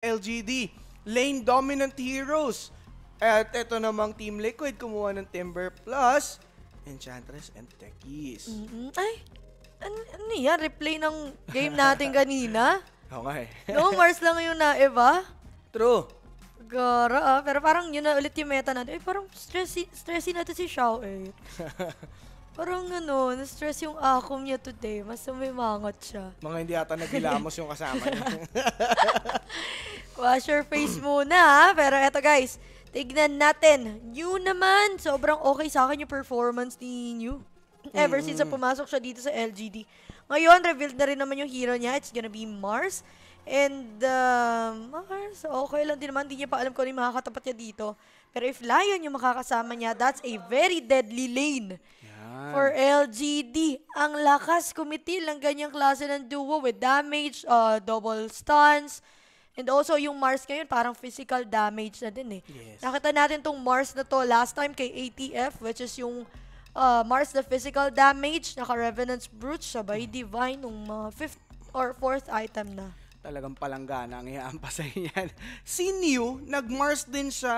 LGD, lane dominant heroes. At ito namang Team Liquid, kumuha ng Timber Plus, Enchantress, and Techies. Mm-hmm. Ay, an ano yan? Replay ng game natin kanina? Oo nga eh. no, Mars lang yung na-eva. True. Gara ah. Pero parang yun na ulit yung meta natin. Eh, parang stressy, stressy natin si Xiao eh. Parang ano, na-stress yung akom niya today. Mas may mangot siya. Mga hindi ata nagilamos yung kasama niya. Wash your face muna ha. Pero eto guys, tignan natin. New naman, sobrang okay sa akin yung performance ni New. Ever mm -hmm. since pumasok siya dito sa LGD. Ngayon, revealed na rin naman yung hero niya. It's gonna be Mars. And, uh, Mars, okay lang din naman. Hindi niya pa alam kung ano yung makakatapat niya dito. Pero if Lion yung makakasama niya, that's a very deadly lane. Yan. For LGD, ang lakas kumitil ng ganyang klase ng duo with damage, uh, double stuns, And also, yung Mars ngayon, parang physical damage na din eh. Yes. Nakita natin tong Mars na to last time kay ATF, which is yung uh, Mars the physical damage, naka-revenance brute, sabay mm. divine, nung uh, fifth or fourth item na talagang palanggana ang iaampasahin niyan. si New, nag-Mars din siya,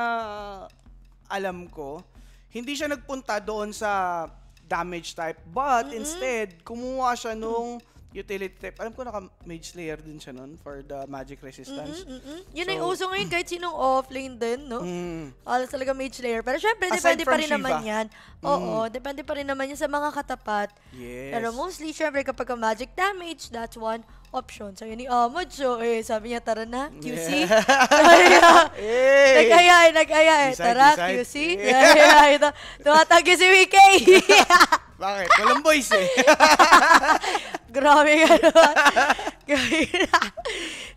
alam ko. Hindi siya nagpunta doon sa damage type, but mm-hmm. instead, kumuha siya nung utility type. Alam ko naka mage slayer din siya nun for the magic resistance. Mm-mm, mm-mm. Yun so, ay uso ngayon kahit sinong offlane din, no? Mm, Alas talaga mage slayer. Pero syempre, depende pa rin Shiva. naman yan. Oo, mm. depende pa rin naman yan sa mga katapat. Yes. Pero mostly, syempre, kapag magic damage, that's one option. So, yun ni Amod. So, eh, sabi niya, tara na, QC. Yeah. hey. Nag-aya, nag-aya. Tara, decide. QC. Yeah. Tumatagi si Wiki. Bakit? Walang voice eh. Grabe ka naman.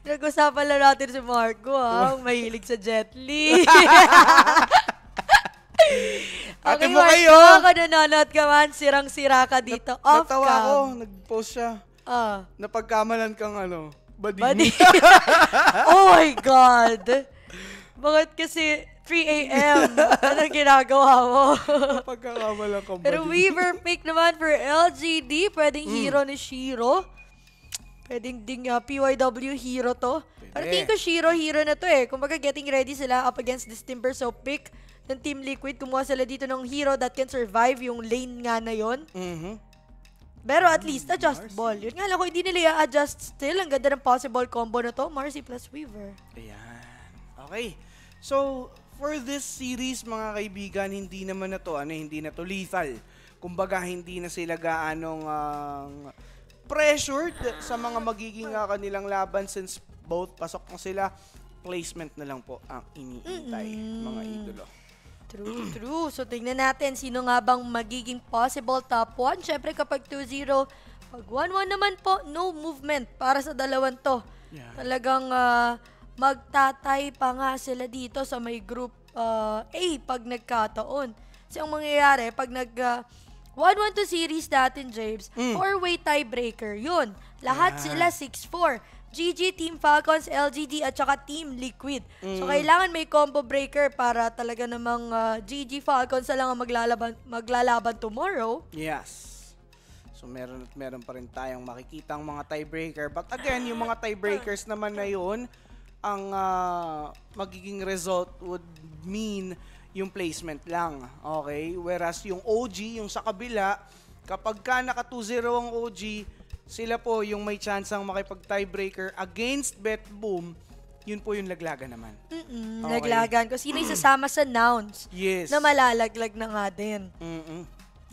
Nag-usapan lang natin si Marco, ha? Ang mahilig sa Jet Li. Ate okay, mo kayo. Ako nanonood ka man, sirang-sira ka dito. Na- Off natawa cam. ako, nag-post siya. Ah. Napagkamalan kang ano, badini. Badini. oh my God. Bakit kasi 3 a.m. Anong ginagawa mo? Pagkakamala ka ba? Pero Weaver pick naman for LGD. Pwedeng mm. hero ni Shiro. Pwedeng ding uh, PYW hero to. Pwede. Pero tingin ko Shiro hero na to eh. Kumbaga getting ready sila up against this Timber. So pick ng Team Liquid. Kumuha sila dito ng hero that can survive yung lane nga na yon. Mm-hmm. Pero at least, adjust Marcy. ball. Yun nga lang ko, hindi nila i-adjust still. Ang ganda ng possible combo na to, Marcy plus Weaver. Ayan. Okay. So, for this series, mga kaibigan, hindi naman na to, ano, hindi na to lethal. Kumbaga, hindi na sila gaanong uh, pressured sa mga magiging uh, kanilang laban since both pasok na sila. Placement na lang po ang iniintay, Mm-mm. mga idolo. True, true. So, tingnan natin sino nga bang magiging possible top 1. Siyempre, kapag 2-0, pag 1-1 naman po, no movement para sa dalawan to. Yeah. Talagang... Uh, magtatay pa nga sila dito sa may group uh, A pag nagkataon. Kasi ang mangyayari, pag nag... Uh, 1-1-2 series natin, James. Mm. Four-way tiebreaker. Yun. Lahat yeah. sila 6-4. GG, Team Falcons, LGD, at saka Team Liquid. Mm. So, hmm. kailangan may combo breaker para talaga namang uh, GG Falcons na lang ang maglalaban, maglalaban tomorrow. Yes. So meron at meron pa rin tayong makikita ang mga tiebreaker. But again, yung mga tiebreakers naman na yun, ang uh, magiging result would mean yung placement lang. Okay? Whereas yung OG, yung sa kabila, kapag ka naka 2-0 ang OG, sila po yung may chance ang makipag tiebreaker against Betboom. Yun po yung laglagan naman. Mm-mm, okay. Laglagan. Kasi yun isasama sa nouns. Yes. Na malalaglag na nga din. Mm-mm.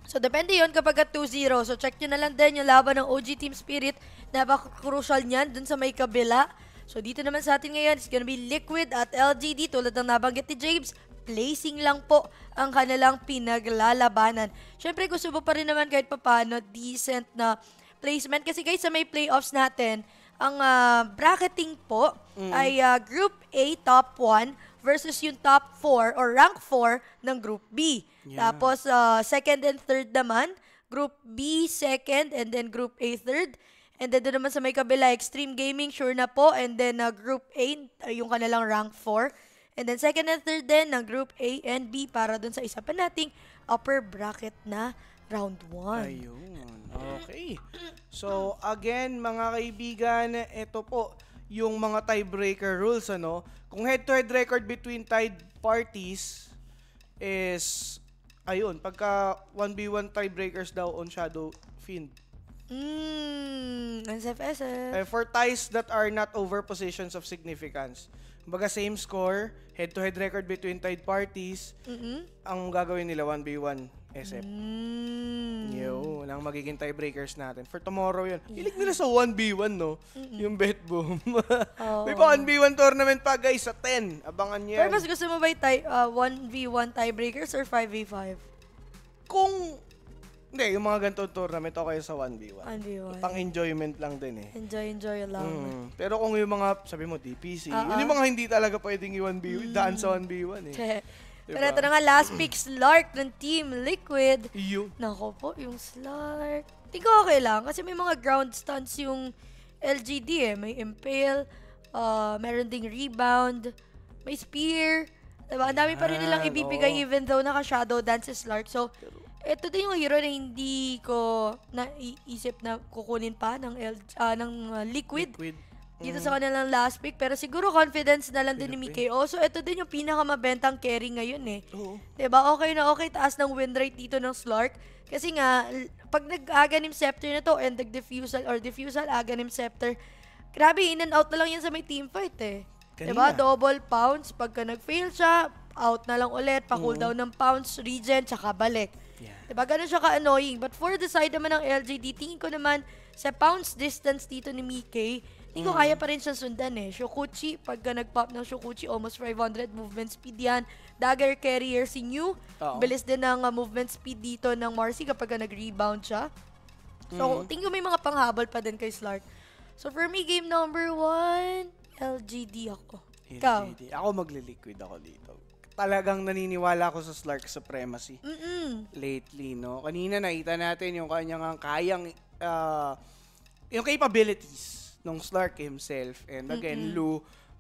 So, depende yon kapag 2-0. So, check nyo na lang din yung laban ng OG Team Spirit. Napaka-crucial niyan dun sa may kabila. So dito naman sa atin ngayon, it's gonna be Liquid at LGD tulad ng nabanggit ni James, placing lang po ang kanilang pinaglalabanan. Siyempre gusto mo pa rin naman kahit papano decent na placement kasi guys sa may playoffs natin, ang uh, bracketing po mm. ay uh, Group A top 1 versus yung top 4 or rank 4 ng Group B. Yeah. Tapos uh, second and third naman, Group B second and then Group A third. And then doon naman sa may kabila, Extreme Gaming, sure na po. And then uh, Group A, yung kanilang rank 4. And then second and third din ng Group A and B para doon sa isa pa nating upper bracket na round 1. Ayun. Okay. So, again, mga kaibigan, ito po yung mga tiebreaker rules, ano? Kung head-to-head -head record between tied parties is, ayun, pagka 1v1 tiebreakers daw on Shadow Fiend. Mm, SF-SF. for ties that are not over positions of significance. Baga same score, head-to-head record between tied parties, mm-hmm. ang gagawin nila 1v1 SF. Mm. Yo, ang magiging tiebreakers natin. For tomorrow yun. Yeah. Ilig nila sa 1v1, no? Mm-mm. Yung bet boom. oh. May pa 1v1 tournament pa, guys, sa 10. Abangan niya. Pero mas gusto mo ba tie, uh, 1v1 tiebreakers or 5v5? Kung hindi, yung mga ganitong tournament, okay sa 1v1. 1v1. Pang enjoyment lang din eh. Enjoy, enjoy lang. Mm. Pero kung yung mga, sabi mo, DPC, uh-uh. Ah, ah. yung mga hindi talaga pwedeng i 1v1, mm. daan sa 1v1 eh. diba? Pero ito na nga, last picks, Lark ng Team Liquid. Iyo. Nako po, yung Slark. Tingko okay lang, kasi may mga ground stunts yung LGD eh. May impale, uh, meron ding rebound, may spear. Diba? Ang dami pa rin nilang ibibigay ah, even though naka-shadow dance si Lark. So, ito din yung hero na hindi ko naiisip na kukunin pa ng, L, uh, ng uh, liquid. liquid. Dito mm. sa kanilang last pick. Pero siguro confidence na lang Philippine. din ni Mickey. so ito din yung pinakamabentang carry ngayon eh. Oo. Diba? Okay na okay. Taas ng win rate dito ng Slark. Kasi nga, pag nag-aganim scepter na to and nag-diffusal or diffusal aganim scepter, grabe, in and out na lang yan sa may team fight eh. Kanina. Diba? Double pounce. Pagka nag-fail siya, out na lang ulit. Pa-cooldown ng pounce, regen, tsaka balik. Yeah. Diba? Ganun siya ka-annoying. But for the side naman ng LJD, tingin ko naman sa pounds distance dito ni Mikkei, hindi ko mm. kaya pa rin siyang sundan eh. Shokuchi, pagka nag-pop ng Shokuchi, almost 500 movement speed yan. Dagger carrier si New. Oo. Bilis din ng uh, ah, movement speed dito ng Marcy kapag ah, nag-rebound siya. So, mm. tingin ko may mga panghabol pa din kay Slark. So, for me, game number one, LGD ako. Ikaw? LGD. Ako magliliquid ako dito talagang naniniwala ako sa Slark Supremacy Mm-mm. lately, no? Kanina nakita natin yung kanyang kayang, uh, yung capabilities ng Slark himself. And again, Mm-mm. Lou,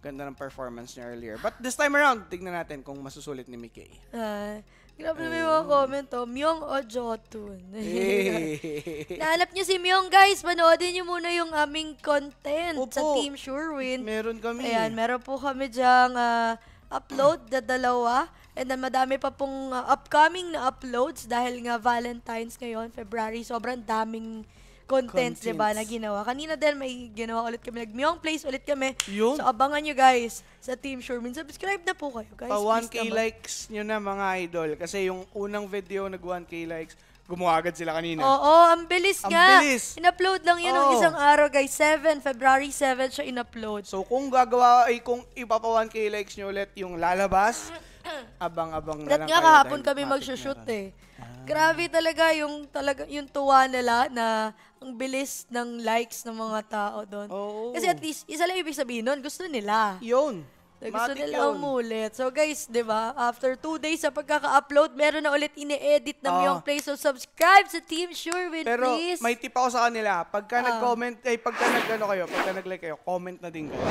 ganda ng performance niya earlier. But this time around, tignan natin kung masusulit ni Mickey. Uh, grabe na may mga comment, oh. Myong o Jotun. Hey. Eh. Nahanap niyo si Myong, guys. Manoodin niyo muna yung aming content Opo. sa Team Sherwin. Meron kami. Ayan, meron po kami dyang... Uh, upload na dalawa. And then madami pa pong uh, upcoming na uploads dahil nga Valentine's ngayon, February, sobrang daming contents, contents. 'di ba, na ginawa. Kanina din may ginawa ulit kami. nag Nagmyong place ulit kami. Yun. So abangan nyo guys sa Team Sherman. Subscribe na po kayo guys. Pa 1k likes nyo na mga idol kasi yung unang video nag 1k likes gumawa agad sila kanina. Oo, ang bilis Ang nga. bilis. In-upload lang yun ng isang araw, guys. 7, February 7 siya in-upload. So kung gagawa ay kung ipapawan kay likes nyo ulit yung lalabas, abang-abang na lang nga kayo kahapon kami mag-shoot eh. Ah. Grabe talaga yung talaga yung tuwa nila na ang bilis ng likes ng mga tao doon. Oo. Kasi at least isa lang ibig sabihin noon, gusto nila. 'Yon. Gusto Matik nila umulit. So guys, di ba, after two days sa pagkaka-upload, meron na ulit ine-edit ng Oo. Ah. yung play. So subscribe sa Team Surewin, Pero please. may tip ako sa kanila. Pagka ah. nag-comment, eh, pagka nag-ano kayo, pagka nag-like kayo, comment na din kayo.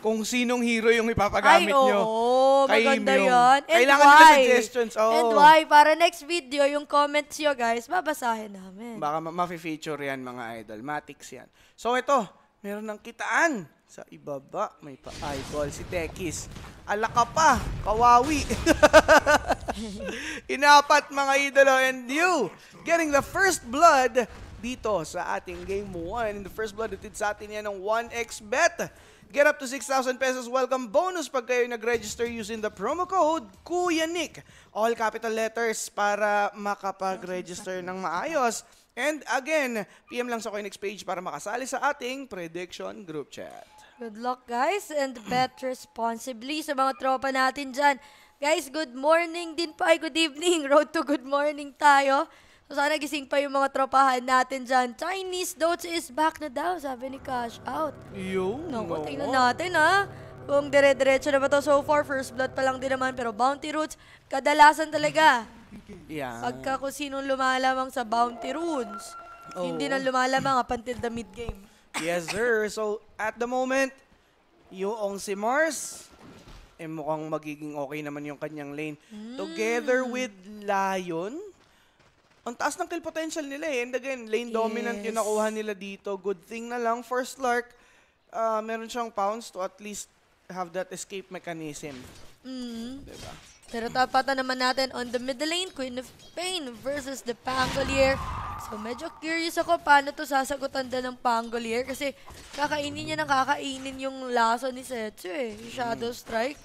Kung sinong hero yung ipapagamit Ay, nyo. oo, kay maganda Imyong. And Kailangan why? nila suggestions. Oh. And why? Para next video, yung comments nyo, guys, babasahin namin. Baka ma- ma-feature yan mga idol. Matics yan. So ito, meron ng kitaan. Sa ibaba, may pa-eyeball si Tekis. Alaka pa, kawawi. Inapat mga idolo and you getting the first blood dito sa ating game 1. And the first blood itid sa atin yan ng 1x bet. Get up to 6,000 pesos welcome bonus pag kayo nag-register using the promo code Kuya Nick. All capital letters para makapag-register ng maayos. And again, PM lang sa Coinex page para makasali sa ating prediction group chat. Good luck guys and bet responsibly sa mga tropa natin dyan. Guys, good morning din pa. Ay, good evening. Road to good morning tayo. So sana gising pa yung mga tropahan natin dyan. Chinese Dotes is back na daw, sabi ni Cash Out. Yo, Naku, tingnan natin ha. Kung dire-diretso na ba to so far, first blood pa lang din naman. Pero Bounty Roots, kadalasan talaga. Yeah. Pagka kung sinong lumalamang sa Bounty Roots, oh. hindi na lumalamang up until the mid-game. Yes, sir. So, at the moment, yung si Mars, eh mukhang magiging okay naman yung kanyang lane. Mm. Together with Lion, ang taas ng kill potential nila eh. And again, lane yes. dominant yung nakuha nila dito. Good thing na lang for Slark, uh, meron siyang pounds to at least have that escape mechanism. Mm. Diba? Pero tapatan naman natin on the mid lane, Queen of Pain versus the Pangolier. So medyo curious ako paano to sasagutan din ng Pangolier kasi kakainin niya ng kakainin yung laso ni Setsu eh, Shadow mm. Strike.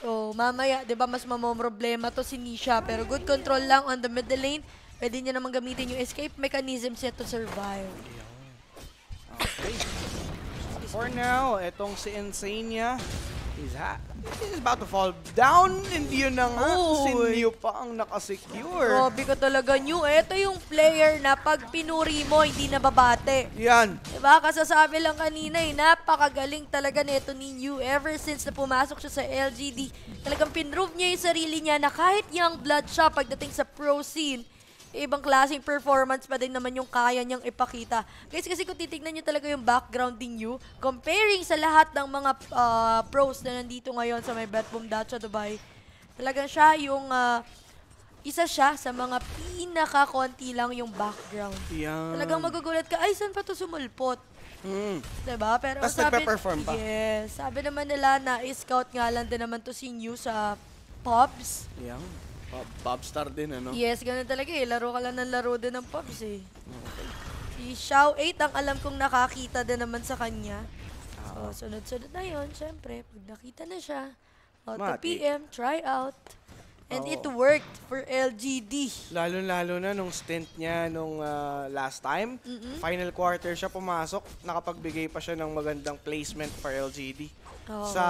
So mamaya, di ba mas mamomroblema to si Nisha pero good control lang on the mid lane. Pwede niya naman gamitin yung escape mechanism niya to survive. Okay. For now, itong si Insania, his hat. This is about to fall down. Hindi yun na nga. Oy. Si New pa ang nakasecure. Grabe ka talaga, Niu. Ito yung player na pag pinuri mo, hindi nababate. Yan. Diba? Kasasabi lang kanina eh, napakagaling talaga nito ni New ever since na pumasok siya sa LGD. Talagang pinrove niya yung sarili niya na kahit young blood siya pagdating sa pro scene, ibang klaseng performance pa din naman yung kaya niyang ipakita. Guys, kasi kung titignan niyo talaga yung background din niyo, comparing sa lahat ng mga uh, pros na nandito ngayon sa my Betboom Dacha Dubai, talagang siya yung uh, isa siya sa mga pinaka-konti lang yung background. Yeah. Talagang magugulat ka, ay, saan pa to sumulpot? Mm. Diba? Pero Tapos sabi, perform pa. Yes. Sabi naman nila na scout nga lang din naman to si New sa pubs. Yeah. Bob, Bobstar din, ano? Yes, ganun talaga eh. Laro ka lang ng laro din ng Pops eh. Okay. Si Xiao 8 ang alam kong nakakita din naman sa kanya. So, ah. sunod-sunod na yon syempre. Pag nakita na siya, auto oh, Mati. PM, try out. And Oo. it oh. worked for LGD. Lalo-lalo na nung stint niya nung ah, last time. Mm-mm. Final quarter siya pumasok. Nakapagbigay pa siya ng magandang placement for LGD. Oo. Oh. Sa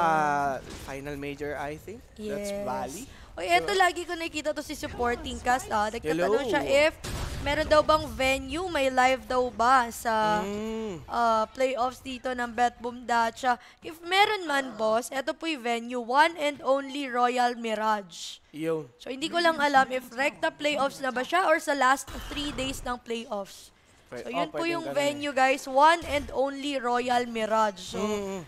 final major, I think. That's Yes. Uy, eto lagi ko nakikita to si supporting cast. Ah. Nagtatanong siya if meron daw bang venue, may live daw ba sa Mm. ah, playoffs dito ng Betboom Dacha. If meron man, boss, eto po yung venue, one and only Royal Mirage. Yo. So, hindi ko lang alam if recta playoffs na ba siya or sa last three days ng playoffs. So, oh, yun po yung eh. venue, guys. One and only Royal Mirage. So,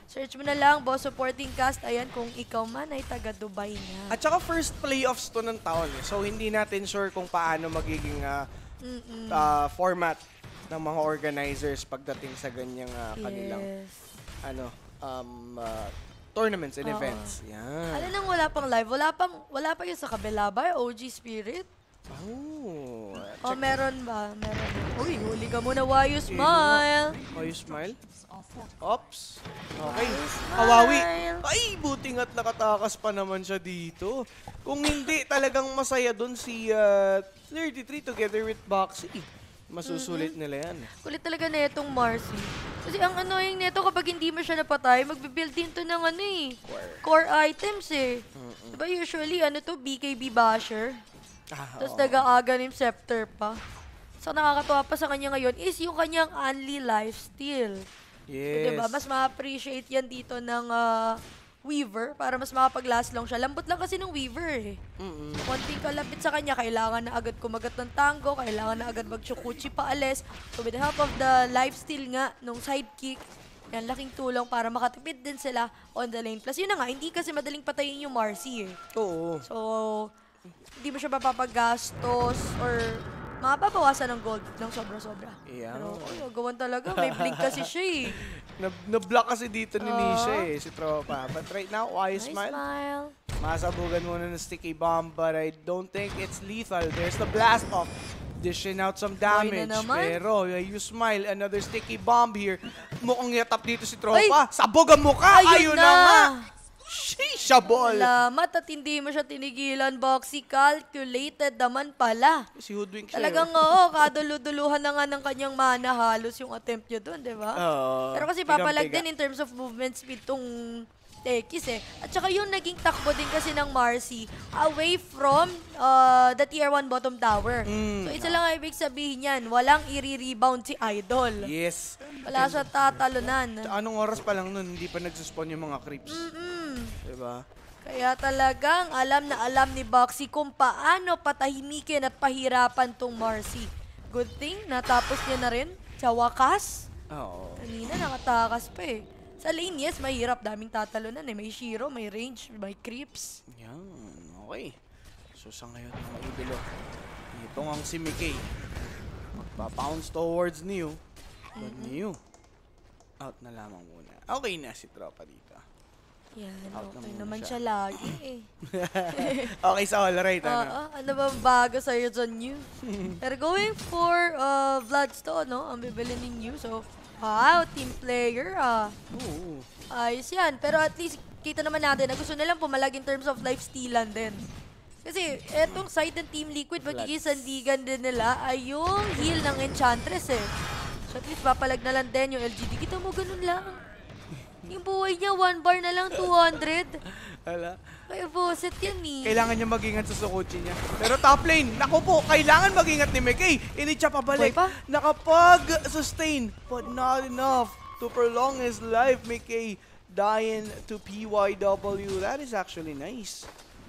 search mo na lang, boss supporting cast. Ayan, kung ikaw man ay taga Dubai na. At saka first playoffs to ng taon. Eh. So, hindi natin sure kung paano magiging uh, format ng mga organizers pagdating sa ganyang ah, kanilang ano, um, tournaments and events. Yan. Alam ano nang wala pang live. Wala, pang, wala pa yun sa kabila ba? OG Spirit? Oh. Oh, meron ba? Meron. Uy, huli ka muna, Wayu Smile. Wayu Smile? Ops. Okay. Kawawi. Ay, buti nga't nakatakas pa naman siya dito. Kung hindi, talagang masaya doon si uh, 33 together with Boxy. Masusulit mm -hmm. nila yan. Kulit talaga na itong Marcy. Kasi ang annoying nito kapag hindi mo siya napatay, magbe-build din to ng ano eh. Core. Core items eh. Mm -mm. Diba usually ano to, BKB basher? Ah, Tapos nag-aaga ni Scepter pa. So, nakakatuwa pa sa kanya ngayon is yung kanyang only lifestyle. Yes. So, diba? Mas ma-appreciate yan dito ng uh, Weaver para mas makapag-last long siya. Lambot lang kasi ng Weaver eh. Mm-hmm. konting kalapit sa kanya, kailangan na agad kumagat ng tango, kailangan na agad magchukuchi pa alis. So, with the help of the lifestyle nga nung sidekick, yan, laking tulong para makatipid din sila on the lane. Plus, yun na nga, hindi kasi madaling patayin yung Marcy eh. Oo. So, hindi mo siya mapapagastos or mapapawasan ng gold ng sobra-sobra. Yeah. Pero, oh, gawan talaga. May blink kasi siya eh. Na-block kasi dito ni oh. Nisha eh, si Tropa. But right now, why oh, smile? smile. Masabugan muna ng sticky bomb, but I don't think it's lethal. There's the blast off. Dishing out some damage. Na Pero, you smile, another sticky bomb here. Mukhang yatap dito si Tropa. Ay! mo ka! mukha! Ayun, na! na Shishabol! Salamat at hindi mo siya tinigilan, Boxy. Calculated naman pala. Si Hoodwink siya. Talagang eh. oo, kaduluduluhan na nga ng kanyang mana halos yung attempt niya doon, di ba? Oo. Pero kasi papalag din in terms of movement speed tong Tekis eh. At saka yung naging takbo din kasi ng Marcy away from uh, the tier 1 bottom tower. Mm. So isa lang ang ibig sabihin yan, walang i-rebound si Idol. Yes. Wala siya tatalunan. anong oras pa lang nun, hindi pa nagsuspawn yung mga creeps. Mm-mm. Diba? Kaya talagang alam na alam ni Boxy kung paano patahimikin at pahirapan tong Marcy. Good thing, natapos niya na rin sa wakas. Oo. Kanina nakatakas pa eh. Sa lane, yes, mahirap. Daming tatalunan eh. May Shiro, may range, may creeps. Yan, okay. So sa ngayon ng Ibilo, ito ang si Mickey. Magpa-pounce towards New. But mm -hmm. New, out na lamang muna. Okay na si Tropa dito. Yan, out okay na naman siya. siya lagi eh. okay so all right, ano? Uh, ano ba bago sa'yo dyan, New? Pero going for uh, Vlad's to, no? Ang bibili ni New, so Wow, team player ah. Oo. Ayos yan. Pero at least kita naman natin na gusto nilang pumalag in terms of lifestealan din. Kasi etong side ng Team Liquid, magiging sandigan din nila ay yung heal ng Enchantress eh. So at least papalag na lang din yung LGD. Kita mo, ganun lang. Yung buhay niya, one bar na lang, 200. Ala. Kaya Boset yan eh. Kailangan niya mag-ingat sa Sokochi niya. Pero top lane, naku po, kailangan mag-ingat ni Mekay. Initsa pabalik. Pa? Nakapag-sustain, but not enough to prolong his life, Mekay. Dying to PYW. That is actually nice.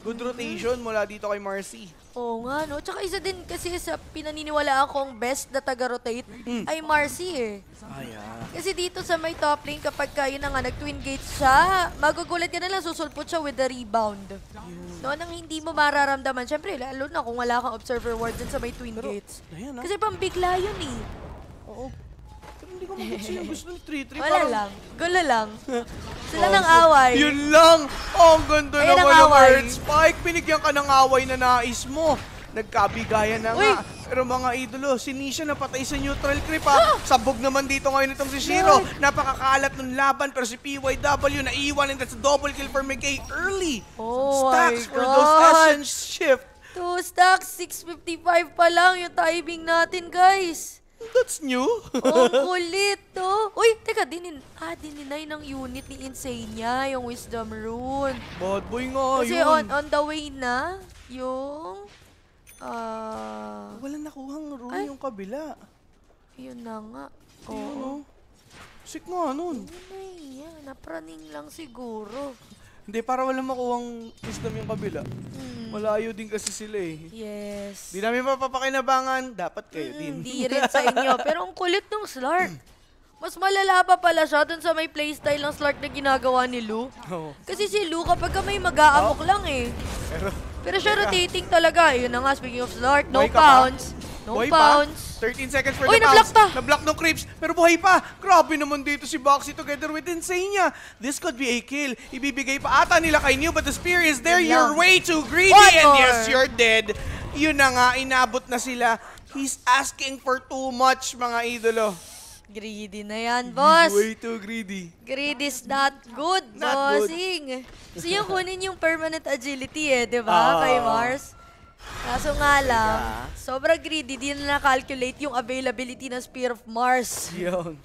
Good rotation mula dito kay Marcy. Oo nga, no? Tsaka isa din kasi sa pinaniniwalaan kong best na taga-rotate mm. ay Marcy eh. Ayan. Ah. Kasi dito sa may top lane, kapag kayo na nga nag-twin gate siya, magugulat ka na lang, susulpot siya with the rebound. No, nang hindi mo mararamdaman. Siyempre, lalo na kung wala kang observer ward sa may twin Pero, gates. Ayan, ah. Kasi pambigla yun eh. Oo. Hindi ko mag-gets yung gusto ni Tri Tri. Wala lang. Gulo lang. Sila oh, ng away. Yun lang! Oh, ang ganda Ayun naman ng away. Spike. Binigyan ka ng away na nais mo. Nagkabigayan na Uy. nga. Pero mga idolo, si Nisha napatay sa neutral creep ha. Ah. Ah! Sabog naman dito ngayon itong si Shiro. Napakakalat ng laban pero si PYW naiwan and that's a double kill for McKay early. Oh Stacks my for those God. essence shift. Two stacks, 6.55 pa lang yung timing natin, guys. That's new. oh, kulit, no? Uy, teka, dinin ah, dininay ng unit ni Insania, yung Wisdom Rune. Bad boy nga, Kasi yun. on, on the way na, yung... Uh, Walang nakuhang rune ay, yung kabila. Yun na nga. Oo. Yun, oh. Sick nga nun. Yun yan. Eh. Napraning lang siguro. Hindi, para wala makuhang system yung kabila. Mm. Malayo din kasi sila eh. Yes. Di namin mapapakinabangan, dapat kayo mm, din. Hindi rin sa inyo. Pero ang kulit ng Slark. Mas malala pa pala siya dun sa may playstyle ng Slark na ginagawa ni Lu. Oh. Kasi si Lu kapag ka may mag-aamok oh. lang eh. Pero, Pero siya rotating talaga. Yun na nga, speaking of Slark, no pounds. No buhay bounce. Pa. 13 seconds for Oy, the bounce. Pa. Nablock ng Crips, pero buhay pa. Grabe naman dito si Boxy together with Insania. This could be a kill. Ibibigay pa ata nila kay New, but the spear is there. Yeah. You're way too greedy, Honor. and yes, you're dead. Yun na nga, inabot na sila. He's asking for too much, mga idolo. Greedy na yan, boss. Way too greedy. Greedy is not good, not bossing. Good. Gusto yung kunin yung permanent agility eh, di ba, uh, kay Mars? Kaso nga lang, ah. sobrang greedy, di na na-calculate yung availability ng Spear of Mars. Yun.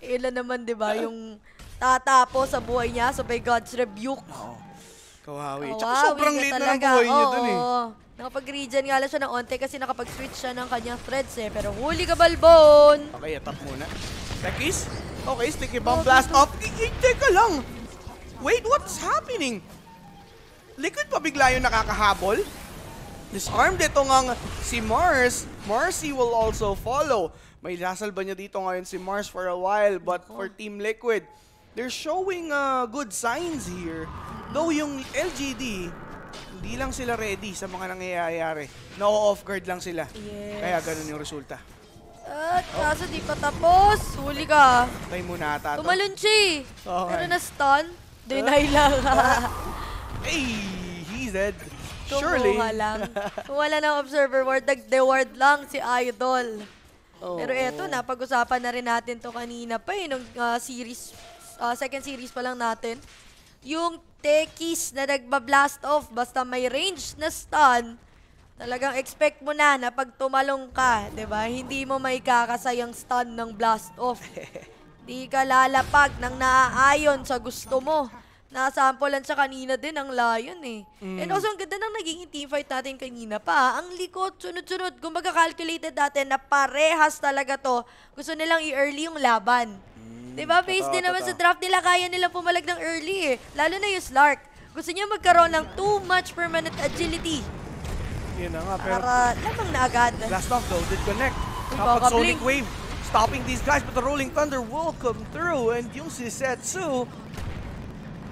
Ilan eh, naman, di ba, yung tatapos sa buhay niya, so by God's rebuke. Oo. Kawawi. Tsaka sobrang ka late na ng buhay niya dun eh. Oo. Nakapag-regen nga lang siya ng onte kasi nakapag-switch siya ng kanyang threads eh. Pero huli ka, Balbon! Okay, atap muna. Tekis? Okay, sticky bomb oh, blast off. I- teka lang! Wait, what's happening? Liquid pa bigla yung nakakahabol? Disarmed ito ngang si Mars. Marcy will also follow. May nasalba niya dito ngayon si Mars for a while. But for Team Liquid, they're showing uh, good signs here. Though yung LGD, hindi lang sila ready sa mga nangyayari. Na-off guard lang sila. Yes. Kaya ganun yung resulta. At oh. kaso di pa tapos. Huli ka. Patay muna ata. Tumalon siya eh. Okay. Pero na-stun. Deny lang. Oh. hey, he's dead. Kumuha lang. Wala ng observer award, nag-deward lang si Idol. Oh. Pero eto, napag-usapan na rin natin to kanina pa eh, nung uh, series, uh, second series pa lang natin. Yung Tekis na nagba-blast off, basta may range na stun, talagang expect mo na na pag tumalong ka, di ba? Hindi mo may kakasayang stun ng blast off. Di ka lalapag ng naaayon sa gusto mo lang siya kanina din ang Lion eh. Mm. And also, ang ganda ng naging teamfight natin kanina pa. Ah. Ang likot, sunod-sunod. Kung magkakalculated natin na parehas talaga to, gusto nilang i-early yung laban. Mm. Diba? Based tata, din naman tata. sa draft nila, kaya nilang pumalag ng early eh. Lalo na yung Slark. Gusto niya magkaroon ng too much permanent agility. Yun na nga, pero... Para lamang na agad. Last off though, did connect. Kapag Sonic Wave, stopping these guys, but the Rolling Thunder will come through. And yung si Setsu,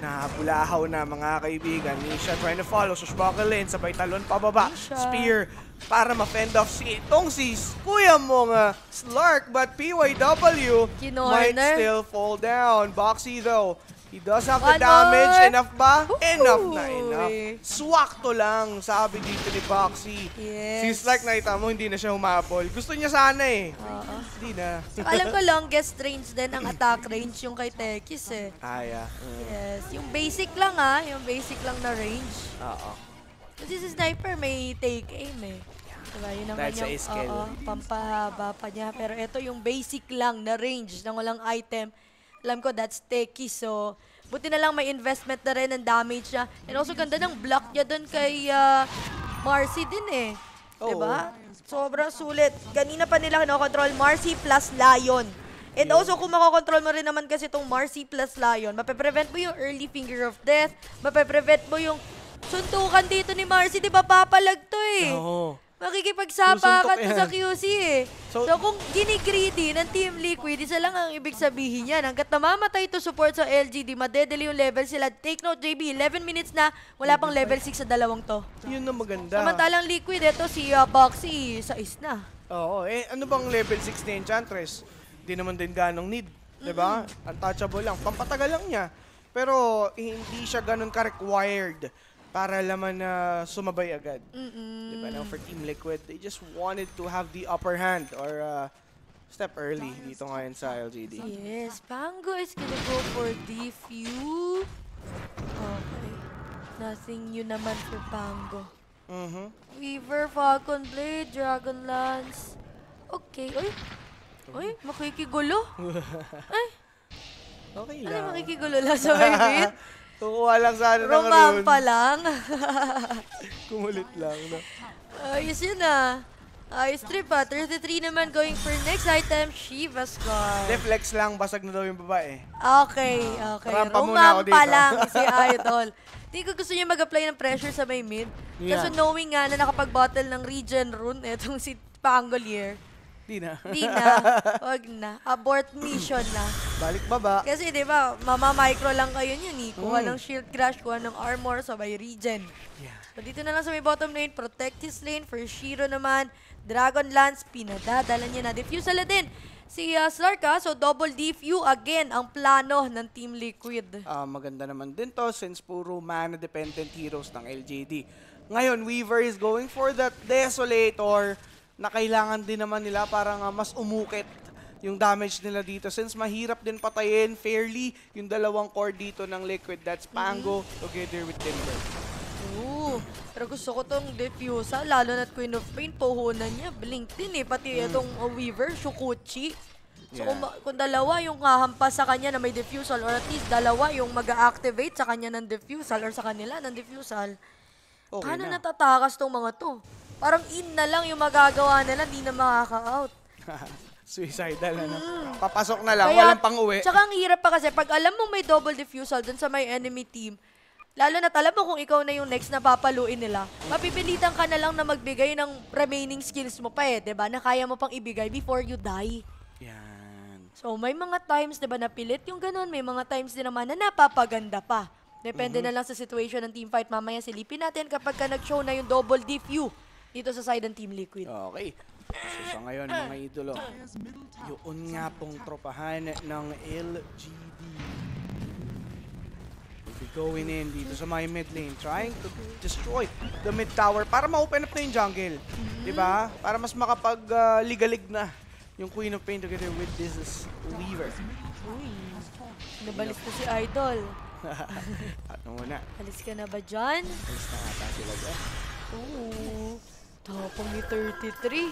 na Nabulahaw na mga kaibigan. Misha trying to follow. Sushbuckle in. Sabay talon pababa. Misha. Spear para ma-fend off si itong si kuya mong uh, Slark. But PYW might still fall down. Boxy though He does have One the damage. More. Enough ba? Ooh. Enough na enough. Swakto lang, sabi dito ni Boxy. Yes. Since like nakita mo, hindi na siya humabol. Gusto niya sana eh. Oo. Hindi na. so, alam ko longest range din ang attack range yung kay Tekis eh. Ah, yeah. Mm. Yes. Yung basic lang ah. Yung basic lang na range. Oo. Kasi si Sniper may take aim eh. Diba? Yun naman That's yung uh, uh, pampahaba pa niya. Pero ito yung basic lang na range na walang item alam ko that's techie, so buti na lang may investment na rin ng damage niya. And also, ganda ng block niya doon kay uh, Marcy din eh. 'di ba Sobrang sulit. Kanina pa nila no control Marcy plus Lion. And also, kung makokontrol mo rin naman kasi itong Marcy plus Lion, mape-prevent mo yung early finger of death, mape-prevent mo yung suntukan dito ni Marcy, di ba papalag to eh. Oo makikipagsapa ka to sa QC eh. So, so kung ginigreedy ng Team Liquid, isa lang ang ibig sabihin niya. Hanggat namamatay to support sa LGD, madedeli yung level sila. Take note, JB, 11 minutes na, wala pang level 6 sa dalawang to. Yun na maganda. Samantalang Liquid, ito si uh, Boxy, sa is na. Oo, eh ano bang level 6 na Enchantress? Hindi naman din ganong need, di ba? Untouchable lang, pampatagal lang niya. Pero eh, hindi siya ganun ka-required para laman na sumabay agad. Mm-mm. Diba? Now, for Team Liquid, they just wanted to have the upper hand or uh, step early dito ngayon sa LGD. Yes, Pango is gonna go for defuse. Okay. Nothing new naman for Pango. Mm -hmm. Weaver, Falcon Blade, Dragon Lance. Okay, oy. Oy, makikigulo. Ay. Okay lang. Ano makikigulo lang sa may Kukuha lang sana ano ng rune. Rumampa lang. Kumulit lang. No? Ayos yun ah. Ayos trip ah. 33 naman going for next item, Shiva's Scar. Deflex lang, basag na daw yung babae. Okay, ah. okay. Rampa muna ako lang si Idol. Hindi ko gusto niya mag-apply ng pressure sa may mid. Yeah. Kaso knowing nga na nakapag-bottle ng regen rune, itong si Pangolier. Di na. Di na. Wag na. Abort mission na. Balik baba. Kasi di ba, mama-micro lang kayo yun ni. Eh. Kuha mm. ng shield crash, kuha ng armor, sabay regen. Yeah. So dito na lang sa may bottom lane, protect his lane. For Shiro naman, Dragon Lance, pinadadala niya na. Diffusal din si uh, Slarka. So, double DFU again ang plano ng Team Liquid. Uh, maganda naman din to since puro mana-dependent heroes ng LJD. Ngayon, Weaver is going for that Desolator na kailangan din naman nila para nga mas umukit yung damage nila dito. Since mahirap din patayin fairly yung dalawang core dito ng Liquid. That's mm-hmm. Pango mm -hmm. together with Timber. Ooh, pero gusto ko tong Diffusa, lalo na't Queen of Pain, puhunan niya. Blink din eh, pati mm. itong uh, Weaver, Shukuchi. So yeah. kung, kung dalawa yung hahampas sa kanya na may diffusal or at least dalawa yung mag activate sa kanya ng diffusal or sa kanila ng diffusal, okay paano na. natatakas tong mga to? Parang in na lang yung magagawa nila, hindi na makaka-out. Suicidal, ano? Hmm. Papasok na lang, Kaya, walang pang-uwi. Tsaka ang hirap pa kasi, pag alam mong may double defusal dun sa may enemy team, lalo na alam mo kung ikaw na yung next na papaluin nila, mapipilitan ka na lang na magbigay ng remaining skills mo pa eh, di ba? Na kaya mo pang ibigay before you die. Yan. So, may mga times, di ba, pilit yung ganun. May mga times din naman na napapaganda pa. Depende mm-hmm. na lang sa situation ng teamfight. Mamaya silipin natin kapag ka nag-show na yung double defuse dito sa side ng Team Liquid. Okay. So sa ngayon mga idolo, yun nga pong tropahan ng LGD. We'll going in dito sa my mid lane, trying to destroy the mid tower para ma-open up na yung jungle. Mm -hmm. Diba? Para mas makapag-ligalig uh, na yung Queen of Pain together with this Weaver. Uy, nabalis ko si Idol. ano muna? Alis ka na ba dyan? Alis na ata sila dyan. Oo. Tapang ni 33.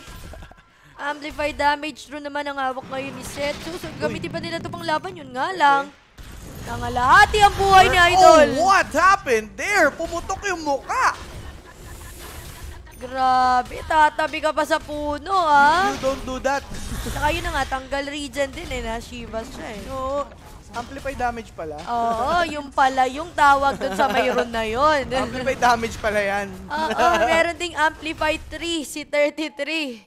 Amplify um, damage through naman ang hawak ngayon ni Setsu. So, gamitin pa nila ito pang laban. Yun nga lang. Nangalahati ang buhay ni oh, Idol. Oh, what happened there? Pumutok yung muka. Grabe, tatabi ka pa sa puno, ah. You don't do that. Saka yun na nga, tanggal region din eh, na Shivas siya eh. Oo. No. Amplify damage pala. Oo, yung pala yung tawag dun sa mayroon na yon. amplify damage pala yan. Oo, meron ding amplify 3, si 33.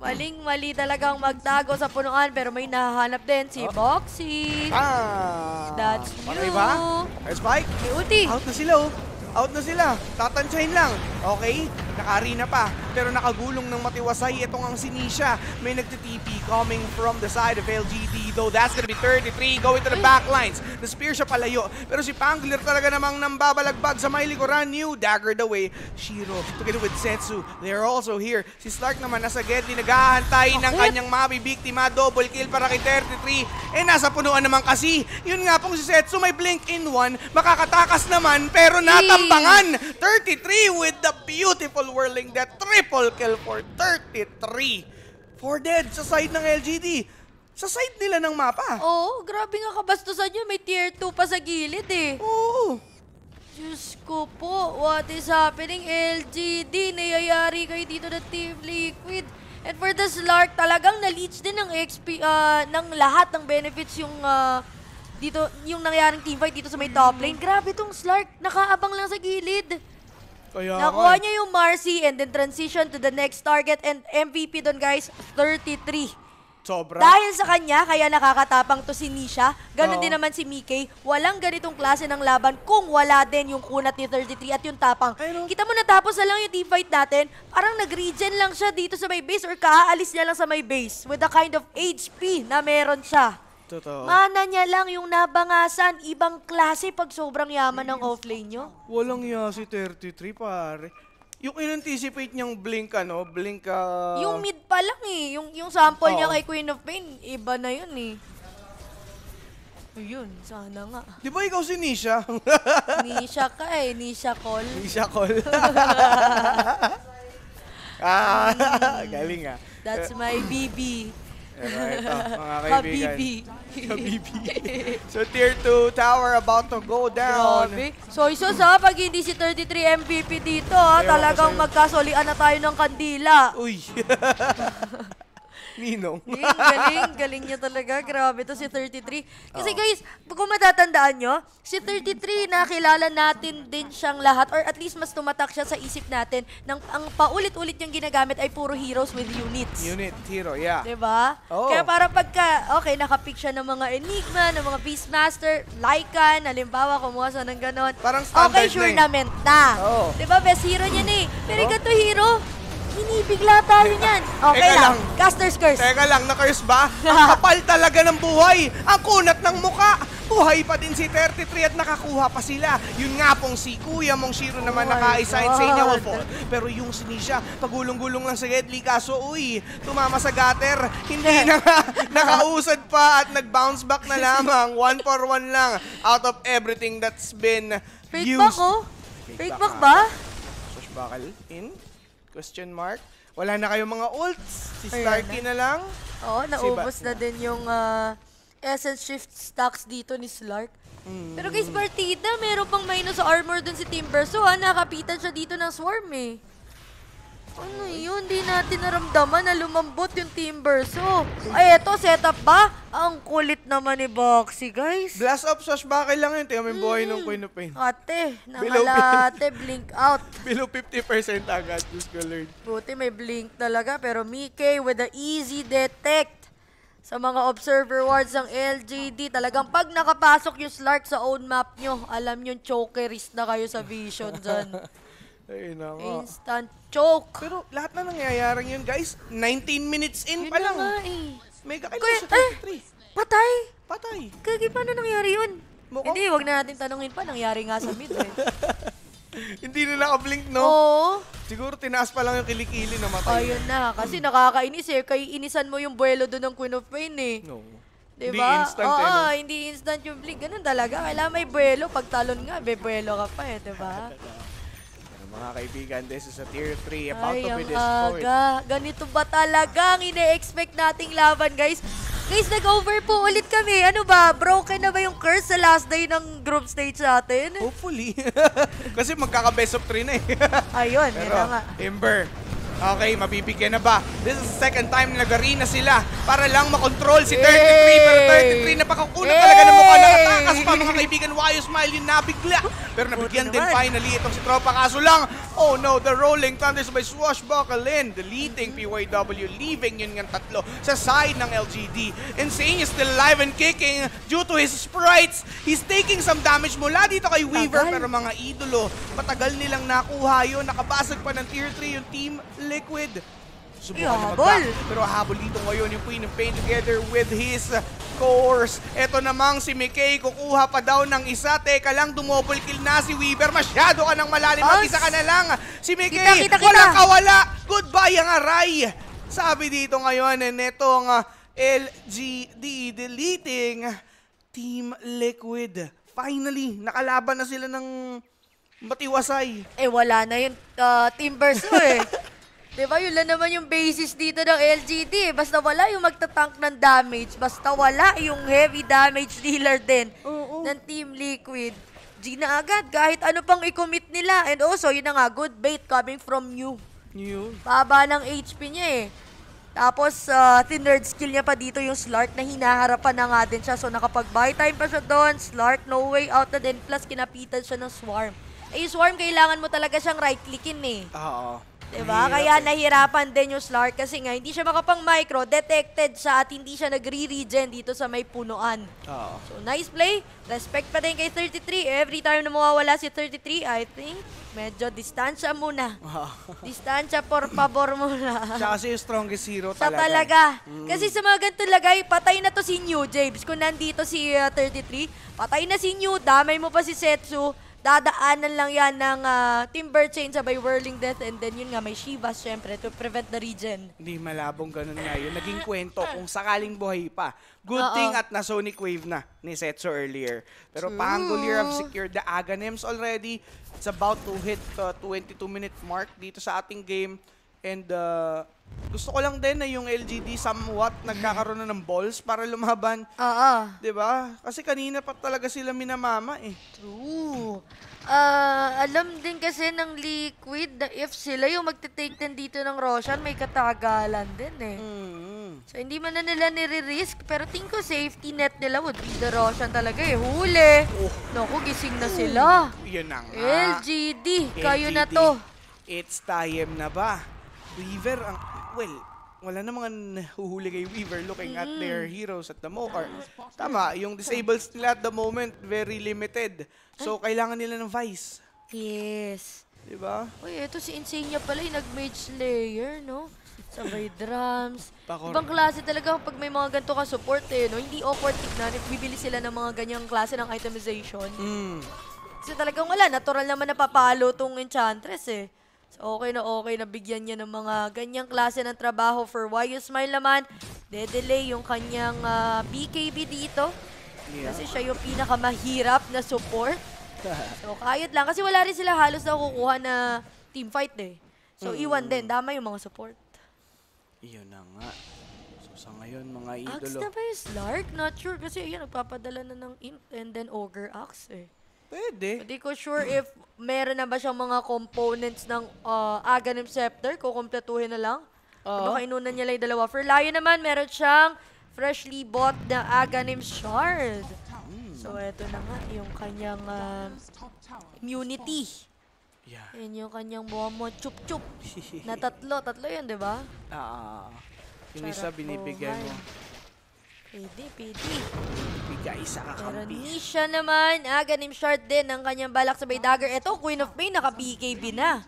Maling-mali talagang magtago sa punuan pero may nahanap din si oh. Boxy. Ah! That's ano, you. Ano ba? spike. May ulti. Out na sila oh. Out na sila. Tatansyahin lang. Okay? na pa. Pero nakagulong ng matiwasay itong ang sinisya. May nagtitipi coming from the side of LGD though. That's gonna be 33 going to the back lines. The spear siya palayo. Pero si Pangler talaga namang nambabalagbag sa may likuran. New the way. Shiro together with Setsu. They're also here. Si Stark naman nasa Gedli. Naghahantay ng kanyang mabibiktima. Double kill para kay 33. Eh nasa punuan naman kasi. Yun nga pong si Setsu may blink in one. Makakatakas naman pero natapos Kapampangan, 33 with the beautiful whirling death. Triple kill for 33. For dead sa side ng LGD. Sa side nila ng mapa. Oo, oh, grabe nga kabastusan nyo. May tier 2 pa sa gilid eh. Oo. Diyos ko po, what is happening? LGD, nayayari kayo dito na Team Liquid. And for the Slark, talagang na-leach din ng XP, uh, ah, ng lahat ng benefits yung uh, dito, yung nangyaring teamfight dito sa may top lane. Grabe tong Slark, nakaabang lang sa gilid. Kaya Nakuha eh. niya yung Marcy and then transition to the next target and MVP doon guys, 33. Sobra. Dahil sa kanya, kaya nakakatapang to si Nisha. Ganon Oo. din naman si Mickey. Walang ganitong klase ng laban kung wala din yung kunat ni 33 at yung tapang. Kita mo natapos na lang yung team fight natin. Parang nag-regen lang siya dito sa may base or kaalis niya lang sa may base with the kind of HP na meron siya. Totoo. Mana niya lang yung nabangasan. Ibang klase pag sobrang yaman ng offlane nyo. Walang ya si 33, pare. Yung in-anticipate niyang blink, ano, blink, ah... Yung mid pa lang eh. Yung, yung sample niya kay Queen of Pain, iba na yun eh. Ayun, sana nga. Di ba ikaw si Nisha? Nisha ka eh, Nisha Call. Nisha call. ah, hmm. galing ah. That's my BB. Right. Diba? ito, mga kaibigan. Habibi. so, tier 2 tower about to go down. Grabe. So, isa sa pag hindi si 33 MVP dito, ha, ah, talagang magkasulian na tayo ng kandila. Uy. Ninong. galing, galing, galing niya talaga. Grabe to si 33. Kasi oh. guys, kung matatandaan nyo, si 33 nakilala natin din siyang lahat or at least mas tumatak siya sa isip natin nang ang paulit-ulit niyang ginagamit ay puro heroes with units. Unit, hero, yeah. 'Di ba? Oh. Kaya para pagka, okay, nakapick siya ng mga Enigma, ng mga Beastmaster, Lycan, halimbawa, kumuha siya ng ganon. Parang standard Okay, sure na eh. menta. Oh. 'Di ba? Best hero niya ni. Eh. Pero oh. ganito hero, Binibigla tayo niyan. Okay teka lang. lang. Caster's Curse. Teka lang, na-curse ba? Ang kapal talaga ng buhay. Ang kunat ng muka. Buhay pa din si 33 at nakakuha pa sila. Yun nga pong si Kuya mong Shiro oh naman naka-assign sa inyo. Pero yung si Nisha, pagulong-gulong lang sa Gedli. Kaso, uy, tumama sa gutter. Hindi na nga. Nakausad pa at nag-bounce back na lamang. one for one lang. Out of everything that's been Fake used. Oh. Fake back oh? Fake back ba? Sush bakal in. Question mark. Wala na kayong mga ults. Si Starkey na. na lang. Oo, naubos si na. din yung uh, ah, essence shift stacks dito ni Slark. Mm. Pero guys, Bartida, meron pang minus armor dun si Timber. So, ha, ah, nakapitan siya dito ng swarm eh. Ano yun? Di natin naramdaman na lumambot yung timber. So, ay eto, setup ba? Ang kulit naman ni Boxy, guys. Blast off, Sash. Bakit lang yun? Tingnan mo yung buhay mm. ng Queen of Pain. Ate, nangalate, blink out. Below 50% agad, just colored. Buti may blink talaga, pero Mikkei with the easy detect. Sa mga observer wards ng LGD, talagang pag nakapasok yung Slark sa own map nyo, alam nyo, chokeris na kayo sa vision dyan. Ay, nako. Instant choke. Pero lahat na nangyayaring yun, guys. 19 minutes in pa lang. nga eh. Mega kill Kuya, sa eh! Ah, patay! Patay. Kagi, paano nangyari yun? Mukhang- Hindi, wag na natin tanungin pa. Nangyari nga sa mid eh. Hindi na naka-blink, no? Oo. Siguro tinaas pa lang yung kilikili na matay. Ayun na. Kasi nakakainis eh. Kay inisan mo yung buwelo doon ng Queen of Pain eh. No. Diba? Hindi instant, Oo, eh, no? hindi instant yung blink. Ganun talaga. Kailangan may buwelo. Pag talon nga, may buwelo ka pa eh. Diba? mga kaibigan, this is a tier 3 about Ay, to be destroyed. Aga. Ganito ba talaga ang ine-expect nating laban, guys? Guys, nag-over po ulit kami. Ano ba? Broken na ba yung curse sa last day ng group stage natin? Hopefully. Kasi magkaka-best of 3 na eh. Ayun, Pero, yun na nga. Ember, Okay, mabibigyan na ba? This is the second time na nag sila para lang makontrol si 33. Hey! Pero 33 napakakuna hey! talaga ng mukha Nakatakas pa mga kaibigan. Wayo Smile yung nabigla. Pero nabigyan din finally itong si Tropa. Kaso lang, oh no, the rolling thunders by Swashbuckle in. Deleting PYW, leaving yun ng tatlo sa side ng LGD. Insane is still alive and kicking due to his sprites. He's taking some damage mula dito kay Weaver. Tagal. Pero mga idolo, matagal nilang nakuha yun. Nakabasag pa ng tier 3 yung team Liquid. Subukan na mag Pero habol dito ngayon yung Queen of Pain together with his course. Ito namang si Mickey kukuha pa daw ng isa. Teka lang, dumouble kill na si Weaver. Masyado ka ng malalim. Mag-isa ka na lang. Si Mickey, wala kawala. Goodbye ang aray. Sabi dito ngayon, netong ah, LGD deleting Team Liquid. Finally, nakalaban na sila ng matiwasay. Eh, wala na yung uh, ah, Team Verso eh. Diba, yun lang naman yung basis dito ng LGD. Basta wala yung magta-tank ng damage. Basta wala yung heavy damage dealer din Oo. ng Team Liquid. G na agad, kahit ano pang i-commit nila. And also, yun na nga, good bait coming from you. Yun. Baba ng HP niya eh. Tapos, uh, tinerd skill niya pa dito yung Slark na hinaharapan na nga din siya. So, nakapag-buy time pa siya doon. Slark, no way out na din. Plus, kinapitan siya ng Swarm. Eh, yung Swarm, kailangan mo talaga siyang right-clickin eh. Ah, oo. Diba? Ay, Kaya eh. nahirapan din yung Slark kasi nga hindi siya makapang-micro, detected siya at hindi siya nagre-regen dito sa may punuan. Oh. So, nice play. Respect pa din kay 33. Every time na mawawala si 33, I think medyo distansya muna. Oh. distansya por favor muna. Siya kasi yung strongest hero talaga. Siya talaga. Mm. Kasi sa mga ganitong lagay, patay na to si New James. Kung nandito si uh, 33, patay na si New, damay mo pa si Setsu dadaanan lang yan ng uh, timber chain by whirling death and then yun nga may Shivas syempre to prevent the regen. Hindi malabong ganun nga yun. Naging kwento kung sakaling buhay pa. Good Uh-oh. thing at na Sonic Wave na ni Setso earlier. Pero True. Pangolier have secured the Aghanims already. It's about to hit the 22 minute mark dito sa ating game. And uh, gusto ko lang din na yung LGD somewhat nagkakaroon na ng balls para lumaban. Oo. 'Di ba? Kasi kanina pa talaga sila minamama eh. True. Uh, alam din kasi ng Liquid na if sila yung magte-take din dito ng Roshan, may katagalan din eh. Mm-hmm. So hindi man na nila nire-risk, pero tingin ko safety net nila would be the Roshan talaga eh. Huli! Oh. Naku, gising na sila. Oh. Yun na nga. LGD, LGD, kayo na to. It's time na ba? Weaver ang well, wala namang nahuhuli kay Weaver looking mm. at their heroes at the moment. tama, yung disables nila at the moment, very limited. So, Ay. kailangan nila ng Vice. Yes. Diba? Uy, ito si Insignia pala yung nag-mage layer, no? Sabay drums. Pakor. Ibang klase talaga pag may mga ganito ka support eh, no? Hindi awkward tignan if bibili sila ng mga ganyang klase ng itemization. Mm. Kasi talagang wala, natural naman napapalo tong Enchantress eh. So, okay na okay na bigyan niya ng mga ganyang klase ng trabaho for Why You Smile naman. Dedelay yung kanyang uh, ah, BKB dito. Yeah. Kasi siya yung pinakamahirap na support. so, kayot lang. Kasi wala rin sila halos na kukuha na teamfight eh. So, mm. iwan din. Dama yung mga support. Iyon na nga. So, sa ngayon, mga idolo. Axe na ba yung Slark? Not sure. Kasi, yun, nagpapadala na ng Imp and then Ogre Axe eh. Pwede. Hindi ko sure if meron na ba siyang mga components ng uh, Aghanim Scepter. Kukumpletuhin na lang. Uh-huh. Baka inunan niya lang yung dalawa. For Lion naman, meron siyang freshly bought na Aghanim Shard. So, eto na nga yung kanyang uh, immunity. Yeah. Yan yung kanyang buha mo, chup-chup. na tatlo. Tatlo yun, di ba? Oo. Uh, ah, yung isa binibigay mo. Pwede, pwede. Bigay sa kakampi. Pero Nisha naman, aganim ah, short din ang kanyang balak sa bay dagger. Ito, Queen of Pain, naka-BKB na.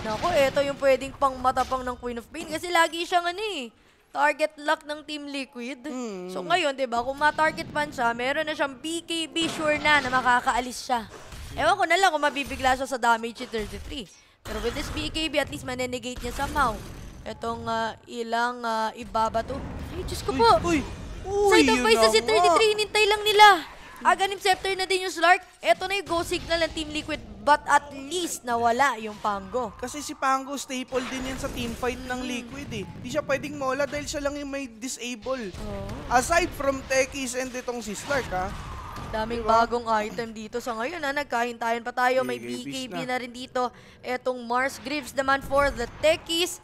Nako, ito yung pwedeng pang matapang ng Queen of Pain kasi lagi siyang ano eh, target lock ng Team Liquid. Mm. So ngayon, di ba, kung ma-target man siya, meron na siyang BKB sure na na makakaalis siya. Ewan ko na lang kung mabibigla siya sa damage 33. Pero with this BKB, at least manenegate niya somehow. Itong uh, ah, ilang uh, ah, ibabato. Ay, Diyos ko uy, Uy! Uy, Side of Vice si 33, hinintay lang nila. Aganim Scepter na din yung Slark. Ito na yung go signal ng Team Liquid but at least nawala yung Pango. Kasi si Pango staple din yan sa teamfight mm ng hmm. Liquid eh. Di siya pwedeng mola dahil siya lang yung may disable. Oh. Aside from Techies and itong si Slark ha. Ah. Daming diba? bagong item dito sa ngayon ha. Ah. Nagkahintayan pa tayo. May BKB na. na rin dito. Etong Mars Grips naman for the Techies.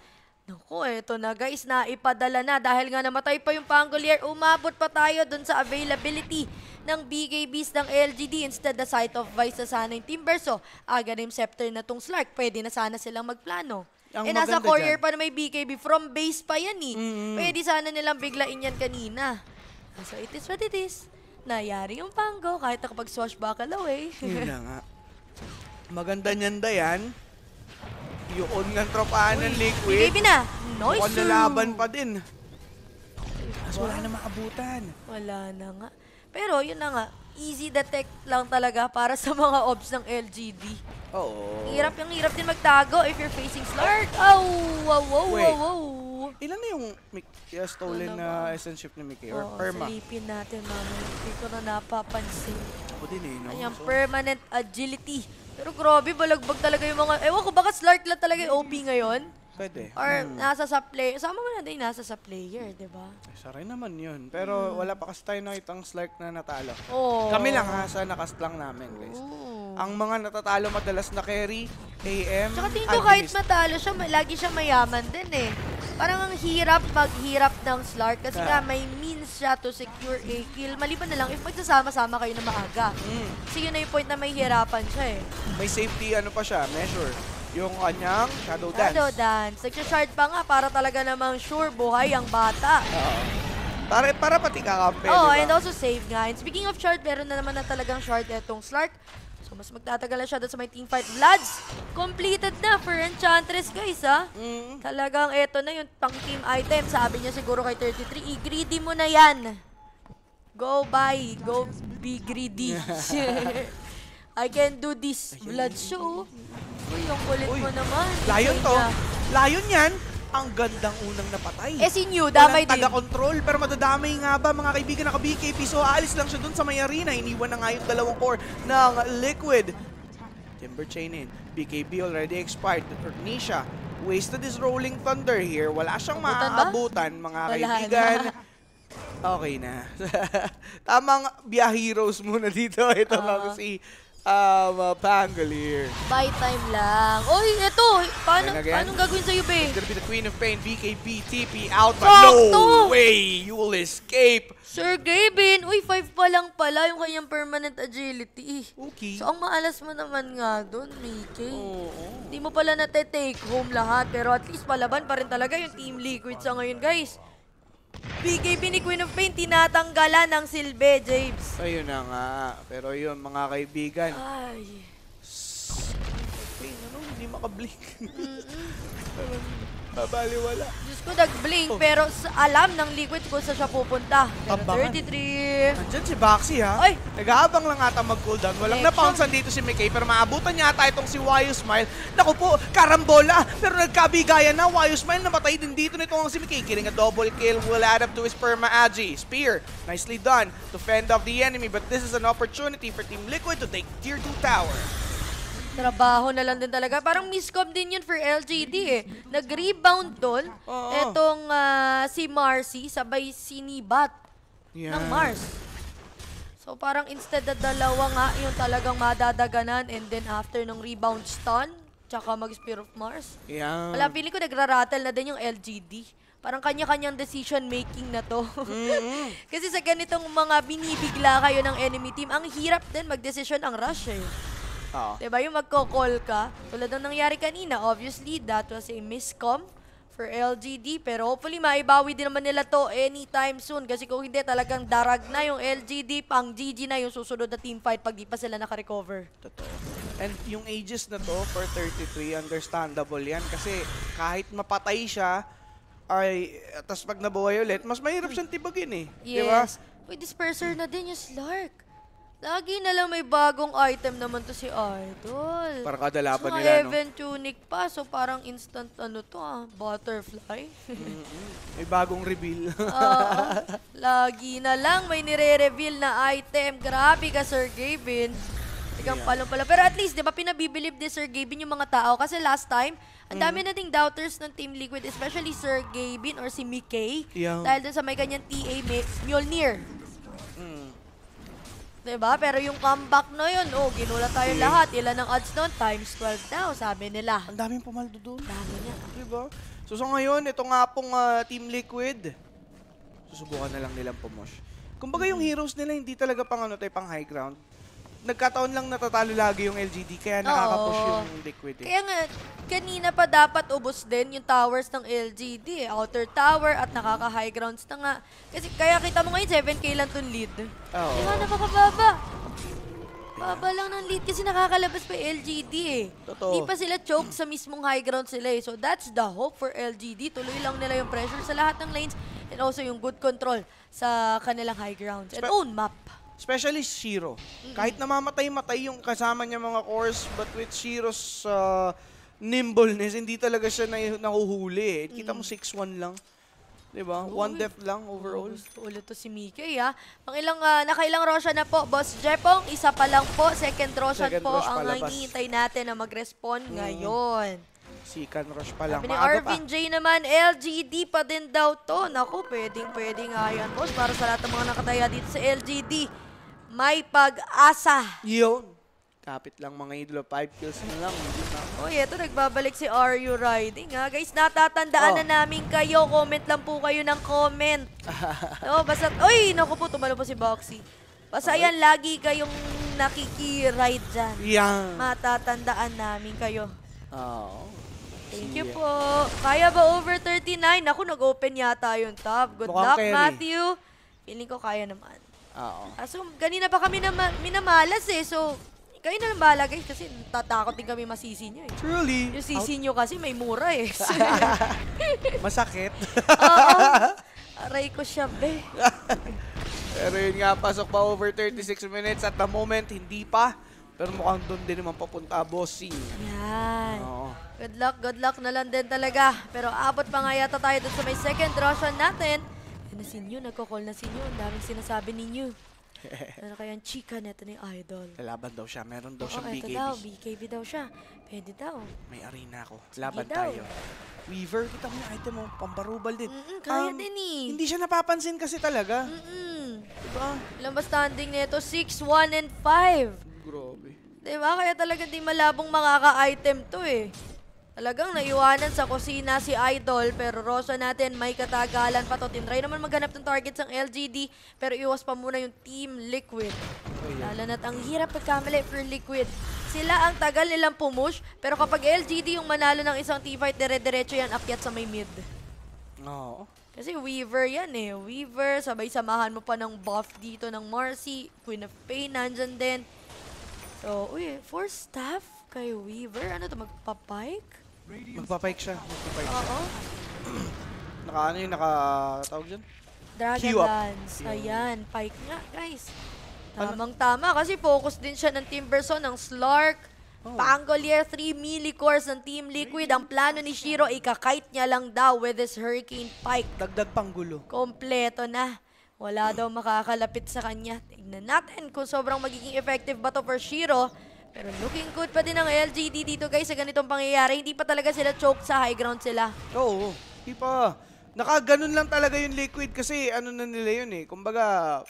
Naku, eto na guys, naipadala na dahil nga namatay pa yung Pangolier, umabot pa tayo dun sa availability ng BKBs ng LGD instead the site of vice na sana yung Team So, aga yung scepter na tong Slark, pwede na sana silang magplano. Ang eh, nasa courier dyan. pa na may BKB, from base pa yan eh. mm Pwede sana nilang biglain yan kanina. So, it is what it is. Nayari yung Pango, kahit nakapag-swashbuckle away. Yun na nga. Maganda niyan, Dayan. Yun ng tropaan ng Liquid. Baby na. Nice. Mukhang nalaban pa din. Mas wala na makabutan. Wala na nga. Pero yun na nga, easy detect lang talaga para sa mga obs ng LGD. Oo. Hirap yung hirap din magtago if you're facing Slurk. Oh, wow, wow, Wait. wow, wow. Ilan na yung uh, stolen na uh, essence ship ni Mickey? Or Oo, perma? Silipin natin, mama. Hindi ko na napapansin. Ako din eh, no? Ayan, so, permanent agility pero grabe, balagbag talaga yung mga... Ewan ko, bakit Slark lang talaga yung OP ngayon? Pwede. Or Hmm. nasa sa player. Sama mo na din nasa sa player, di ba? Isa rin naman yun. Pero hmm. wala pa kasi tayo ang slark na natalo. Oo. Oh. Kami lang ha, sa nakast lang namin guys. Oo. Oh. Ang mga natatalo madalas na carry, AM, Tsaka tingin kahit Alchemist. matalo siya, may- lagi siya mayaman din eh. Parang ang hirap maghirap ng Slark kasi nga ah. may means siya to secure a kill. Maliban na lang if magsasama-sama kayo na maaga. Mm. Kasi yun na yung point na may hirapan siya eh. May safety ano pa siya, measure yung kanyang Shadow Dance. Shadow Dance. Nagsashard pa nga para talaga namang sure buhay ang bata. Oo. Para, para pati kakampi, Oh, and also save nga. And speaking of shard, meron na naman na talagang shard itong Slark. So, mas magtatagal na siya doon sa may team fight. Bloods, completed na for Enchantress, guys, ha? Ah. Mm. Talagang eto na yung pang-team item. Sabi niya siguro kay 33, i-greedy mo na yan. Go buy, go be greedy. I can do this, Vlad Show. Uy, yung kulit Uy, mo naman. Lion to. Lion yan. Ang gandang unang napatay. Eh, si New, damay Walang din. taga-control. Pero madadamay nga ba, mga kaibigan, na ka BKP. So, aalis lang siya dun sa may arena. Iniwan na nga yung dalawang core ng Liquid. Timber chain in. BKB already expired. Tornisha wasted his Rolling Thunder here. Wala siyang maaabutan, mga kaibigan. Okay na. Tamang heroes muna dito. Ito uh, -huh. si um, ah, uh, Pangolier. Buy time lang. Oy, eto! Paano, anong gagawin sa'yo, Be? It's gonna be the Queen of Pain. BKB, TP out, but Sakto! no way! You will escape! Sir Gavin, uy, 5 pa lang pala yung kanyang permanent agility. Okay. So, ang maalas mo naman nga doon, Mickey. Oo. Oh, Hindi oh. mo pala nate-take home lahat, pero at least palaban pa rin talaga yung Team Liquid sa ngayon, guys. BKB ni Queen of Pain, tinatanggalan ng silbi, James. Ayun na nga. Pero yun, mga kaibigan. Ay. Pain, ano? Hindi makablink. Mm -mm. Mabaliwala. Diyos ko, nag-blink, pero alam ng Liquid kung saan siya pupunta. Pero Abangan. 33. Nandiyan si Baxi, ha? Ay! Nag-aabang lang ata mag-cooldown. Walang napounsan dito si Mikay, pero maabutan niya ata itong si Wayo Smile. Naku po, karambola! Pero nagkabigayan na, Wayo Smile namatay din dito nito ang si Mikay. Killing a double kill will add up to his Perma Agi. Spear, nicely done to fend off the enemy, but this is an opportunity for Team Liquid to take Tier 2 tower. Trabaho na lang din talaga. Parang miscom din yun for LGD eh. Nag-rebound doon. Oo. Etong ah, si Marcy, sabay sinibat ng Mars. So parang instead na dalawa nga yung talagang madadaganan and then after ng rebound stun, tsaka mag-Spear of Mars. Yan. Wala, feeling ko nagrarattle na din yung LGD. Parang kanya-kanyang decision making na to. Kasi sa ganitong mga binibigla kayo ng enemy team, ang hirap din mag-decision ang rush eh. Oh. Diba? Yung magko-call ka, tulad ng nangyari kanina, obviously, that was a miscom for LGD. Pero hopefully, maibawi din naman nila to anytime soon. Kasi kung hindi, talagang darag na yung LGD, pang GG na yung susunod na teamfight pag di pa sila nakarecover. Totoo. And yung ages na to for 33, understandable yan. Kasi kahit mapatay siya, ay, tas pag nabuhay ulit, mas mahirap siyang tibagin eh. Diba? Yes. Diba? Uy, disperser na din yung Slark. Lagi na lang may bagong item naman to si Idol. Parang kadalapan nila, no? Even tunic pa, so parang instant ano to ah, butterfly. mm -hmm. May bagong reveal. uh, lagi na lang may nire-reveal na item. Grabe ka, Sir Gavin. Ikang yeah. palong pala. Pero at least, di ba, pinabibilib ni Sir Gavin yung mga tao. Kasi last time, ang mm. dami mm -hmm. nating doubters ng Team Liquid, especially Sir Gavin or si Mickey. Yeah. Dahil dun sa may kanyang TA Mjolnir. Diba? Pero yung comeback na yun, oh, ginulat tayo okay. lahat. Ilan ang odds noon? Times 12 daw, sabi nila. Ang daming pumaldo doon. Dami niya. Diba? So, so ngayon, ito nga pong uh, Team Liquid, susubukan na lang nilang pumush. Kumbaga yung mm-hmm. heroes nila hindi talaga pang ano tayo, pang high ground nagkataon lang natatalo lagi yung LGD, kaya nakaka-push yung Liquid. Eh. Kaya nga, kanina pa dapat ubos din yung towers ng LGD. Eh. Outer tower at nakaka-high grounds na nga. Kasi kaya kita mo ngayon, 7k lang itong lead. Oo. Diba, napakababa. Baba lang ng lead kasi nakakalabas pa LGD eh. Totoo. Di pa sila choke sa mismong high ground sila eh. So that's the hope for LGD. Tuloy lang nila yung pressure sa lahat ng lanes and also yung good control sa kanilang high grounds and own map. Especially Shiro. Kahit namamatay-matay yung kasama niya mga cores, but with Shiro's uh, nimbleness, hindi talaga siya na nahuhuli. Eh. Mm. Kita mo 6-1 lang. Diba? Cool. One death lang overall. Gusto ulit to si Mickey, ha? Ah. Pangilang, uh, ah, nakailang Roshan na po, Boss Jepong. Isa pa lang po, second Roshan second po rush ang hinihintay natin na mag-respond mm. ngayon. Sikan rush pa lang. Sabi ni J naman, LGD pa din daw to. Naku, pwedeng pwedeng ayan, boss, para sa lahat ng mga nakataya dito sa LGD. May pag-asa. Yun. Kapit lang mga idolo. 5 kills na lang. Uy, eto nagbabalik si Are You Riding ha. Guys, natatandaan oh. na namin kayo. Comment lang po kayo ng comment. no, basta, uy, naku po, tumalo po si Boxy. Basta okay. yan, lagi kayong nakikiride dyan. Yan. Yeah. Matatandaan namin kayo. Oo. Oh. Thank you po. Kaya ba over 39? Ako, nag-open yata yung top. Good Mukhang luck, Perry. Matthew. Feeling ko kaya naman. Oo. Ah, so, ganina pa kami na minamalas eh. So, kayo na lang bahala guys kasi tatakot din kami masisi nyo eh. Truly. Yung sisi nyo kasi may mura eh. Masakit. Oo. Aray ko siya, be. Pero yun nga, pasok pa over 36 minutes. At the moment, hindi pa. Pero mukhang doon din naman papunta, bossing. Yan. Oo. Good luck, good luck na lang din talaga. Pero abot pa nga yata tayo doon sa may second Russian natin. Ano sin yun? Nagko-call na sin yun. Daming sinasabi ninyo. ano kaya ang chika neto ni Idol? Lalaban daw siya. Meron daw siyang BKB. Oo, daw. BKB daw siya. Pwede daw. May arena ako. Laban tayo. Weaver, kita mo yung item mo. Pambarubal din. Mm-mm, kaya um, din eh. Hindi siya napapansin kasi talaga. Mm-mm. Diba? Ilan ba standing nito? 6, 1, and 5. Grabe. Diba? Kaya talaga di malabong makaka-item to eh. Talagang naiwanan sa kusina si Idol pero Rosa natin may katagalan pa to. Tinry naman maghanap ng targets ang LGD pero iwas pa muna yung Team Liquid. Oh, Lalo na't ang hirap pagkamali for Liquid. Sila ang tagal nilang pumush pero kapag LGD yung manalo ng isang T-fight, dire-diretso yan akyat sa may mid. Oo. No. Kasi Weaver yan eh. Weaver, sabay samahan mo pa ng buff dito ng Marcy. Queen of Pain nandyan din. So, uy, eh, four staff kay Weaver. Ano to, magpapike? Magpapike siya. Magpapike siya. Oo. Naka ano yung naka... Tawag dyan? Dragon Queue up. Ayan. Pike nga, guys. Ano? Tamang-tama kasi focus din siya ng Timberson, ng Slark. Oh. Pangolier 3 millicores ng Team Liquid. Ang plano ni Shiro, ikakite niya lang daw with his Hurricane Pike. Dagdag panggulo. Kompleto na. Wala daw makakalapit sa kanya. Tignan natin kung sobrang magiging effective ba to for Shiro. Pero looking good pa din ang LGD dito guys sa ganitong pangyayari. Hindi pa talaga sila choke sa high ground sila. Oo, hindi pa. Nakaganon lang talaga yung Liquid kasi ano na nila yun eh. Kumbaga,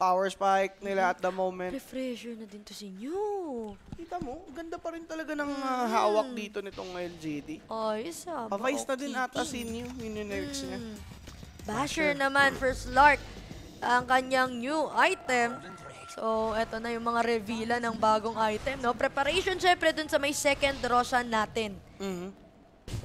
power spike nila at the moment. Refresher na din to si New. Kita mo, ganda pa rin talaga ng uh, hawak mm. dito nitong LGD. Ayos ah. Pavice na din ata si New, yun yung lyrics niya. Mm. Basher naman for Slark. Ang kanyang new item. So, eto na yung mga revila ng bagong item, no? Preparation, syempre, dun sa may second Roshan natin. Mm -hmm.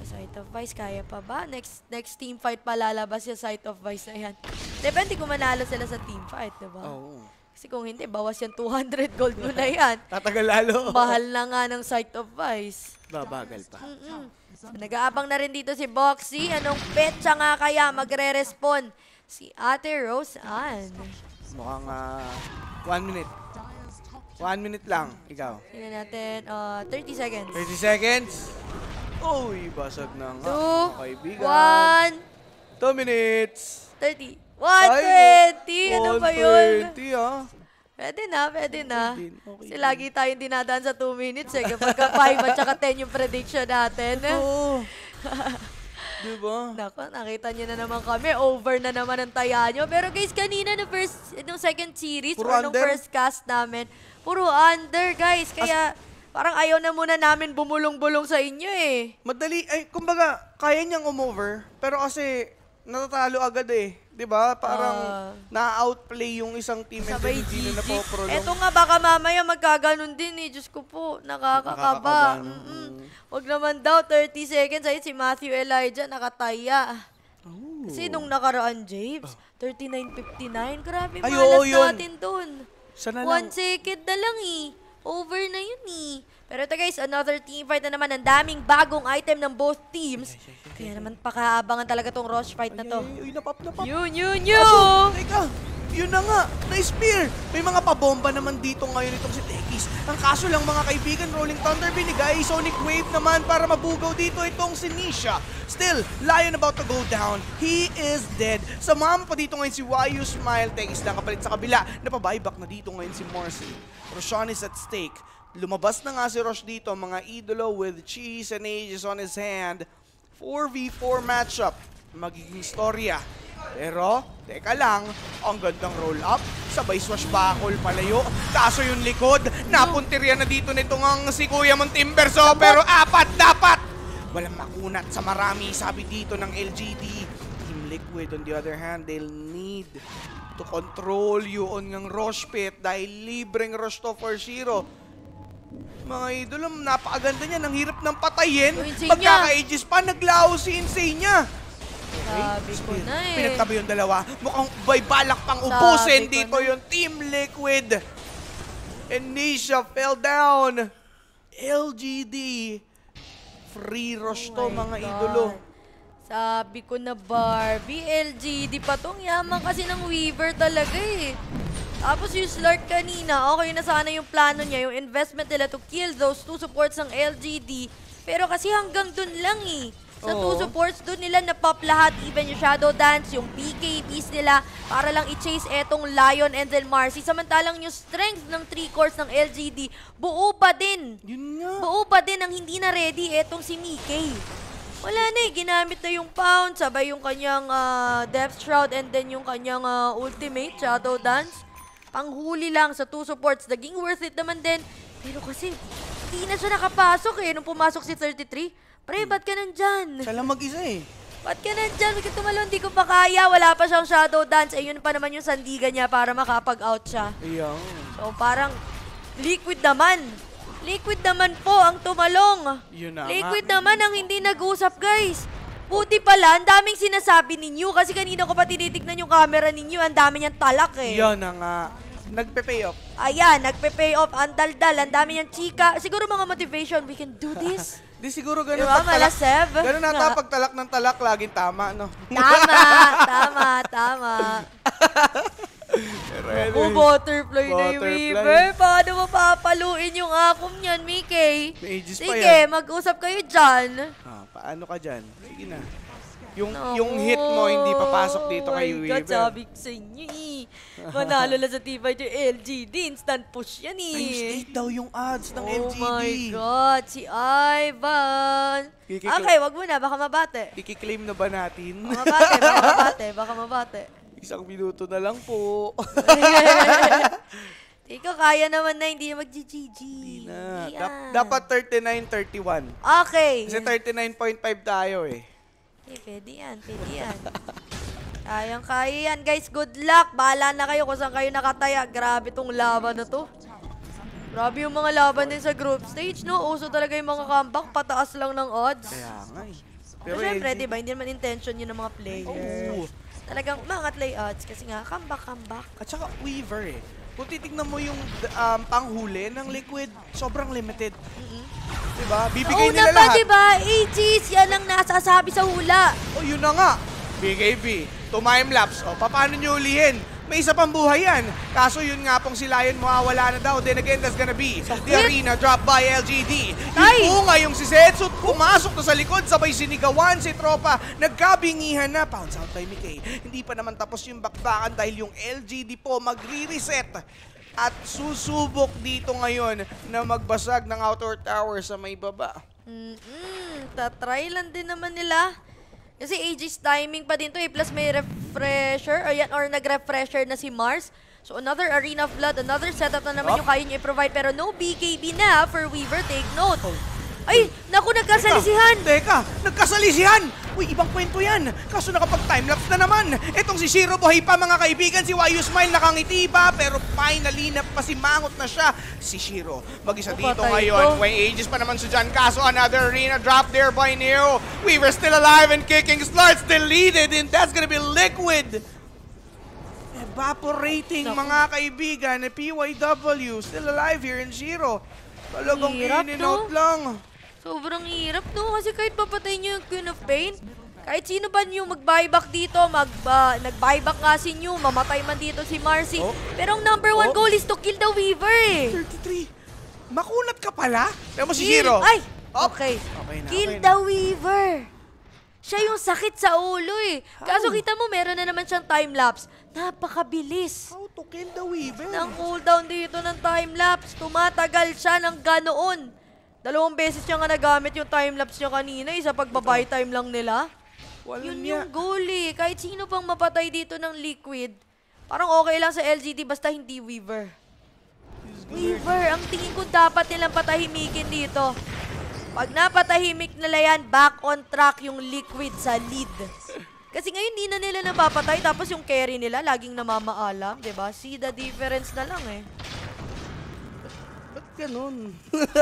Sa Sight of Vice, kaya pa ba? Next next team fight pa lalabas yung Sight of Vice na yan. Depende kung manalo sila sa team fight, di ba? Oo. Oh. Kasi kung hindi, bawas yung 200 gold mo na yan. Tatagal lalo. Mahal na nga ng Sight of Vice. Babagal pa. Mm -mm. So, Nag-aabang na rin dito si Boxy. Anong petsa nga kaya magre-respond si Ate Rose Ann? Mukhang uh, One minute. One minute lang, ikaw. Tingnan natin, uh, 30 seconds. 30 seconds. Uy, basag na nga. Two, kaibigan. one. Two minutes. 30. 120! Ano ba yun? 120, ah. Pwede na, pwede na. Kasi lagi tayong dinadaan sa 2 minutes eh. Kapag 5 at saka 10 yung prediction natin. Oo. Diba? Nako, nakita niyo na naman kami. Over na naman ang taya nyo. Pero guys, kanina no first, nung second series, puro or nung first cast namin, puro under guys. Kaya As parang ayaw na muna namin bumulong-bulong sa inyo eh. Madali, Eh, kumbaga, kaya niyang umover. Pero kasi natatalo agad eh. 'Di ba? Parang Ah. na-outplay yung isang team and Sabay then hindi na napoprolong. Eto nga, baka mamaya magkaganon din eh. Diyos ko po, nakakakaba. Nakakakaba, Mm-mm. Wag naman daw, 30 seconds. Ayun, si Matthew Elijah, nakataya. Kasi nung nakaraan, James, 39.59. Grabe, Ay, malas natin dun. Sana lang. One second na lang eh. Over na yun eh. Pero ito guys, another team fight na naman. Ang daming bagong item ng both teams. Kaya naman pakaabangan talaga tong rush fight na to. Ay, ay, ay, napap, napap. Yun, yun, yun! Aso, teka, yun na nga, na-spear. May mga pabomba naman dito ngayon itong si Tekis. Ang kaso lang mga kaibigan, Rolling Thunder binigay Sonic Wave naman para mabugaw dito itong si Nisha. Still, Lion about to go down. He is dead. Samahan pa dito ngayon si Wayu Smile. Tekis lang kapalit sa kabila. Napabuyback na dito ngayon si Marcy. Roshan is at stake. Lumabas na nga si Rush dito, mga idolo with cheese and ages on his hand. 4v4 matchup, magiging storya. Pero, teka lang, ang gandang roll-up, sabay swash palayo. Kaso yung likod, napuntirya na dito nitong ang si Kuya Montimberso, pero apat dapat! Walang makunat sa marami, sabi dito ng LGD. Team Liquid, on the other hand, they'll need to control you on ngang rush pit dahil libreng rush to for zero. Mga idol, napakaganda niya. Ang hirap ng patayin. Pagkaka-ages pa, naglao si Insania. Sabi ko na eh. Pinagtabi yung dalawa. Mukhang may balak pang ubusin dito yung Team Liquid. And Nisha fell down. LGD. Free rush to oh mga God. idolo. Sabi ko na Barbie, LGD pa tong yaman kasi ng Weaver talaga eh. Tapos yung Slurk kanina, okay na sana yung plano niya, yung investment nila to kill those two supports ng LGD. Pero kasi hanggang dun lang eh. Sa Oo. two supports, dun nila napop lahat. Even yung Shadow Dance, yung BKBs nila, para lang i-chase etong Lion and then Marcy. Samantalang yung strength ng three cores ng LGD, buo pa din. Yun nga. Buo pa din ang hindi na ready etong si Mikkei. Wala na eh, ginamit na yung pound, sabay yung kanyang ah, Death Shroud and then yung kanyang ah, ultimate, Shadow Dance panghuli lang sa two supports. Naging worth it naman din. Pero kasi, hindi na siya nakapasok eh. Nung pumasok si 33, pre, ba't ka nandyan? Siya lang mag-isa eh. Ba't ka nandyan? Ba't ka tumalo? Hindi ko pa kaya. Wala pa siyang shadow dance. Ayun pa naman yung sandigan niya para makapag-out siya. Yeah. So, parang liquid naman. Liquid naman po ang tumalong. Yun na Liquid nga. naman ang hindi nag-usap, guys. Buti pala, ang daming sinasabi ninyo. Kasi kanina ko pa tinitignan yung camera ninyo. Ang dami niyang talak eh. Yun na nga. Nagpe-pay off. Ayan, nagpe-pay off. Ang daldal, ang dami niyang chika. Siguro mga motivation, we can do this. Di siguro ganun diba, pagtalak. Ganun nata talak ng talak, laging tama, no? Tama, tama, tama. Ako, butterfly, butterfly na yung Weaver. Paano papaluin yung akom niyan, Mickey? May Sige, mag-usap kayo dyan. Ah, paano ka dyan? Sige na. Yung, no. yung hit mo hindi papasok dito oh kay Weaver. God, sabi sa inyo eh. Manalo lang sa T5 yung LGD. Instant push yan eh. Times daw yung odds ng oh LGD. Oh my God, si Ivan. Ikikl okay, wag mo na. Baka mabate. Ikiklaim na ba natin? Baka mabate, baka mabate, baka mabate. Isang minuto na lang po. Ikaw, kaya naman na, hindi mag-GGG. Hindi na. Dap dapat 39-31. Okay. Kasi 39.5 tayo eh. Okay, pwede yan, pwede yan. Kayang kaya yan, guys. Good luck. Bahala na kayo kung saan kayo nakataya. Grabe tong laban na to. Grabe yung mga laban din sa group stage, no? Uso talaga yung mga comeback. Pataas lang ng odds. Kaya nga eh. Pero syempre, di ba? Hindi naman intention yun ng mga players. Oh. Talagang mangat lay odds kasi nga, comeback, comeback. At saka Weaver eh. Kung titignan mo yung um, panghuli ng liquid, sobrang limited. Mm-hmm. Diba? Bibigay Una nila pa, lahat. diba? AGs, yan ang nasasabi sa hula. O, oh, yun na nga. BKB, tumaim lapse. O, oh, paano nyo ulihin? may isa pang buhay yan. Kaso yun nga pong si Lion mawawala na daw. Then again, that's gonna be the hit. arena drop by LGD. Ay! Yung yung si Zetsu pumasok na sa likod, sabay sinigawan si Tropa. Nagkabingihan na. Pounce out by Mickey. Hindi pa naman tapos yung bakbakan dahil yung LGD po magre-reset at susubok dito ngayon na magbasag ng outer tower sa may baba. Mm-mm, tatry lang din naman nila kasi Aegis timing pa din to eh. Plus may refresher. yan, or nag-refresher na si Mars. So another Arena of Blood, another setup na naman oh. yung kaya niyo i-provide. Pero no BKB na for Weaver. Take note. Oh. Ay! Naku, nagkasalisihan! Teka, teka! Nagkasalisihan! Uy, ibang kwento yan! Kaso nakapag-timelapse na naman! Itong si Shiro buhay pa mga kaibigan, si Wayu Smile nakangiti pa, pero finally napasimangot na siya si Shiro. Mag-isa dito ngayon, may ages pa naman si Jan Kaso, another arena dropped there by Neo. were still alive and kicking slots deleted and that's gonna be Liquid! Evaporating Naku. mga kaibigan, PYW still alive here in Shiro. Talagang in and out lang. Sobrang hirap, no? Kasi kahit papatay nyo yung Queen of Pain, kahit sino ba nyo mag-buyback dito, mag, uh, ah, nag-buyback nga si New, mamatay man dito si Marcy. Oh? Pero ang number one oh? goal is to kill the Weaver eh. 33. Makulat ka pala? Pero mo si Zero. Ay! Oh. Okay. okay na, kill okay the Weaver. Siya yung sakit sa ulo eh. Kaso kita mo, meron na naman siyang time-lapse. Napakabilis. How to kill the Weaver? Nang cooldown dito ng time-lapse, tumatagal siya ng ganoon. Dalawang beses niya nga nagamit yung time-lapse niya kanina. Isa pagbabay time lang nila. Wala Yun niya. yung goal eh. Kahit sino bang mapatay dito ng Liquid, parang okay lang sa LGD basta hindi Weaver. Weaver, ang tingin ko dapat nilang patahimikin dito. Pag napatahimik nila yan, back on track yung Liquid sa lead. Kasi ngayon, hindi na nila napapatay. Tapos yung carry nila, laging namamaalam. ba diba? See the difference na lang eh ganun.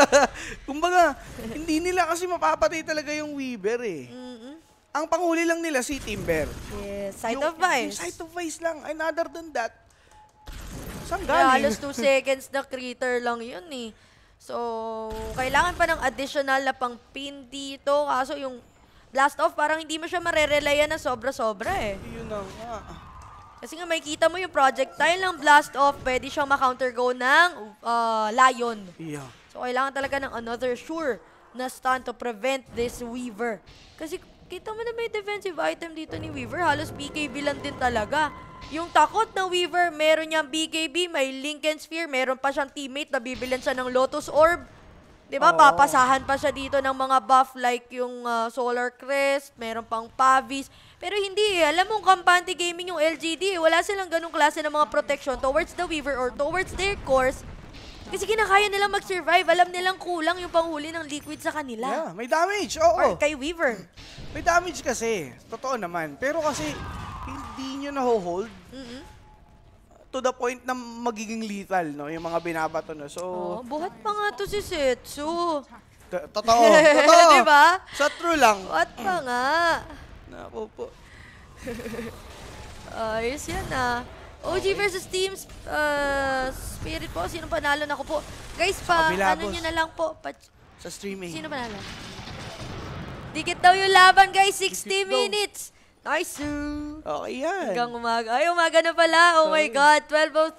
Kumbaga, hindi nila kasi mapapatay talaga yung Weaver eh. Mm-mm. Ang panghuli lang nila si Timber. Yes, side yung, of vice. Yung sight of vice lang. Another than that, saan galing? Yeah, alas 2 seconds na critter lang yun eh. So, kailangan pa ng additional na pang pin dito. Kaso yung blast off, parang hindi mo siya marerelayan na sobra-sobra eh. Yun na nga. Kasi nga makikita mo yung projectile ng blast off, pwede siyang ma-counter go ng uh, Lion. Yeah. So kailangan talaga ng another sure na stun to prevent this Weaver. Kasi kita mo na may defensive item dito ni Weaver, halos BKB lang din talaga. Yung takot na Weaver, meron niyang BKB, may Lincoln Sphere, meron pa siyang teammate na bibilan siya ng Lotus Orb. Di ba? Papasahan pa siya dito ng mga buff like yung uh, Solar Crest, meron pang Pavis. Pero hindi eh. Alam mo, kampante gaming yung LGD eh. Wala silang ganung klase ng mga protection towards the Weaver or towards their course. Kasi kinakaya nilang mag-survive. Alam nilang kulang yung panghuli ng liquid sa kanila. Yeah, may damage. Oo. Or kay Weaver. May damage kasi. Totoo naman. Pero kasi hindi nyo naho-hold. Mm -hmm to the point na magiging lethal, no? Yung mga binabato, no? So... Oh, buhat pa nga to si Setsu. Totoo. Totoo. diba? Sa true lang. Buhat pa nga. Nako po. Ayos yan ah. OG versus Team uh, Spirit po. Sino panalo? Nako po. Guys, pa Kabilabos. ano nyo na lang po. Pa sa streaming. Sino panalo? Dikit daw yung laban, guys. 60 minutes. Nice. Okay yan. Hanggang umaga. Ay, umaga na pala. Oh Sorry. my God.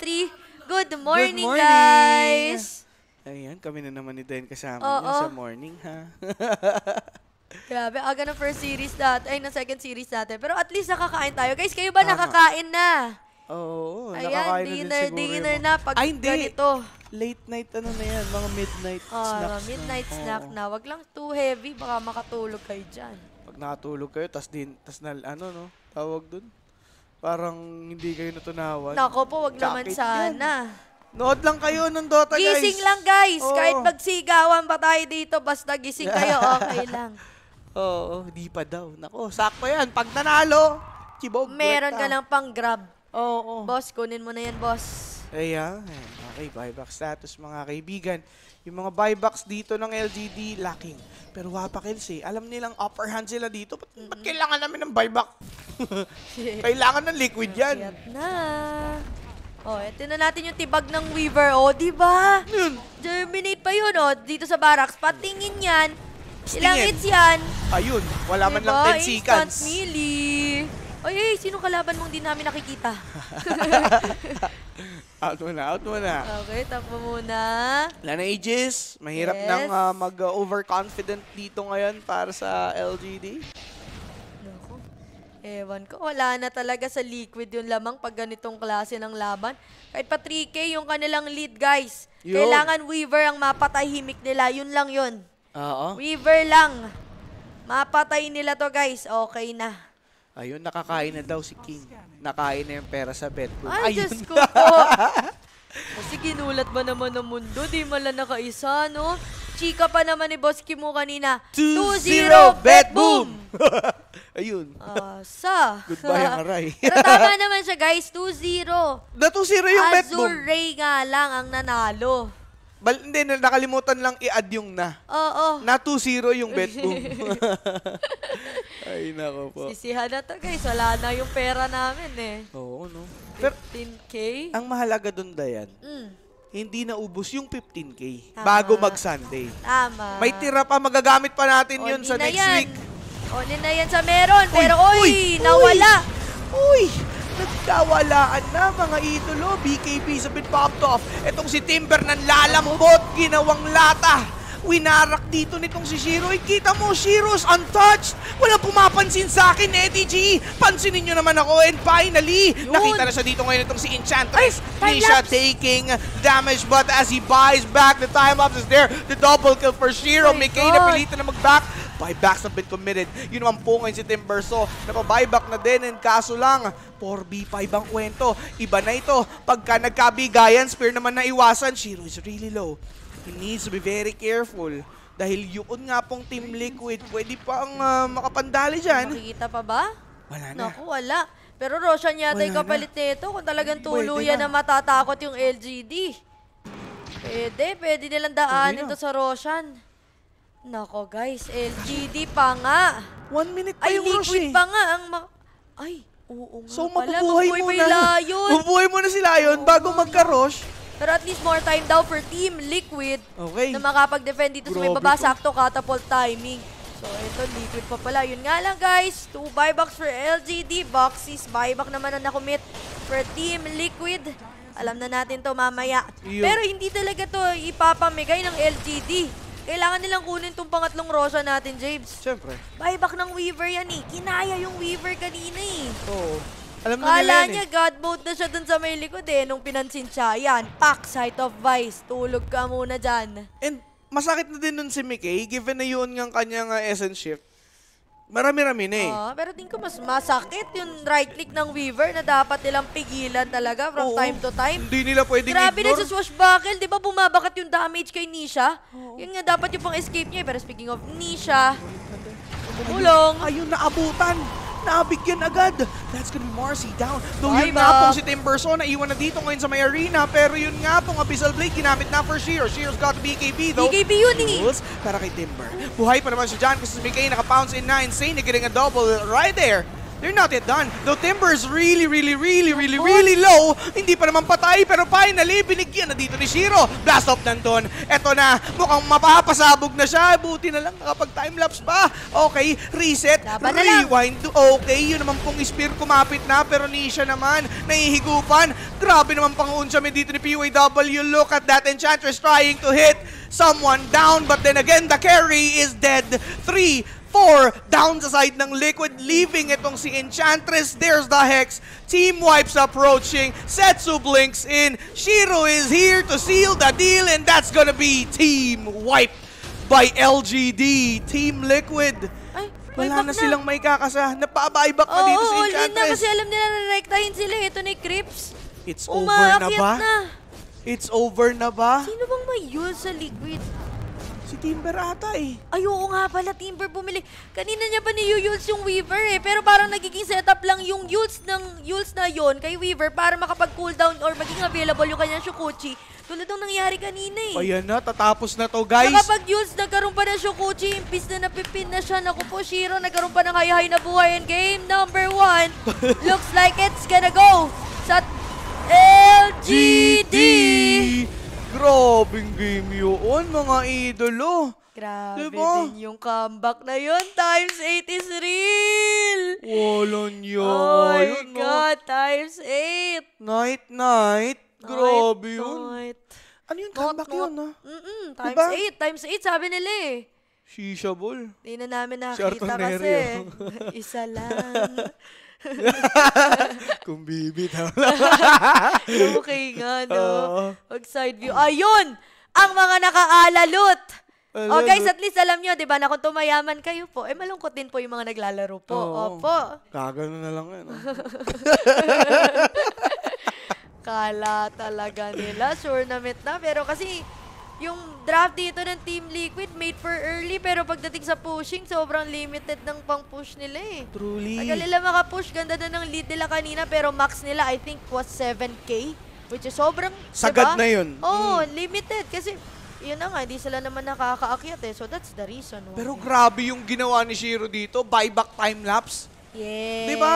12.03. Good morning, Good morning, guys. Ayan, kami na naman ni Den kasama oh, niya oh. sa morning, ha? Grabe, aga na first series natin. Ay, na second series natin. Pero at least nakakain tayo. Guys, kayo ba nakakain na? Oo, Ayan, nakakain dinner, din siguro. dinner na pag Ay, hindi. ganito. Late night, ano na yan, mga midnight Oh, snacks na. midnight Oo. snack na. Wag lang too heavy, baka makatulog kayo dyan. Pag nakatulog kayo, tas din, tas na, ano, no, tawag dun. Parang hindi kayo natunawan. Nako po, wag naman Jacket yan. sana. Nood lang kayo ng Dota, guys. Gising lang guys, Oo. kahit magsigawan pa tayo dito, basta gising kayo, okay lang. Oo, oh, di pa daw. Nako, sakto yan. Pag nanalo, chibog. Meron ka lang pang grab. Oo. Oh, oh. Boss, kunin mo na yan, boss. Ayan. Okay, buyback status mga kaibigan. Yung mga buybacks dito ng LGD, laking. Pero wapakils eh. Alam nilang upper hand sila dito. Ba't, mm-hmm. ba't kailangan namin ng buyback? kailangan ng liquid yan. Siyat na. Oh, ito na natin yung tibag ng Weaver. Oh, di ba? Germinate pa yun, oh. Dito sa barracks. Patingin yan. Ilang hits yan? Ayun, wala diba? man lang 10 seconds. Instant melee. Oy, oy, sino kalaban mong di namin nakikita? out na, out na. Okay, takbo muna. Lana Aegis, mahirap yes. nang uh, mag-overconfident dito ngayon para sa LGD. Ewan ko, wala na talaga sa liquid yung lamang pag ganitong klase ng laban. Kahit pa 3K yung kanilang lead, guys. Yun. Kailangan Weaver ang mapatahimik nila. Yun lang yun. Oo. Weaver lang. Mapatay nila to guys. Okay na. Ayun, nakakain na daw si King. Nakain na yung pera sa bet. Ko. Ay, Ayun. Diyos ko po. Kasi ginulat ba naman ng mundo? Di mala nakaisa, no? Chika pa naman ni Boss Kim mo kanina. 2-0 bet boom! Ayun. Uh, sa. Goodbye, ang aray. Pero tama naman siya, guys. 2-0. Na 2-0 yung bet boom. Azure Ray nga lang ang nanalo. Bal, hindi, nakalimutan lang i-add yung na. Oo. Oh, oh. Na 2-0 yung bet boom. Ay, nako po. Sisihan na to, guys. Wala na yung pera namin eh. Oo, no? 15K? ang mahalaga dun, Dayan, mm. hindi naubos yung 15K Tama. bago mag-Sunday. Tama. May tira pa, magagamit pa natin Oli yun sa na next yan. week. Oli na yan sa meron. Uy, pero, oy, uy, nawala. Uy! uy. Nagkawalaan na mga idolo. BKB sa bit popped off. Itong si Timber nang lalambot. Ginawang lata. Winarak dito nitong si Shiro. kita mo, Shiro's untouched. Wala pumapansin sa akin, Eddie G. Pansinin nyo naman ako. And finally, Yun. nakita na siya dito ngayon itong si Enchantress. Nisha taking damage. But as he buys back, the time-ups is there. The double kill for Shiro. Oh Mikay napilitan na mag-back Buyback sa bit committed. Yun naman po ngayon si Timberso. Napabuyback na din. And kaso lang, 4v5 ang kwento. Iba na ito. Pagka nagkabigayan, Spear naman naiwasan. Shiro is really low. He needs to be very careful. Dahil yun nga pong Team Liquid, pwede pa ang uh, makapandali dyan. Makikita pa ba? Wala na. Naku, wala. Pero Roshan yata yung kapalit nito kung talagang tuluyan na. na matatakot yung LGD. Pwede, pwede nilang daan ito sa Roshan. Nako guys, LGD pa nga. One minute pa yung rush eh. liquid pa nga ang ma... Ay, oo nga So, pala. mabubuhay mo na. Lion. Mabubuhay mo na si Lion oo, bago magka-rush. Pero at least more time daw for Team Liquid okay. na makapag-defend dito sa may baba. Sakto catapult timing. So, ito, liquid pa pala. Yun nga lang, guys. Two buybacks for LGD. Boxes, buyback naman na nakumit for Team Liquid. Alam na natin to mamaya. Iyo. Pero hindi talaga to ipapamigay ng LGD. Kailangan nilang kunin tong pangatlong Rosa natin, James. Siyempre. Buyback ng Weaver yan eh. Kinaya yung Weaver kanina eh. Oo. Alam na Kala eh. niya, eh. God mode na siya dun sa may likod eh. Nung pinansin siya, yan, pack, sight of vice. Tulog ka muna dyan. And masakit na din nun si Mickey, given na yun ng kanyang uh, essence shift Marami-rami na eh. Ah, pero din ko mas masakit yung right click ng Weaver na dapat nilang pigilan talaga from Oo. time to time. Hindi nila pwedeng Grabe ignore. din sa swashbuckle, di ba bumabakat yung damage kay Nisha? Yun nga dapat yung pang-escape niya eh. Pero speaking of Nisha, Kulong. Ayun, naabutan. Nabigyan agad. That's gonna be Marcy down. Though Why yun na po si Team Person, naiwan na dito ngayon sa may arena. Pero yun nga pong Abyssal Blade, ginamit na for Sheer. Sheer's got BKB though. BKB yun eh. para kay Timber. Buhay pa naman si John kasi si Mikay nakapounce in 9. Sane, nagiring a double right there. They're not yet done. The timber is really, really, really, really, really low. Hindi pa naman patay, pero finally, binigyan na dito ni Shiro. Blast off nandun. Eto na, mukhang mapapasabog na siya. Buti na lang kapag time-lapse pa. Okay, reset, Laban rewind. Okay, yun naman pong spear kumapit na, pero Nisha naman, nahihigupan. Grabe naman pang unsame dito ni PYW. Look at that Enchantress trying to hit someone down, but then again, the carry is dead. Three four down the side ng Liquid, leaving itong si Enchantress. There's the Hex. Team Wipes approaching. Setsu blinks in. Shiro is here to seal the deal, and that's gonna be Team Wipe by LGD. Team Liquid. Ay, wala na, na silang may kakasa. Napabuyback na oh, dito si Enchantress. Oh, na kasi alam nila na rektahin sila. Ito ni Crips. It's Umaakyat over na ba? na. It's over na ba? Sino bang may yun sa Liquid? Si Timber ata eh. Ay, oo nga pala, Timber bumili. Kanina niya pa ni niyuyules yung Weaver eh. Pero parang nagiging setup lang yung yules ng yules na yon kay Weaver para makapag-cooldown or maging available yung kanyang Shukuchi. Tulad ng nangyari kanina eh. Ayan na, tatapos na to guys. Nakapag Yules, nagkaroon pa ng Shokuchi. Impis na napipin na siya. Naku po, Shiro, nagkaroon pa ng hayahay na buhay. And game number one, looks like it's gonna go sa LGD. Grabing game yun, mga idolo. Grabe diba? din yung comeback na yun. Times 8 is real! Wala niya. Oh my yun, God, no? times 8. Night, night. Grabe night, yun. Night. Ano yung comeback not, yun, ha? Ah? Mm -mm, times 8. Diba? Times 8, sabi nila eh. Shisha ball. Hindi na namin nakita kasi. Oh. Isa lang. Kung bibitaw lang. okay nga, no? Uh, Pag side view. Ayun! Ang mga nakaalalot! Oh, guys, at least alam nyo, di ba, na kung tumayaman kayo po, eh malungkot din po yung mga naglalaro po. Oo. Opo. Kagano na lang yan. Ah. Kala talaga nila, sure na met na. Pero kasi, yung draft dito ng Team Liquid made for early pero pagdating sa pushing, sobrang limited ng pang-push nila eh. Truly. Tagal nila makapush. Ganda na ng lead nila kanina pero max nila I think was 7k which is sobrang, Sagad diba? na yun. oh, mm. limited kasi yun na nga, hindi sila naman nakakaakyat eh. So that's the reason why. Oh. Pero grabe yung ginawa ni Shiro dito. Buyback time-lapse. Yes. Diba?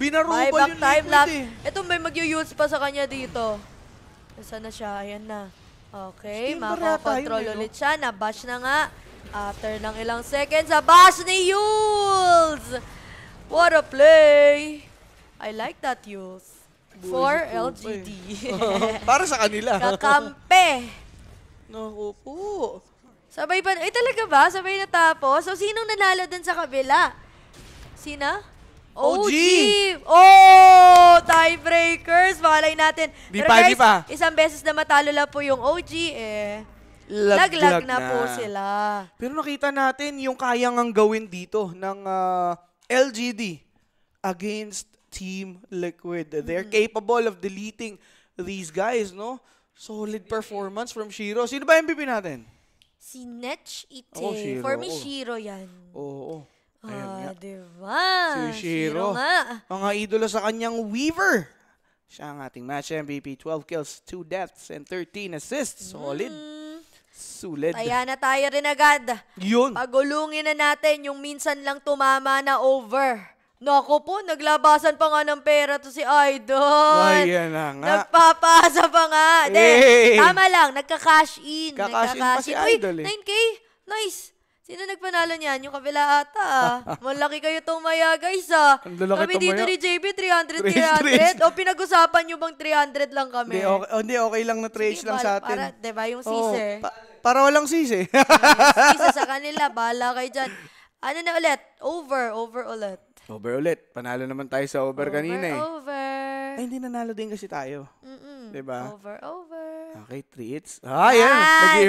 Binarubal Buyback yung time lapse. Eh. Ito may mag-use pa sa kanya dito. Nasaan na siya? Ayan na. Okay, Steam makakontrol eh, ulit siya. Nabash na nga. After ng ilang seconds, nabash ni Yules! What a play! I like that, Yules. For eh. LGD. Para sa kanila. Kakampe. Naku po. Sabay pa, Ay, eh, talaga ba? Sabay natapos? So, sinong nanalo dun sa kabila? Sina? OG! Oh! Tiebreakers! Malay natin. Di pa, guys, di pa. isang beses na matalo lang po yung OG, eh. Laglag, Laglag na, na po sila. Pero nakita natin yung kaya ngang gawin dito ng uh, ah, LGD against Team Liquid. Mm. They're mm-hmm. capable of deleting these guys, no? Solid performance from Shiro. Sino ba MVP natin? Si Netch Ite. Oh, For me, Shiro yan. Oo. Oh, oh. Ah, Ayun nga. diba? Sushiro. Shiro nga. Mga idolo sa kanyang Weaver. Siya ang ating match MVP. 12 kills, 2 deaths, and 13 assists. Solid. Hmm. Sulit. Kaya na tayo rin agad. Yun. Pagulungin na natin yung minsan lang tumama na over. Nako po, naglabasan pa nga ng pera to si Idol. Ay, yan na nga. Nagpapasa pa nga. De, tama lang, nagka-cash in. Kaka-cash in pa si Idol eh. 9K? Nice. Sino nagpanalo niyan? Yung kabila ata. ah. Malaki kayo tumaya, guys, ah. Ang lalaki kami dito ni JB, 300, 300. o pinag-usapan nyo bang 300 lang kami? Hindi, okay, oh, hindi, okay lang na trades Sige, lang sa atin. Para, diba, yung Oo, sise. pa- para walang sisi. Isa sa kanila, bala kayo dyan. Ano na ulit? Over, over ulit. over ulit. Panalo naman tayo sa over, kanina eh. Over, over. Ay, hindi nanalo din kasi tayo. Mm-mm. Diba? Over, over. Okay, treats. hits. Ah, yan.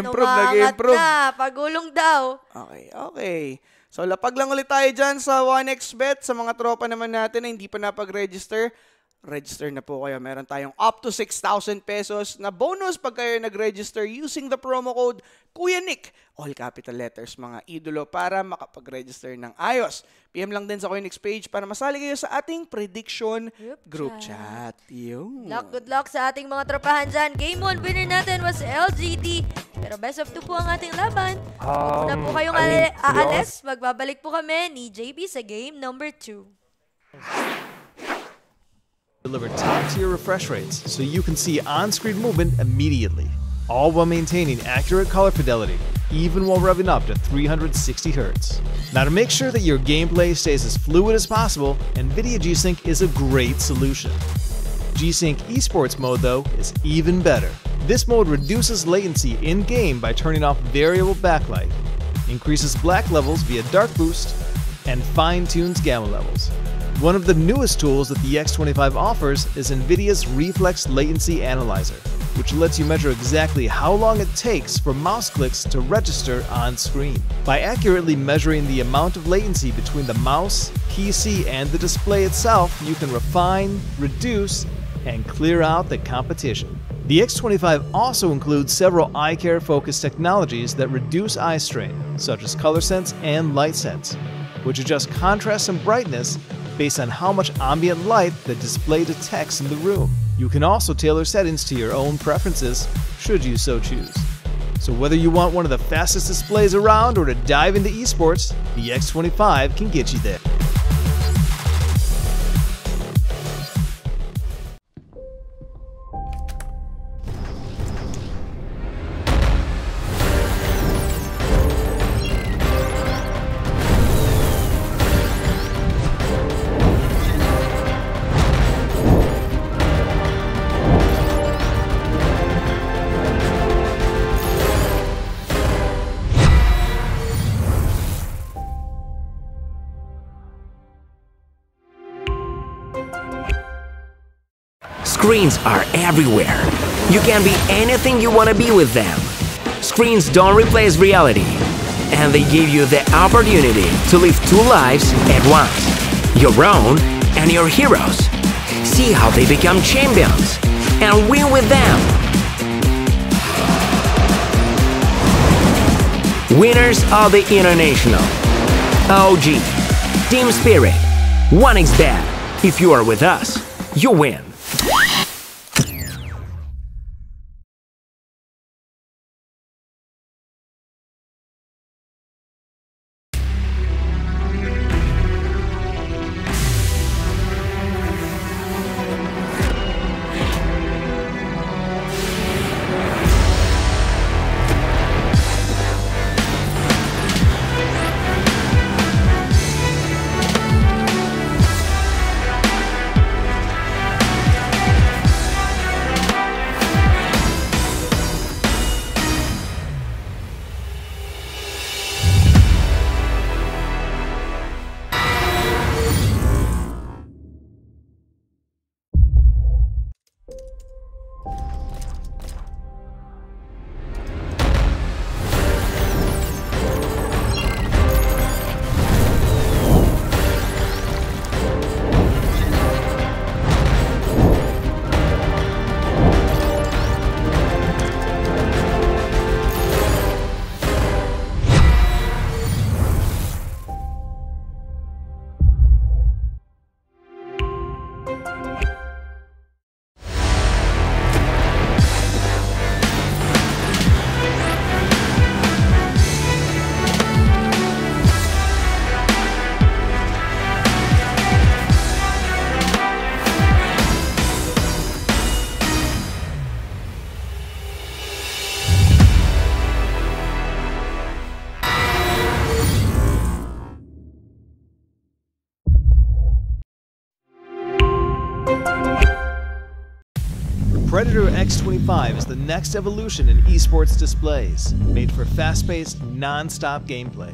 Nag-improve, nag-improve. Na. Pagulong daw. Okay, okay. So, lapag lang ulit tayo dyan sa 1xbet. Sa mga tropa naman natin na hindi pa napag-register register na po kayo. Meron tayong up to 6,000 pesos na bonus pag kayo nag-register using the promo code Kuya Nick. All capital letters mga idolo para makapag-register ng ayos. PM lang din sa Coinix page para masali kayo sa ating prediction group, group chat. chat. Yung. Luck, good luck sa ating mga tropahan dyan. Game 1 winner natin was LGD. Pero best of 2 po ang ating laban. Um, Huwag na po um, kayong aalis. Magbabalik po kami ni JB sa game number 2. deliver top-tier refresh rates so you can see on-screen movement immediately, all while maintaining accurate color fidelity, even while revving up to 360 Hz. Now to make sure that your gameplay stays as fluid as possible, NVIDIA G-Sync is a great solution. G-Sync Esports mode though is even better. This mode reduces latency in-game by turning off variable backlight, increases black levels via dark boost, and fine-tunes gamma levels. One of the newest tools that the X25 offers is NVIDIA's Reflex Latency Analyzer, which lets you measure exactly how long it takes for mouse clicks to register on screen. By accurately measuring the amount of latency between the mouse, PC, and the display itself, you can refine, reduce, and clear out the competition. The X25 also includes several eye care focused technologies that reduce eye strain, such as color sense and light sense, which adjust contrast and brightness based on how much ambient light the display detects in the room. You can also tailor settings to your own preferences, should you so choose. So whether you want one of the fastest displays around or to dive into esports, the X25 can get you there. Screens are everywhere. You can be anything you want to be with them. Screens don't replace reality, and they give you the opportunity to live two lives at once your own and your heroes. See how they become champions and win with them. Winners of the International OG Team Spirit 1xBet. If you are with us, you win. X25 is the next evolution in esports displays, made for fast-paced, non-stop gameplay.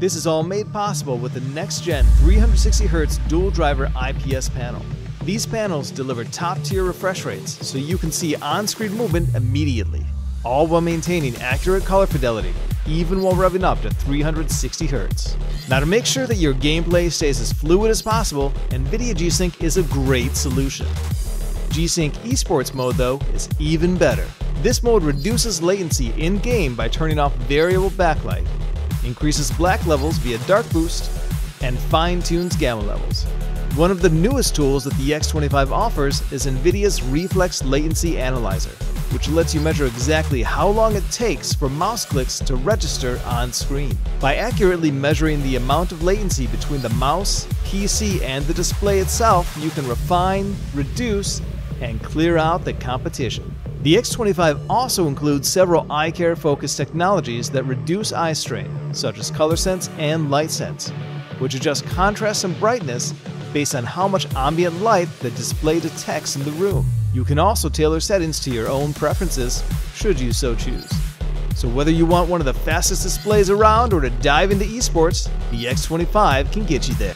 This is all made possible with the next-gen 360Hz dual-driver IPS panel. These panels deliver top-tier refresh rates, so you can see on-screen movement immediately, all while maintaining accurate color fidelity, even while revving up to 360Hz. Now to make sure that your gameplay stays as fluid as possible, NVIDIA G-Sync is a great solution. G-Sync Esports mode, though, is even better. This mode reduces latency in-game by turning off variable backlight, increases black levels via dark boost, and fine-tunes gamma levels. One of the newest tools that the X25 offers is NVIDIA's Reflex Latency Analyzer, which lets you measure exactly how long it takes for mouse clicks to register on screen. By accurately measuring the amount of latency between the mouse, PC, and the display itself, you can refine, reduce, and clear out the competition. The X25 also includes several eye care focused technologies that reduce eye strain, such as color sense and light sense, which adjust contrast and brightness based on how much ambient light the display detects in the room. You can also tailor settings to your own preferences, should you so choose. So whether you want one of the fastest displays around or to dive into esports, the X25 can get you there.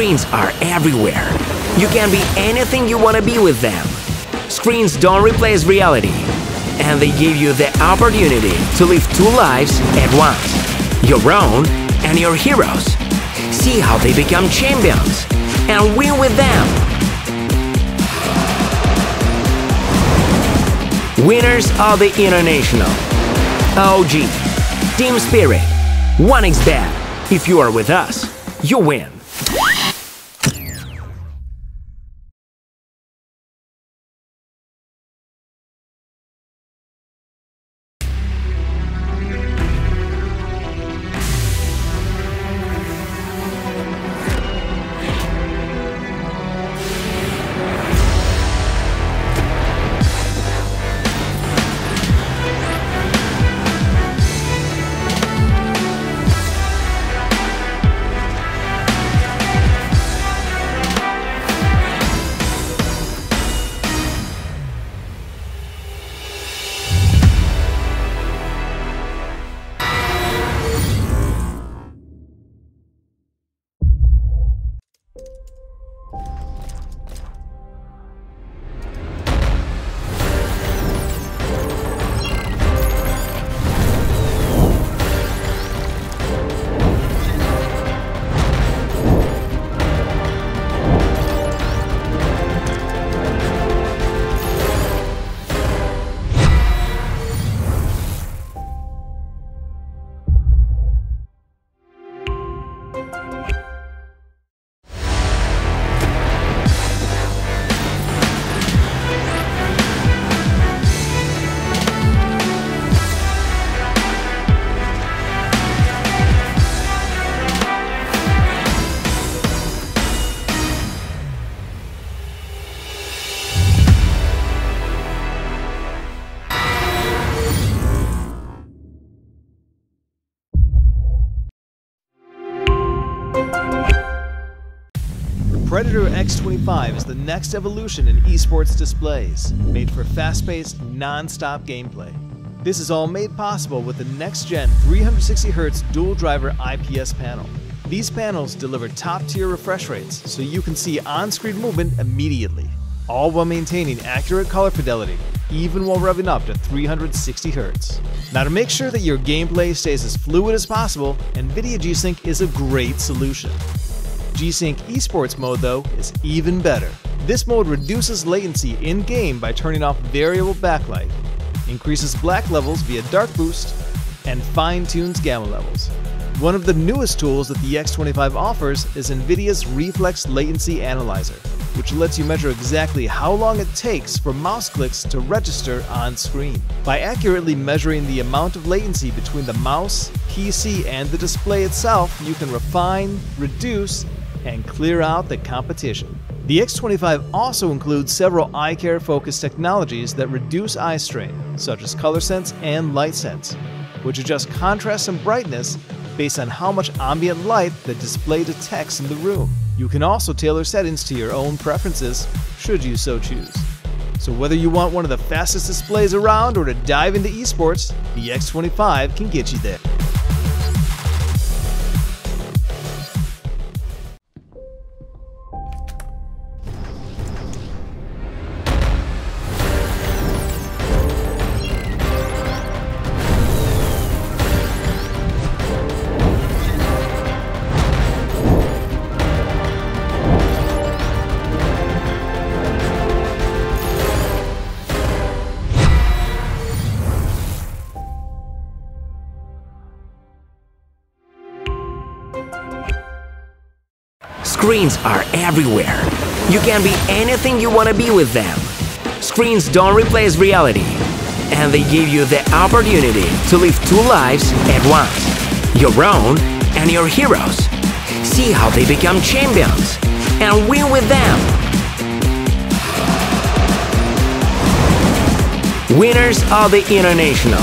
Screens are everywhere. You can be anything you want to be with them. Screens don't replace reality, and they give you the opportunity to live two lives at once your own and your heroes. See how they become champions and win with them. Winners of the International OG, Team Spirit, 1xBet. If you are with us, you win. 25 is the next evolution in esports displays, made for fast-paced, non-stop gameplay. This is all made possible with the next-gen 360Hz dual-driver IPS panel. These panels deliver top-tier refresh rates, so you can see on-screen movement immediately, all while maintaining accurate color fidelity, even while revving up to 360Hz. Now to make sure that your gameplay stays as fluid as possible, NVIDIA G-Sync is a great solution. G-Sync Esports mode, though, is even better. This mode reduces latency in-game by turning off variable backlight, increases black levels via dark boost, and fine-tunes gamma levels. One of the newest tools that the X25 offers is NVIDIA's Reflex Latency Analyzer, which lets you measure exactly how long it takes for mouse clicks to register on screen. By accurately measuring the amount of latency between the mouse, PC, and the display itself, you can refine, reduce, and clear out the competition. The X25 also includes several eye care focused technologies that reduce eye strain, such as color sense and light sense, which adjust contrast and brightness based on how much ambient light the display detects in the room. You can also tailor settings to your own preferences, should you so choose. So whether you want one of the fastest displays around or to dive into esports, the X25 can get you there. Screens are everywhere. You can be anything you want to be with them. Screens don't replace reality, and they give you the opportunity to live two lives at once your own and your heroes. See how they become champions and win with them. Winners of the International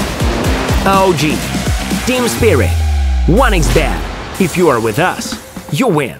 OG Team Spirit 1xBet. If you are with us, you win.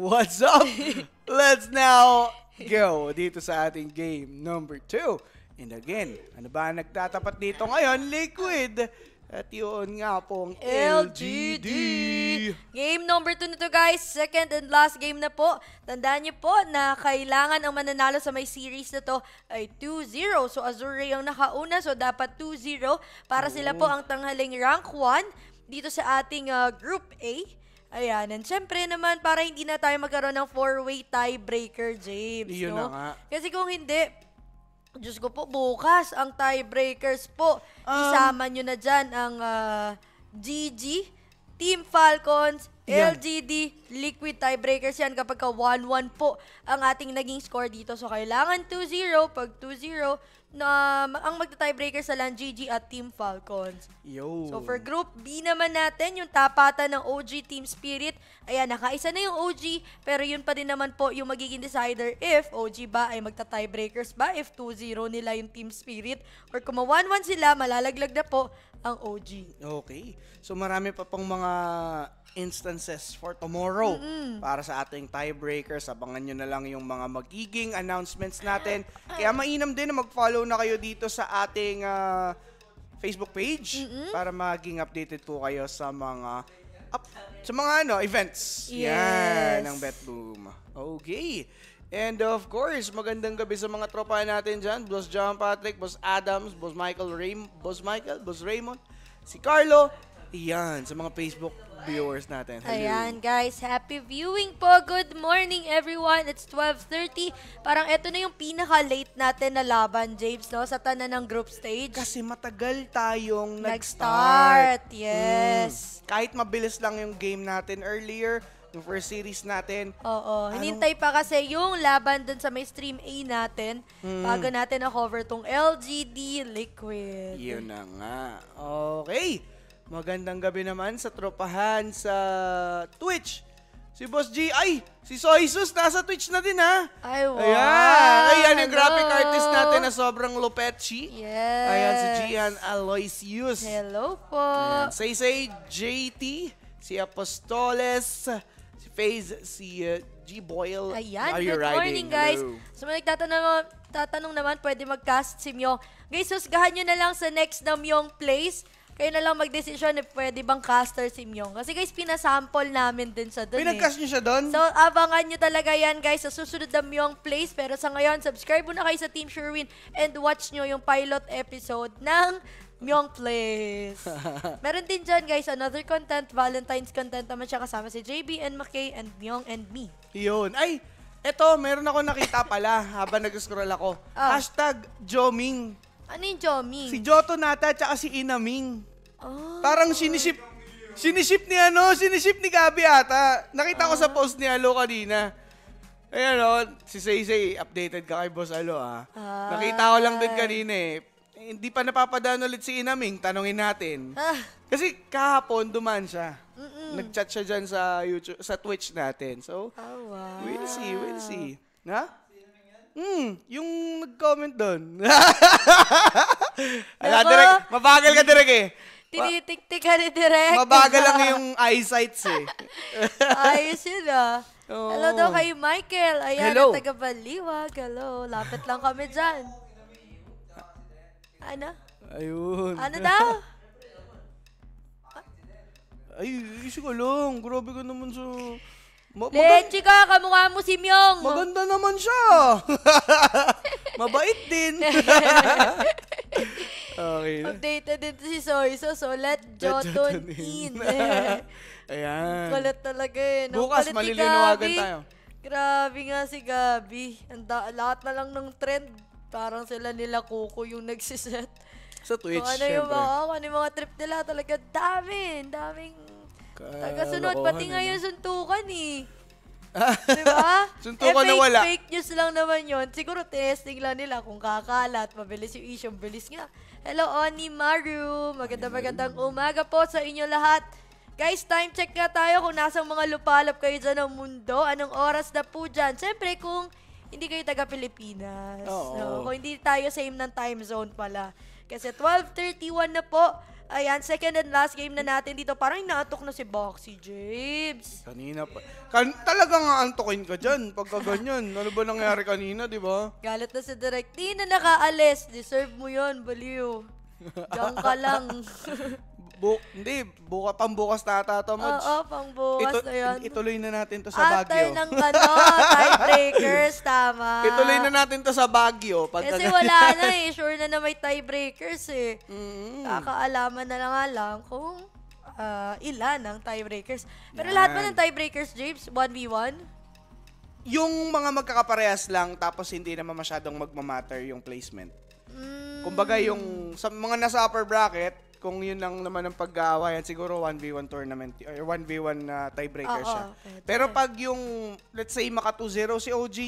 What's up? Let's now go dito sa ating game number 2. And again, ano ba ang nagtatapat dito ngayon? Liquid! At yun nga pong LGD. LGD. Game number 2 to guys. Second and last game na po. Tandaan niyo po na kailangan ang mananalo sa may series na to ay 2-0. So Azure Ray ang nakauna. So dapat 2-0 para oh. sila po ang tanghaling rank 1 dito sa ating uh, group A. Ayan, and syempre naman, para hindi na tayo magkaroon ng four-way tiebreaker, James. Yun no? na nga. Kasi kung hindi, Diyos ko po, bukas ang tiebreakers po. Um, Isama nyo na dyan ang uh, ah, GG, Team Falcons, yan. LGD, Liquid Tiebreakers yan kapag ka 1-1 po ang ating naging score dito. So, kailangan 2-0. Pag 2-0, na ang magta-tiebreaker sa LAN GG at Team Falcons. Yo. So for Group B naman natin, yung tapatan ng OG Team Spirit. Ayan, nakaisa na yung OG, pero yun pa din naman po yung magiging decider if OG ba ay magta-tiebreakers ba, if 2-0 nila yung Team Spirit, or kung 1-1 sila, malalaglag na po ang OG. Okay. So marami pa pang mga instances for tomorrow mm-hmm. para sa ating tiebreakers. Abangan nyo na lang yung mga magiging announcements natin. Ah. Kaya mainam din na mag-follow na kayo dito sa ating uh, Facebook page mm-hmm. para maging updated po kayo sa mga up, sa mga ano, events. Yes. Yan, ng Betboom. Okay. And of course, magandang gabi sa mga tropa natin dyan. Boss John Patrick, Boss Adams, Boss Michael Ray, Boss Michael, Boss Raymond, si Carlo. Yan, sa mga Facebook viewers natin. Hello. Ayan, guys. Happy viewing po. Good morning, everyone. It's 12.30. Parang ito na yung pinaka-late natin na laban, James, no? Sa tanan ng group stage. Kasi matagal tayong nag-start. Nag mm. yes. Mm. Kahit mabilis lang yung game natin earlier, yung first series natin. Oo. Hinintay pa kasi yung laban dun sa may stream A natin hmm. bago natin na-cover tong LGD Liquid. Yun na nga. Okay. Magandang gabi naman sa tropahan sa Twitch. Si Boss G, ay, si Soysus nasa Twitch na din ha. Ay, wow. Ayan, ayan yung graphic artist natin na sobrang lupetchi. Yes. Ayan, si Gian Aloysius. Hello po. Ayan, Saysay JT, si Apostoles, si FaZe, si uh, G. Boyle. Ayan, Are good morning guys. Hello. So, mga nagtatanong tatanong naman, pwede mag-cast si Myong. Guys, husgahan nyo na lang sa next na Myong Place kayo na lang magdesisyon if pwede bang caster si Myong. Kasi guys, pinasample namin din sa doon eh. Pinag-cast eh. niyo siya doon? So, abangan nyo talaga yan guys sa susunod na Myong Place. Pero sa ngayon, subscribe mo na kayo sa Team Sherwin and watch nyo yung pilot episode ng Myong Place. Meron din dyan, guys, another content, Valentine's content naman siya kasama si JB and McKay and Myong and me. Yun. Ay, eto, meron ako nakita pala habang nag-scroll ako. Oh. Hashtag Joming. Ano yung Joming? Si Joto Nata tsaka si Inaming. Oh. Parang sinisip, sinisip ni ano, sinisip ni Gabi ata. Nakita ko sa ah. post ni Alo kanina. Ayan o, oh, si Saysay, updated ka kay Boss Alo ah. Nakita ko lang din kanina eh. Hindi pa napapadaan ulit si Inaming, tanungin natin. Ah. Kasi kahapon duman siya. Mm-mm. Nag-chat siya dyan sa, YouTube, sa Twitch natin. So, oh, wow. we'll see, we'll see. Na? Hmm, yung nag-comment doon. Ala, direk, mabagal ka direk eh. Tinitik-tik Tinitiktika ni Direk. Mabagal lang yung eyesights eh. Ayos yun ah. Oh. Hello daw kay Michael. Ayan, hello. taga Baliwag. Hello. Lapit lang kami dyan. Ano? Ayun. Ano daw? Ay, isi ka lang. Grabe ka naman sa... Ma Leche ka, kamukha mo si Myong. Maganda naman siya. Mabait din. Okay. Updated din si Soy So, so let Jotun in. Ayan. Kulit talaga eh. No? Bukas, malilinawagan tayo. Grabe nga si Gabi. Ang lahat na lang ng trend. Parang sila nila Kuko yung nagsiset. Sa Twitch, ano kung ano syempre. yung mga, oh, ano yung mga trip nila. Talaga dami. Daming tagasunod. Pati nga yung suntukan eh. diba? Suntukan eh, na wala. Fake news lang naman yon Siguro testing lang nila kung kakalat, mabilis yung issue, Mabilis nga. Hello, Oni Maru. Maganda magandang umaga po sa inyo lahat. Guys, time check nga tayo kung nasang mga lupalop kayo dyan ng mundo. Anong oras na po dyan? Siyempre, kung hindi kayo taga-Pilipinas. Oo. So, kung hindi tayo same ng time zone pala. Kasi 12.31 na po Ayan, second and last game na natin dito. Parang inaantok na si Boxy James. Kanina pa. Kan talagang aantokin ka dyan pagka ganyan. Ano ba nangyari kanina, di ba? Galit na si Direct. Di na nakaalis. Deserve mo yon baliw. Diyan ka lang. Bu- hindi, buka, pambukas na ata to, Mods. Oo, pambukas Ito, na yun. Ituloy na natin to sa After Baguio. After ng ano, tiebreakers, tama. Ituloy na natin to sa Baguio. Pag Kasi wala na eh, sure na na may tiebreakers eh. Mm. Kakaalaman na lang alam kung uh, ah, ilan ang tiebreakers. Pero Yan. lahat ba ng tiebreakers, James? 1v1? Yung mga magkakaparehas lang, tapos hindi naman masyadong magmamatter yung placement. Mm. Kumbaga yung sa mga nasa upper bracket, kung yun lang naman ang pag-aawayan, siguro 1v1 tournament or 1v1 na uh, tiebreaker Oo, siya. Okay. Pero pag yung, let's say, maka 2-0 si OG,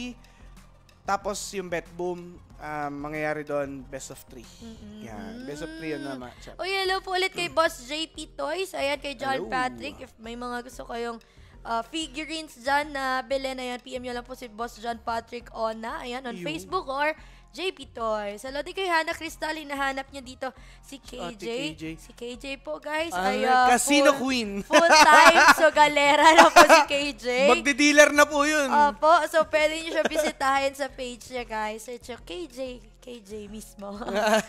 tapos yung bet boom, um, mangyayari doon, best of three. Mm-hmm. Yan. Best of three yun na matchup. O, hello po ulit kay Boss JP Toys. Ayan, kay John hello. Patrick. If may mga gusto kayong uh, figurines dyan na uh, bilhin, ayan, PM nyo lang po si Boss John Patrick Ona. Ayan, on you. Facebook or JP Toy. Sa Lodi kay Hana Crystal, hinahanap niya dito si KJ. Oh, KJ. Si KJ po, guys. Uh, ay, uh, casino full, queen. Full-time so galera na po si KJ. Magdi-dealer na po yun. Opo, uh, so pwede niyo siya bisitahin sa page niya, guys. It's so, KJ. KJ mismo.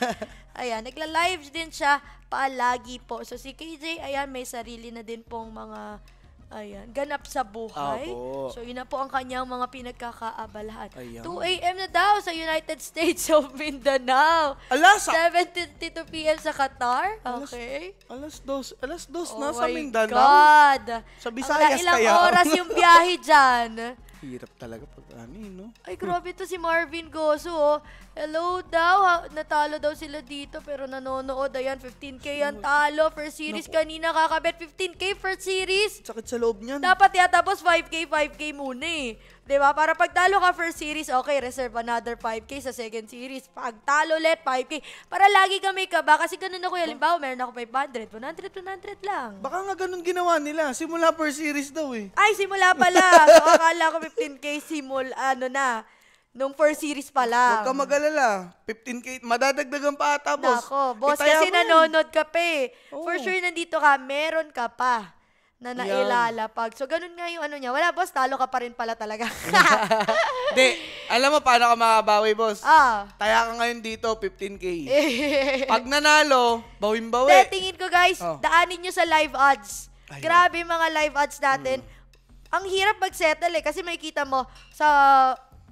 ayan, nagla-live din siya palagi po. So si KJ, ayan, may sarili na din pong mga Ayan. Ganap sa buhay. Apo. So, yun na po ang kanyang mga pinagkakaabalahan. 2 a.m. na daw sa United States of Mindanao. Alas! 7.32 p.m. sa Qatar. Okay. Alas, alas 2. Alas 2 oh na sa Mindanao. God! Sa Visayas kaya. Ilang oras yung biyahe dyan. Hirap talaga pag ano eh, no? Ay, grabe to si Marvin Goso. Oh. Hello daw, ha, natalo daw sila dito pero nanonood. Ayan, 15k yan talo. First series Naku. kanina kakabet, 15k first series. Sakit sa loob niyan. Dapat yatapos 5k, 5k muna eh. ba diba? Para pagtalo ka first series, okay, reserve another 5k sa second series. Pag talo ulit, 5k. Para lagi ka may kaba. Kasi ganun ako, eh. halimbawa, meron ako 500, 100, 100 lang. Baka nga ganun ginawa nila. Simula first series daw eh. Ay, simula pala. so, akala ko 15k simul, ano na. Nung first series pa lang. Huwag ka mag-alala. 15K, madadagdagan pa ata, boss. Nako, boss, Itaya kasi nanonood ka pa eh. Oh. For sure, nandito ka, meron ka pa na nailalapag. So, ganun nga yung ano niya. Wala, boss, talo ka pa rin pala talaga. Hindi, alam mo paano ka makabawi, boss? Ah. Taya ka ngayon dito, 15K. Pag nanalo, bawin-bawi. Hindi, tingin ko guys, oh. daanin nyo sa live odds. Grabe mga live odds natin. Mm. Ang hirap mag-settle eh, kasi makikita mo sa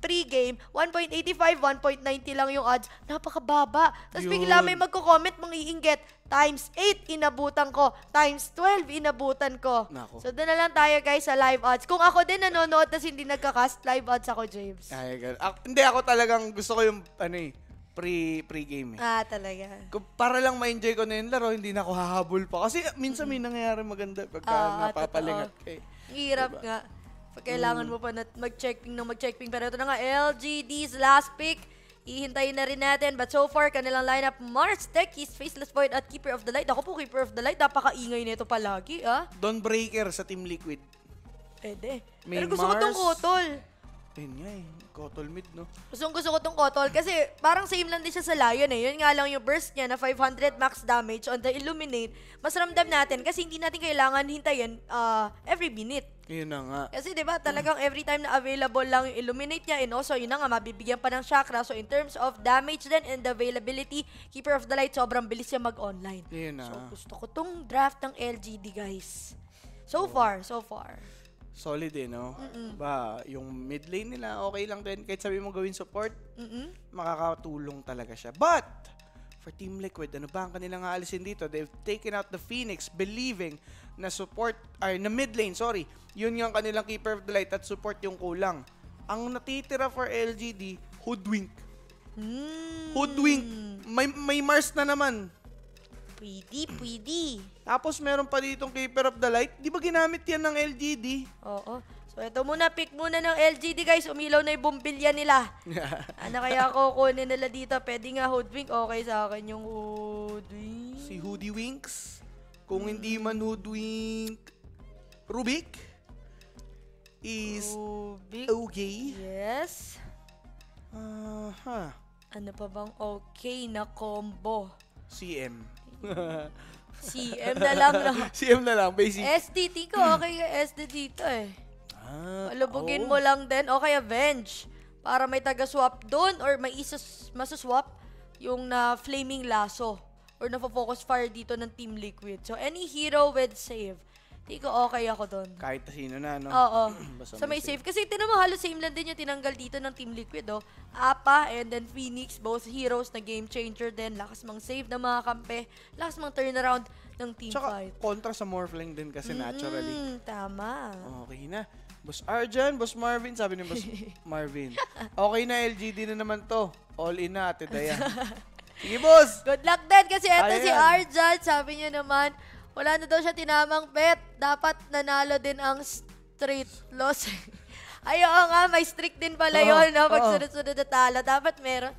pre-game, 1.85, 1.90 lang yung odds. Napakababa. Tapos Yun. bigla may magko-comment, mangiinggit, times 8 inabutan ko, times 12 inabutan ko. Nako. So doon na lang tayo guys sa live odds. Kung ako din nanonood tapos hindi nagka-cast, live odds ako, James. Ay, Ako, hindi ako talagang gusto ko yung ano eh, pre pre-game. Eh. Ah, talaga. Kung para lang ma-enjoy ko na yung laro, hindi na ako hahabol pa. Kasi minsan may mm. nangyayari maganda pagka Ah, napapalingat. totoo. kay. Hirap Diba? nga kailangan mo pa na mag-check ping ng mag-check ping. Pero ito na nga, LGD's last pick. Ihintayin na rin natin. But so far, kanilang lineup, Mars, Techies, Faceless Void, at Keeper of the Light. Ako po, Keeper of the Light. Napakaingay nito palagi, ah. Breaker sa Team Liquid. Pwede. May Pero gusto Mars, ko tong Kotol. Ayun nga eh. Cottle mid, no? Gustong gusto ko tong Cottle kasi parang same lang din siya sa Lion eh. Yun nga lang yung burst niya na 500 max damage on the Illuminate. Mas ramdam natin kasi hindi natin kailangan hintayin uh, every minute. Yun na nga. Kasi di ba talagang every time na available lang yung Illuminate niya and eh, also yun na nga mabibigyan pa ng chakra. So in terms of damage then and availability, Keeper of the Light sobrang bilis niya mag-online. Yun na. So gusto ko tong draft ng LGD guys. So oh. far, so far solid eh, no? Mm-mm. Ba, yung mid lane nila, okay lang din. Kahit sabi mo gawin support, Mm-mm. makakatulong talaga siya. But, for Team Liquid, ano ba ang kanilang aalisin dito? They've taken out the Phoenix, believing na support, ay, na mid lane, sorry. Yun yung kanilang keeper of the light at support yung kulang. Ang natitira for LGD, hoodwink. Mm. Hoodwink. May, may Mars na naman. Pwede, pwede. Tapos meron pa ditong Keeper of the Light. Di ba ginamit yan ng LGD? Oo. So ito muna, pick muna ng LGD guys. Umilaw na yung bumbilya nila. ano kaya kukunin nila dito? Pwede nga hoodwink. Okay sa akin yung hoodwink. Si Hoodie Winks. Kung hindi man hoodwink, Rubik is Rubik. okay. Yes. Aha. Ano pa bang okay na combo? CM. CM na lang, no? CM na lang, basic. SDT ko, okay SD dito eh. Ah, Palubugin oh. mo lang din, o kaya Venge. Para may taga-swap doon or may isus, masuswap yung na flaming lasso or na focus fire dito ng Team Liquid. So, any hero with save. Hindi ko okay ako doon. Kahit sino na, no? Oo. Basta so may safe. Kasi tinan mo, halos same lang din yung tinanggal dito ng Team Liquid, oh. Apa and then Phoenix, both heroes na game changer din. Lakas mang save ng mga kampe. Lakas mang turnaround ng team Tsaka, fight. kontra sa Morphling din kasi mm, naturally. Tama. Okay na. Boss Arjan, Boss Marvin, sabi ni Boss Marvin. Okay na, LGD na naman to. All in na, ate Dayan. Sige, boss! Good luck din kasi eto Ayan. si Arjan. Sabi niya naman, wala na daw siya tinamang bet. Dapat nanalo din ang straight loss. Ay, oo nga, may streak din pala oo, yun, no? Pag sunod-sunod na talo. Dapat meron.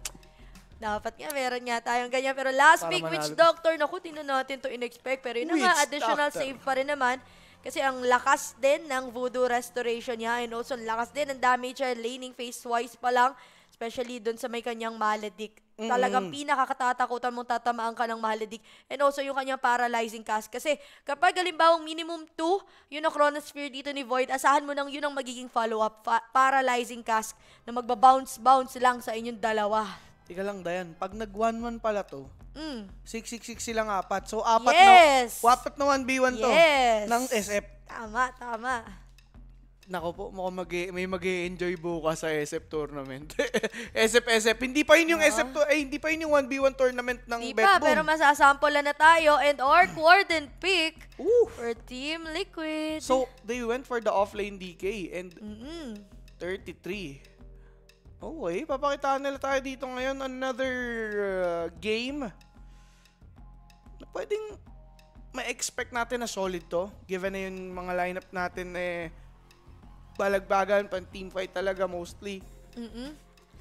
Dapat nga, meron nga tayong ganyan. Pero last pick, week, which doctor, naku, tinan natin to in-expect. Pero yun nga, additional doctor? save pa rin naman. Kasi ang lakas din ng voodoo restoration niya and also ang lakas din ng damage niya laning face twice pa lang. Especially dun sa may kanyang maledict Mm-hmm. Talagang pinakakatatakutan mong tatamaan ka ng mahaladik. And also yung kanyang paralyzing cast. Kasi kapag halimbawa minimum 2, yun ang chronosphere dito ni Void, asahan mo nang yun ang magiging follow-up. Fa- paralyzing cast na magbabounce-bounce lang sa inyong dalawa. Tika lang, Dayan. Pag nag 1-1 pala to, Mm. 666 silang apat. So, apat yes. na, apat na 1v1 yes. to ng SF. Tama, tama. Nako po, mukhang mag may mag enjoy bukas sa e SF tournament. SF, e e SF. Hindi pa yun yung uh SF, to- eh, hindi pa yun yung 1v1 tournament ng Di Bet pa, pero masasample na tayo and our and pick Oof. for Team Liquid. So, they went for the offlane DK and mm-hmm. 33. Oh, okay, papakitaan nila tayo dito ngayon another uh, game na pwedeng ma-expect natin na solid to given na yung mga lineup natin eh balagbagan, pang team fight talaga mostly. Mm-mm.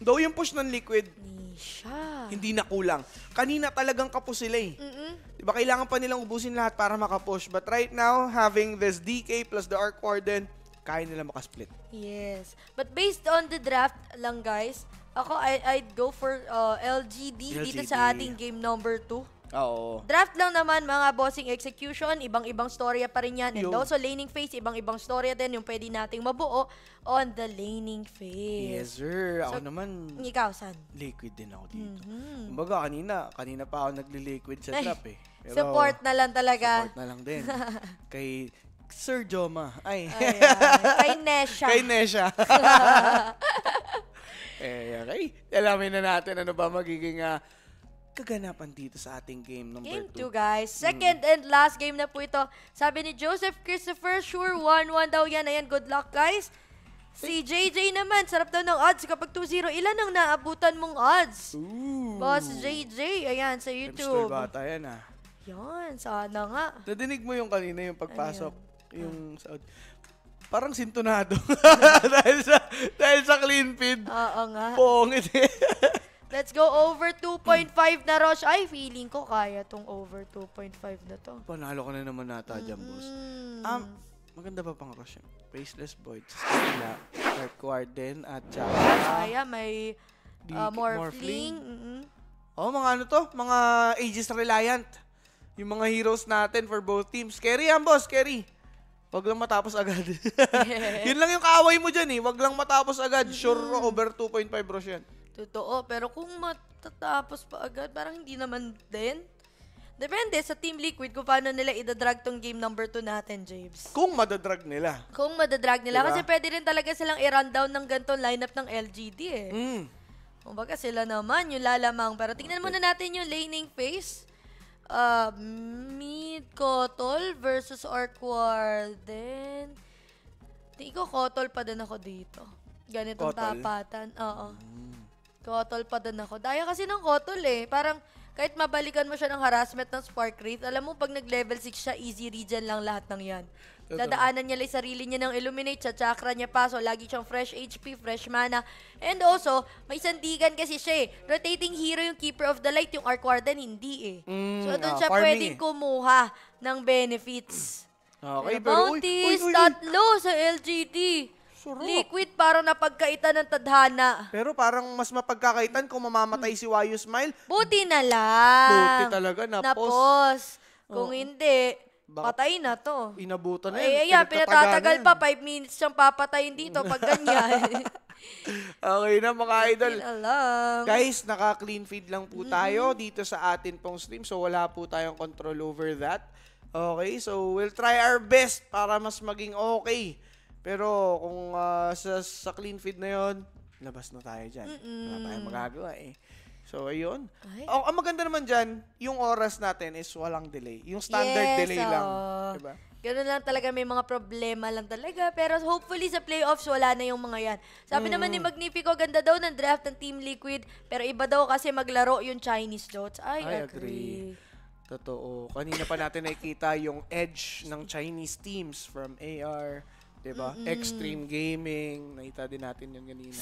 Though yung push ng Liquid, Nisha. hindi na kulang. Kanina talagang kapos sila eh. Mm-mm. Diba kailangan pa nilang ubusin lahat para makapush. But right now, having this DK plus the Arc Warden, kaya nila makasplit. Yes. But based on the draft lang guys, ako I I'd go for uh, LGD, LGD dito sa ating game number 2. Oo. Draft lang naman mga bossing execution, ibang-ibang storya pa rin yan. And Yun. also laning phase, ibang-ibang storya din yung pwede nating mabuo on the laning phase. Yes, sir. Ako So, naman, Ikaw, San? liquid din ako dito. Mm-hmm. Kumbaga, kanina, kanina pa ako nagli-liquid sa trap eh. Pero, support na lang talaga. Support na lang din. kay Sir Joma. Ay, Kay Nesha. kay Nesha. eh, okay. Alamin na natin ano ba magiging ah, kaganapan dito sa ating game number 2. Game 2, guys. Mm. Second mm. and last game na po ito. Sabi ni Joseph Christopher, sure 1-1 daw yan. Ayan, good luck, guys. Si JJ naman, sarap daw ng odds kapag 2-0. Ilan ang naabutan mong odds? Ooh. Boss JJ, ayan, sa YouTube. Hamster bata yan, ah. Yan, sana nga. Nadinig mo yung kanina, yung pagpasok. Ano yun? Yung ah. sa parang sintonado. dahil sa dahil sa clean feed. Oo nga. Pongit. Let's go over 2.5 na rush. Ay, feeling ko kaya tong over 2.5 na to. Panalo ko na naman nata dyan, boss. Um, maganda pa pang Rosh. Faceless Void. Sila, Dark Warden, at saka... Kaya may uh, Morphling. Mm-mm. Oh, mga ano to? Mga Aegis Reliant. Yung mga heroes natin for both teams. Carry yan, boss. Carry. Wag lang matapos agad. Yun lang yung kaaway mo dyan eh. Wag lang matapos agad. Sure, over 2.5 Rosh yan. Totoo, pero kung matatapos pa agad, parang hindi naman din. Depende sa Team Liquid kung paano nila idadrag tong game number 2 natin, James. Kung madadrag nila. Kung madadrag nila. Diba? Kasi pwede rin talaga silang i-run down ng ganitong lineup ng LGD eh. Mm. Kumbaga sila naman, yung lalamang. Pero tingnan muna natin yung laning phase. Uh, mid Kotol versus Orkwar. Then, tingin ko Kotol pa din ako dito. Ganitong Kotol? tapatan. Oo. Mm. Kotol pa din ako. Daya kasi ng kotol eh. Parang kahit mabalikan mo siya ng harassment ng spark rate, alam mo pag nag-level 6 siya, easy region lang lahat ng yan. Dadaanan niya lang sarili niya ng illuminate sa chakra niya So, Lagi siyang fresh HP, fresh mana. And also, may sandigan kasi siya eh. Rotating hero yung Keeper of the Light, yung Arc Warden, hindi eh. Mm, so doon ah, siya pwedeng eh. kumuha ng benefits. Ah, okay, pero, pero uy, uy, tatlo sa LGD. Sure. Liquid parang napagkaitan ng tadhana. Pero parang mas mapagkakaitan kung mamamatay si Wayo Smile. Buti na lang. Buti talaga, napos. Napos. Kung Oo. Oh. hindi, Baka patay na to. Inabutan na yun. Ay, ayan, pinatatagal pa. Five minutes siyang papatayin dito pag ganyan. okay na mga idol. Guys, naka-clean feed lang po mm-hmm. tayo dito sa atin pong stream. So wala po tayong control over that. Okay, so we'll try our best para mas maging okay pero kung uh, sa, sa clean feed na yon labas na tayo dyan. Mm-mm. Wala tayong magagawa eh. So, ayun. Ay. Oh, ang maganda naman dyan, yung oras natin is walang delay. Yung standard yes, delay oh. lang. Diba? Ganun lang talaga, may mga problema lang talaga. Pero hopefully sa playoffs, wala na yung mga yan. Sabi mm. naman ni mm. Magnifico, ganda daw ng draft ng Team Liquid. Pero iba daw kasi maglaro yung Chinese Dots. I, I agree. agree. Totoo. Kanina pa natin nakikita yung edge ng Chinese teams from AR. 'di ba? Mm-mm. Extreme gaming, nakita din natin 'yun kanina.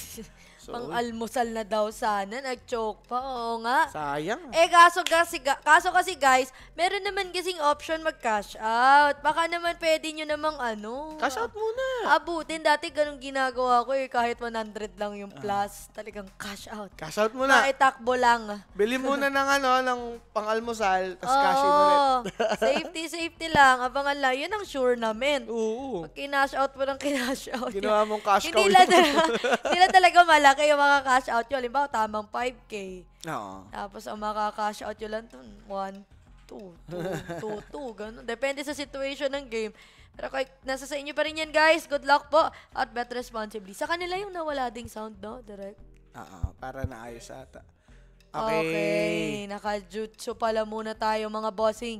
So, Pang-almusal na daw sana, nag-choke pa, oo nga. Sayang. Eh, kaso kasi, kaso kasi guys, meron naman kasing option mag-cash out. Baka naman pwede nyo namang ano. Cash out muna. Abutin, dati ganun ginagawa ko eh, kahit 100 lang yung ah. plus, ah. talagang cash out. Cash out muna. Kahit takbo lang. Bili muna ng ano, ng pang-almusal, tapos oh, cash in ulit. safety, safety lang, abangan lang. Yun ang sure namin. Oo. Pag kinash out mo ng kinash out. Ginawa mong cash out. Hindi, hindi talaga mala malaki yung makakash out nyo. Halimbawa, tamang 5K. Oo. Tapos, ang makakash out nyo lang dun, 1, 2, 2, 2, 2, ganun. Depende sa situation ng game. Pero kahit nasa sa inyo pa rin yan, guys. Good luck po at bet responsibly. Sa kanila yung nawala ding sound, no? Direct. Oo, para naayos ata. Okay. Okay, naka-jutsu pala muna tayo mga bossing.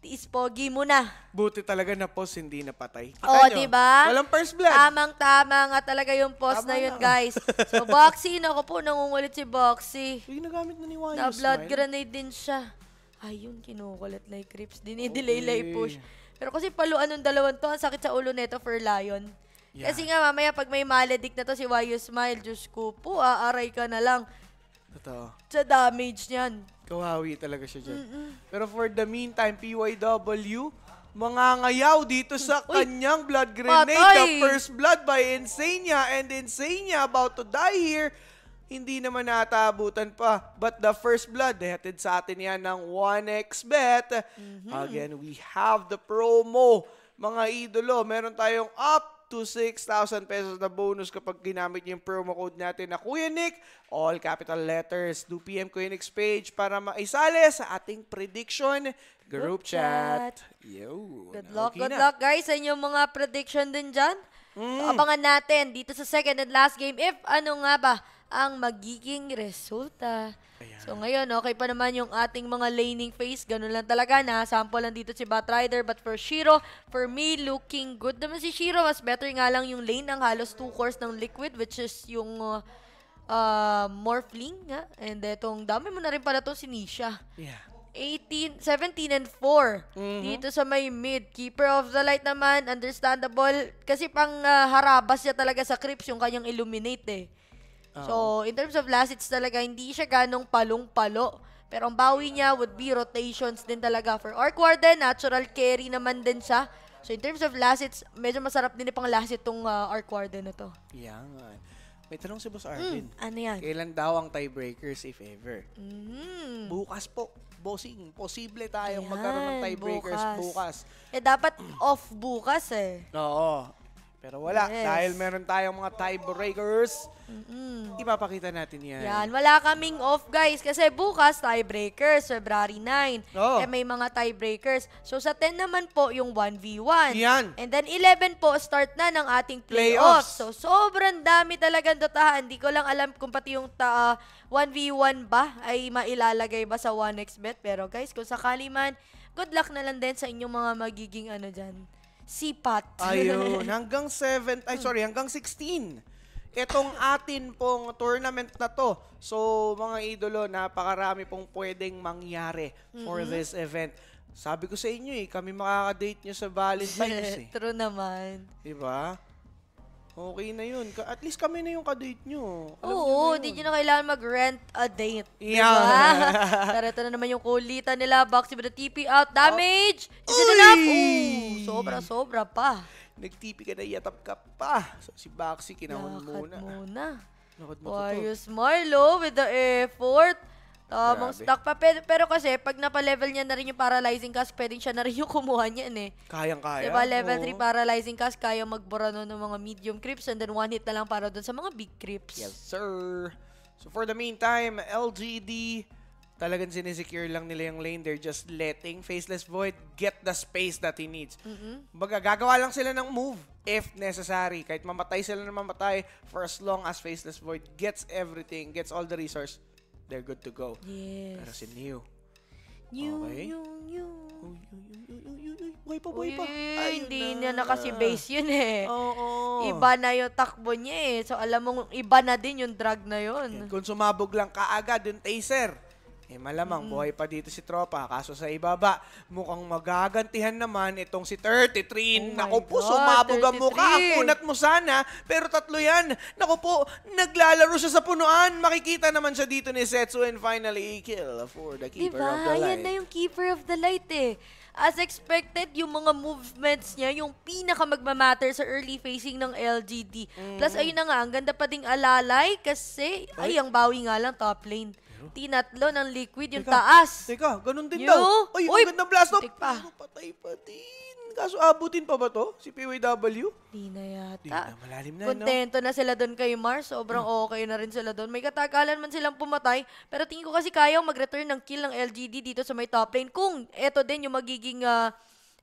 Tiis pogi mo na. Buti talaga na post hindi napatay. Patay oh, di ba? Walang first blood. Tamang tama nga talaga yung post tama na yun, na. guys. So Boxy, nako po nangungulit si Boxy. Uy, nagamit na ni Wayos. Na blood smile. grenade din siya. Ayun, kinukulit like Crips. Dinidelay okay. lay push. Pero kasi paluan ng dalawang to, ang sakit sa ulo neto for Lion. Yeah. Kasi nga mamaya pag may maledict na to si Wayo Smile, Diyos ko po, aaray ka na lang. Totoo. Sa damage niyan. Kawawi talaga siya dyan. Mm-mm. Pero for the meantime, PYW, mangangayaw dito sa kanyang blood grenade. Patay. The first blood by Insania and Insania about to die here. Hindi naman natabutan pa. But the first blood, hatid sa atin yan ng 1xbet. Mm-hmm. Again, we have the promo. Mga idolo, meron tayong up to 6,000 pesos na bonus kapag ginamit niyo yung promo code natin na Kuya Nick, all capital letters. Do PM Kuya Nick's page para maisale sa ating prediction group, group chat. chat. Yo, good luck, okay good na. luck guys sa inyong mga prediction din dyan. Mm. So, abangan natin dito sa second and last game if ano nga ba, ang magiging resulta. Ayan. So ngayon, okay pa naman yung ating mga laning face. Ganun lang talaga na. Sample lang dito si Batrider. But for Shiro, for me, looking good naman si Shiro. Mas better nga lang yung lane ng halos two cores ng liquid which is yung uh, uh, Morphling nga. And itong dami mo na rin pala itong si Nisha. Yeah. 18, 17 and 4 mm-hmm. dito sa may mid. Keeper of the Light naman, understandable. Kasi pang uh, harabas niya talaga sa creeps yung kanyang illuminate eh. So, in terms of last, talaga hindi siya ganong palong-palo. Pero ang bawi niya would be rotations din talaga for Orc Warden. Natural carry naman din siya. So in terms of last medyo masarap din pang last itong tong uh, ah, Arc Warden na to. Yan. May tanong si Boss hmm, Arvin. Mm, ano yan? Kailan daw ang tiebreakers if ever? Mm. Bukas po. Bossing, posible tayong Ayan, magkaroon ng tiebreakers bukas. bukas. Eh, dapat off bukas eh. Oo. Pero wala, yes. dahil meron tayong mga tiebreakers, mm-hmm. ipapakita natin yan. Yan, wala kaming off guys kasi bukas tiebreakers, February 9. Oh. Eh, may mga tiebreakers. So sa 10 naman po yung 1v1. Yan. And then 11 po, start na ng ating playoffs. playoffs. So sobrang dami talagang dotahan. Hindi ko lang alam kung pati yung ta, uh, ah, 1v1 ba ay mailalagay ba sa 1xbet. Pero guys, kung sakali man, good luck na lang din sa inyong mga magiging ano dyan Sipat. Ayun, hanggang 7, ay sorry, hanggang 16. Itong atin pong tournament na to. So, mga idolo, napakarami pong pwedeng mangyari for mm -hmm. this event. Sabi ko sa inyo eh, kami makaka-date nyo sa Valentine's eh. True naman. Diba? Okay na yun. At least kami na yung kadate nyo. Alam Oo, nyo na nyo na kailangan mag-rent a date. Yeah. Diba? Tara, na naman yung kulitan nila. Boxy with na TP out. Damage! Oh. Is it Uy! enough? sobra, sobra pa. Nagtipi ka na yatap ka pa. So, si Baxi, kinahon Lakad muna. muna. Lakad mo to to. Warriors Marlo with the effort. Tomong oh, stock pa. Pero, pero kasi, pag napa-level niya na rin yung paralyzing cast, pwedeng siya na rin yung kumuha niyan eh. Kayang-kaya. Diba, level 3 paralyzing cast, kaya magbura nun ng mga medium creeps and then one hit na lang para dun sa mga big creeps. Yes, sir. So for the meantime, LGD, talagang sinisecure lang nila yung lane. They're just letting Faceless Void get the space that he needs. Mm-hmm. Baga, gagawa lang sila ng move if necessary. Kahit mamatay sila na mamatay, for as long as Faceless Void gets everything, gets all the resources, they're good to go. Yes. Pero si New, New, okay. new, new. Uy, uy, uy, uy, uy, uy. Buhay pa, buhay pa. Ay, hindi na. na kasi base yun eh. Oo. Oh, oh. Iba na yung takbo niya eh. So, alam mo, iba na din yung drug na yun. Yan. Kung sumabog lang kaagad yung taser. Eh malamang mm-hmm. buhay pa dito si Tropa. Kaso sa ibaba, mukhang magagantihan naman itong si 33. Oh Naku po, God, sumabog ang mukha. Ang kunat mo sana. Pero tatlo yan. Nako po, naglalaro siya sa punuan. Makikita naman siya dito ni Setsu and finally kill for the keeper diba? of the light. Yan na yung keeper of the light eh. As expected, yung mga movements niya, yung pinaka magmamatter sa early facing ng LGD. Mm. Plus, ayun na nga, ang ganda pa ding alalay kasi, ay, ang bawi nga lang top lane. Tinatlo ng liquid yung Teka, taas. Teka, ganun din Yo? daw. Ay, Uy, ang ganda blast off. pa. Ah, patay pa din. Kaso abutin pa ba to? Si PYW? Di na yata. Di na, malalim na, Kontento no? na sila doon kay Mars. Sobrang hmm. okay na rin sila doon. May katakalan man silang pumatay. Pero tingin ko kasi kaya mag-return ng kill ng LGD dito sa may top lane. Kung eto din yung magiging uh,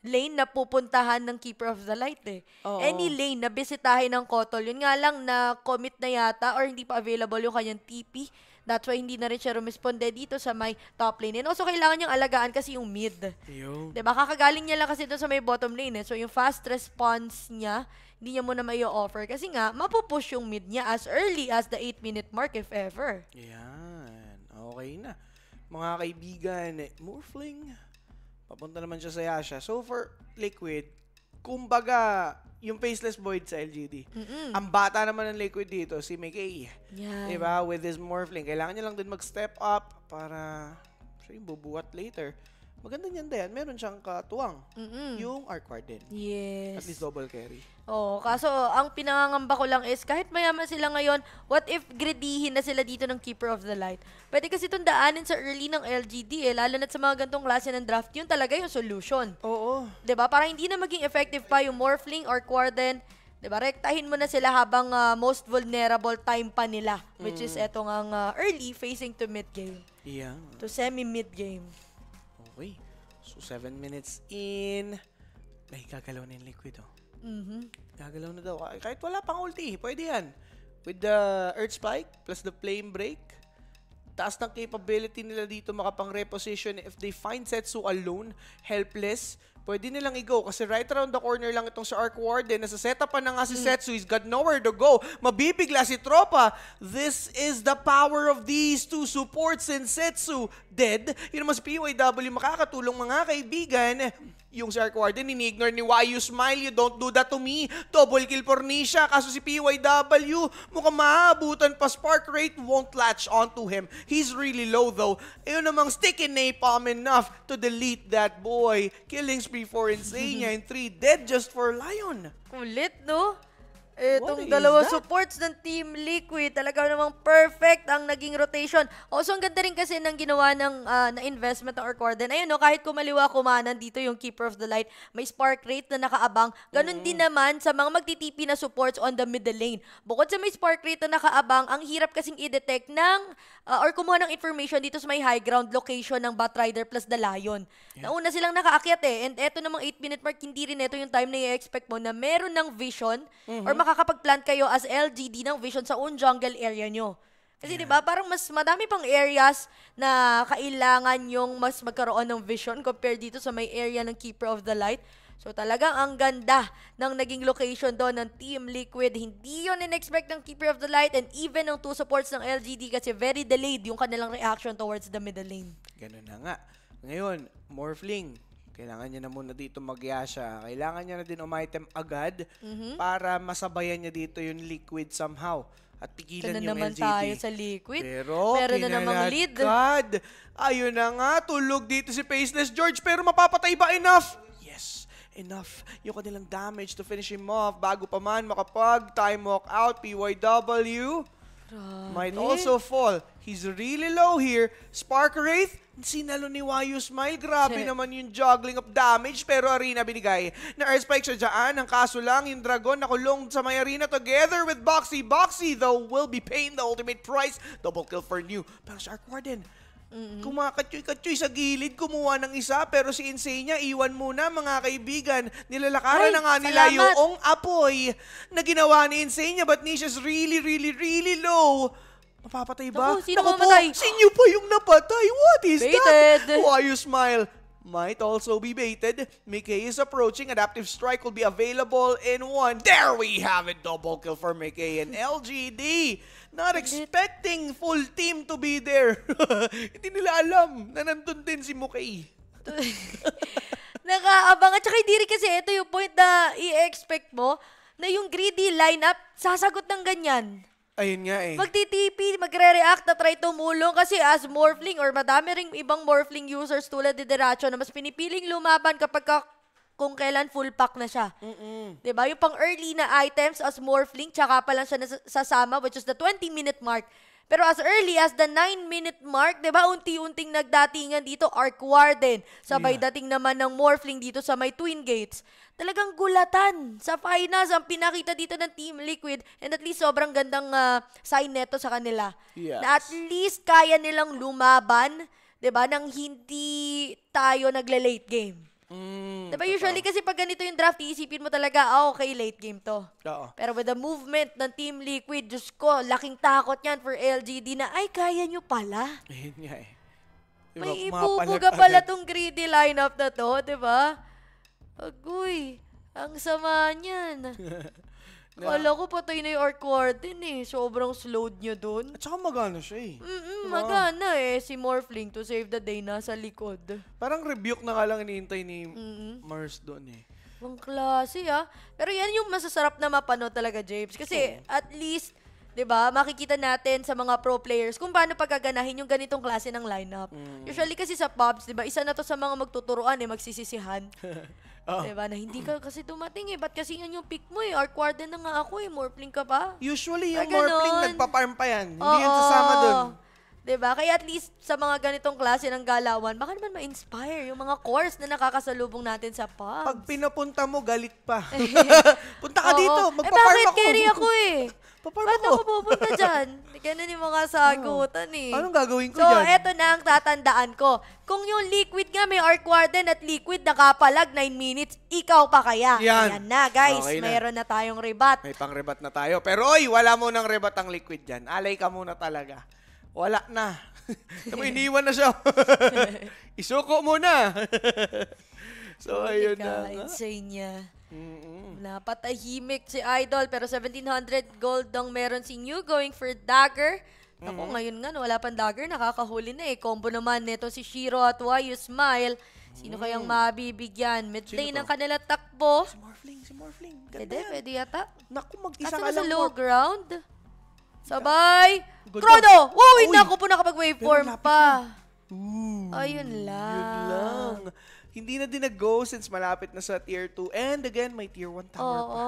lane na pupuntahan ng Keeper of the Light eh. Oo. Any lane na bisitahin ng Kotol. Yun nga lang na commit na yata or hindi pa available yung kanyang TP. That's why hindi na rin siya rumisponde dito sa may top lane. And also, kailangan niyang alagaan kasi yung mid. Yo. Diba? Kakagaling niya lang kasi doon sa may bottom lane. Eh. So, yung fast response niya, hindi niya muna may offer kasi nga, mapupush yung mid niya as early as the 8-minute mark if ever. Yan. Okay na. Mga kaibigan, Morphling, papunta naman siya sa Yasha. So, for Liquid, kumbaga, yung faceless void sa LGD. Mm-mm. Ang bata naman ng liquid dito, si Mickey. Yeah. Diba? With his morphling. Kailangan niya lang din mag-step up para siya yung bubuhat later. Maganda niyan din. Meron siyang katuwang. Mm-mm. Yung Arquardel. Yes. At least double carry. Oo. Oh, kaso, ang pinangangamba ko lang is, kahit mayaman sila ngayon, what if gridihin na sila dito ng Keeper of the Light? Pwede kasi itong daanin sa early ng LGD eh, lalo na sa mga gantong klase ng draft. Yun talaga yung solution. Oo. ba diba? Para hindi na maging effective pa yung Morphling or Quarden. Diba? Rektahin mo na sila habang uh, most vulnerable time pa nila, which mm. is etong ang uh, early facing to mid-game. Yeah. To semi-mid-game. Okay. So, 7 minutes in. Ay, gagalaw na yung liquid, oh. Mm-hmm. Gagalaw na daw. Kahit wala pang ulti, pwede yan. With the Earth Spike plus the Flame Break. Taas ng capability nila dito makapang reposition if they find Setsu alone, helpless, pwede nilang i-go. Kasi right around the corner lang itong sa Arc Warden. Nasa setup pa na nga si mm. Setsu. He's got nowhere to go. Mabibigla si Tropa. This is the power of these two supports in Setsu. Dead. Yun naman si PYW. Makakatulong mga kaibigan yung si Eric Warden, ini-ignore ni Why You Smile, You Don't Do That To Me, double kill for Nisha, kaso si PYW, mukhang mahabutan pa spark rate won't latch onto him. He's really low though. Ayun namang sticky napalm enough to delete that boy. Killing spree for Insania in 3, dead just for Lion. Kulit no? Itong What dalawa supports ng Team Liquid. Talaga namang perfect ang naging rotation. O, oh, so ang ganda rin kasi ng ginawa ng uh, na investment ng Orcorden. Ayun, no, kahit kumaliwa, kumanan dito yung Keeper of the Light. May spark rate na nakaabang. Ganun mm. din naman sa mga magtitipi na supports on the middle lane. Bukod sa may spark rate na nakaabang, ang hirap kasing i-detect ng uh, or kumuha ng information dito sa may high ground location ng Batrider plus the Lion. Yeah. Nauna silang nakaakyat eh. And eto namang 8-minute mark, hindi rin ito yung time na i-expect mo na meron ng vision mm-hmm. or makakapag-plant kayo as LGD ng vision sa own jungle area nyo. Kasi yeah. 'di ba, parang mas madami pang areas na kailangan yung mas magkaroon ng vision compared dito sa may area ng Keeper of the Light. So talagang ang ganda ng naging location doon ng Team Liquid. Hindi yon in-expect ng Keeper of the Light and even ng two supports ng LGD kasi very delayed yung kanilang reaction towards the middle lane. Ganun na nga. Ngayon, Morphling, kailangan niya na muna dito magyasya. Kailangan niya na din umitem agad mm-hmm. para masabayan niya dito yung liquid somehow at pigilan Tana yung naman LGD. tayo sa liquid. Pero, pero na namang lead. God, ayun na nga, tulog dito si Faceless George, pero mapapatay ba enough? Yes, enough. Yung kanilang damage to finish him off bago pa man makapag time walk out, PYW. Grabe. Might also fall. He's really low here. Spark Wraith, sinalo ni Wayo Smile. Grabe Shit. naman yung juggling of damage. Pero arena binigay. Na airspike siya dyan. Ang kaso lang, yung dragon na nakulong sa may arena together with Boxy. Boxy, though, will be paying the ultimate price. Double kill for new. Pero Shark Warden, Mm-hmm. Kumakatyoy-katyoy sa gilid, kumuha ng isa, pero si Insania, iwan muna mga kaibigan. Nilalakaran na nga nila salamat. yung apoy na ginawa ni Insania, but Nisha's really, really, really low. Mapapatay ba? Naku, sino Naku Po, sinyo pa yung napatay. What is baited. that? Why you smile? Might also be baited. Mickey is approaching. Adaptive Strike will be available in one. There we have it. Double kill for Mickey and LGD. Not expecting full team to be there. Hindi nila alam na nandun din si Mickey. Nakaabang. At saka hindi rin kasi ito yung point na i-expect mo na yung greedy lineup sasagot ng ganyan. Ayun nga eh. Magtitipi, magre-react na try tumulong kasi as morphling or madami ring ibang morphling users tulad ni Deracho na mas pinipiling lumaban kapag ka kung kailan full pack na siya. Mm-mm. Diba? Yung pang early na items as morphling, tsaka pa lang siya nasasama, which is the 20-minute mark. Pero as early as the 9-minute mark, di ba, unti-unting nagdatingan dito, Arc Warden. Sabay yeah. dating naman ng Morphling dito sa may Twin Gates. Talagang gulatan sa finals ang pinakita dito ng Team Liquid. And at least sobrang gandang uh, sign neto sa kanila. Yes. Na at least kaya nilang lumaban, di ba, nang hindi tayo nagle-late game. Mm. Mm, diba usually kasi pag ganito yung draft, iisipin mo talaga, oh, okay, late game to. Oo. Pero with the movement ng Team Liquid, Diyos ko, laking takot yan for LGD na, ay, kaya nyo pala. Ayun nga eh. Diba, May ipupuga pala tong greedy lineup na to, di ba? Agoy, ang sama niyan. Yeah. Kala ko patay na yung Art Warden eh. Sobrang slowed niya dun. At saka magana siya eh. Mm-mm, diba? magana eh. Si Morphling to save the day nasa likod. Parang rebuke na nga lang iniintay ni Mm-mm. Mars dun eh. Ang klase ah. Pero yan yung masasarap na mapanood talaga, James. Kasi oh. at least 'di ba? Makikita natin sa mga pro players kung paano pagkaganahin yung ganitong klase ng lineup. Mm. Usually kasi sa pubs, 'di ba? Isa na 'to sa mga magtuturuan eh, magsisisihan. Oh. Diba? Na hindi ka kasi dumating eh. Ba't kasi yan yung pick mo eh? Arc Warden na nga ako eh. Morphling ka pa. Usually yung Ay, Morphling, nagpa-farm pa yan. Hindi yan sasama dun. Diba? Kaya at least sa mga ganitong klase ng galawan, baka naman ma-inspire yung mga course na nakakasalubong natin sa pubs. Pag pinapunta mo, galit pa. Punta ka Oo. dito, Eh, magpa-farm bakit carry ako eh? Paano Paano ko? ko pupunta dyan? Ganun yung mga sagutan eh. Anong gagawin ko so, dyan? So, eto na ang tatandaan ko. Kung yung liquid nga may arc warden at liquid nakapalag 9 minutes, ikaw pa kaya? Yan. Ayan na, guys. Okay na. Mayroon na tayong rebat. May pang rebat na tayo. Pero oy, wala mo nang rebat ang liquid dyan. Alay ka muna talaga. Wala na. iniwan na siya. Isuko muna. so, ayun na. Ikaw, it's Mm-mm. Napatahimik si Idol. Pero 1,700 gold ang meron si New going for Dagger. Ako, mm-hmm. ngayon nga, wala pang dagger, nakakahuli na eh. Combo naman nito si Shiro at Wayu Smile. Sino mm. kayang mabibigyan? Mid lane ang kanila takbo. Si Morphling, si Morphling. Ganda Pwede, yan. pwede yata. Naku, mag-isa ka lang. sa low ground? Sabay! Good Chrono! Uy, naku po nakapag-waveform pa. Na. Ayun lang. Yun lang hindi na din nag-go since malapit na sa tier 2. And again, may tier 1 tower Oo. pa.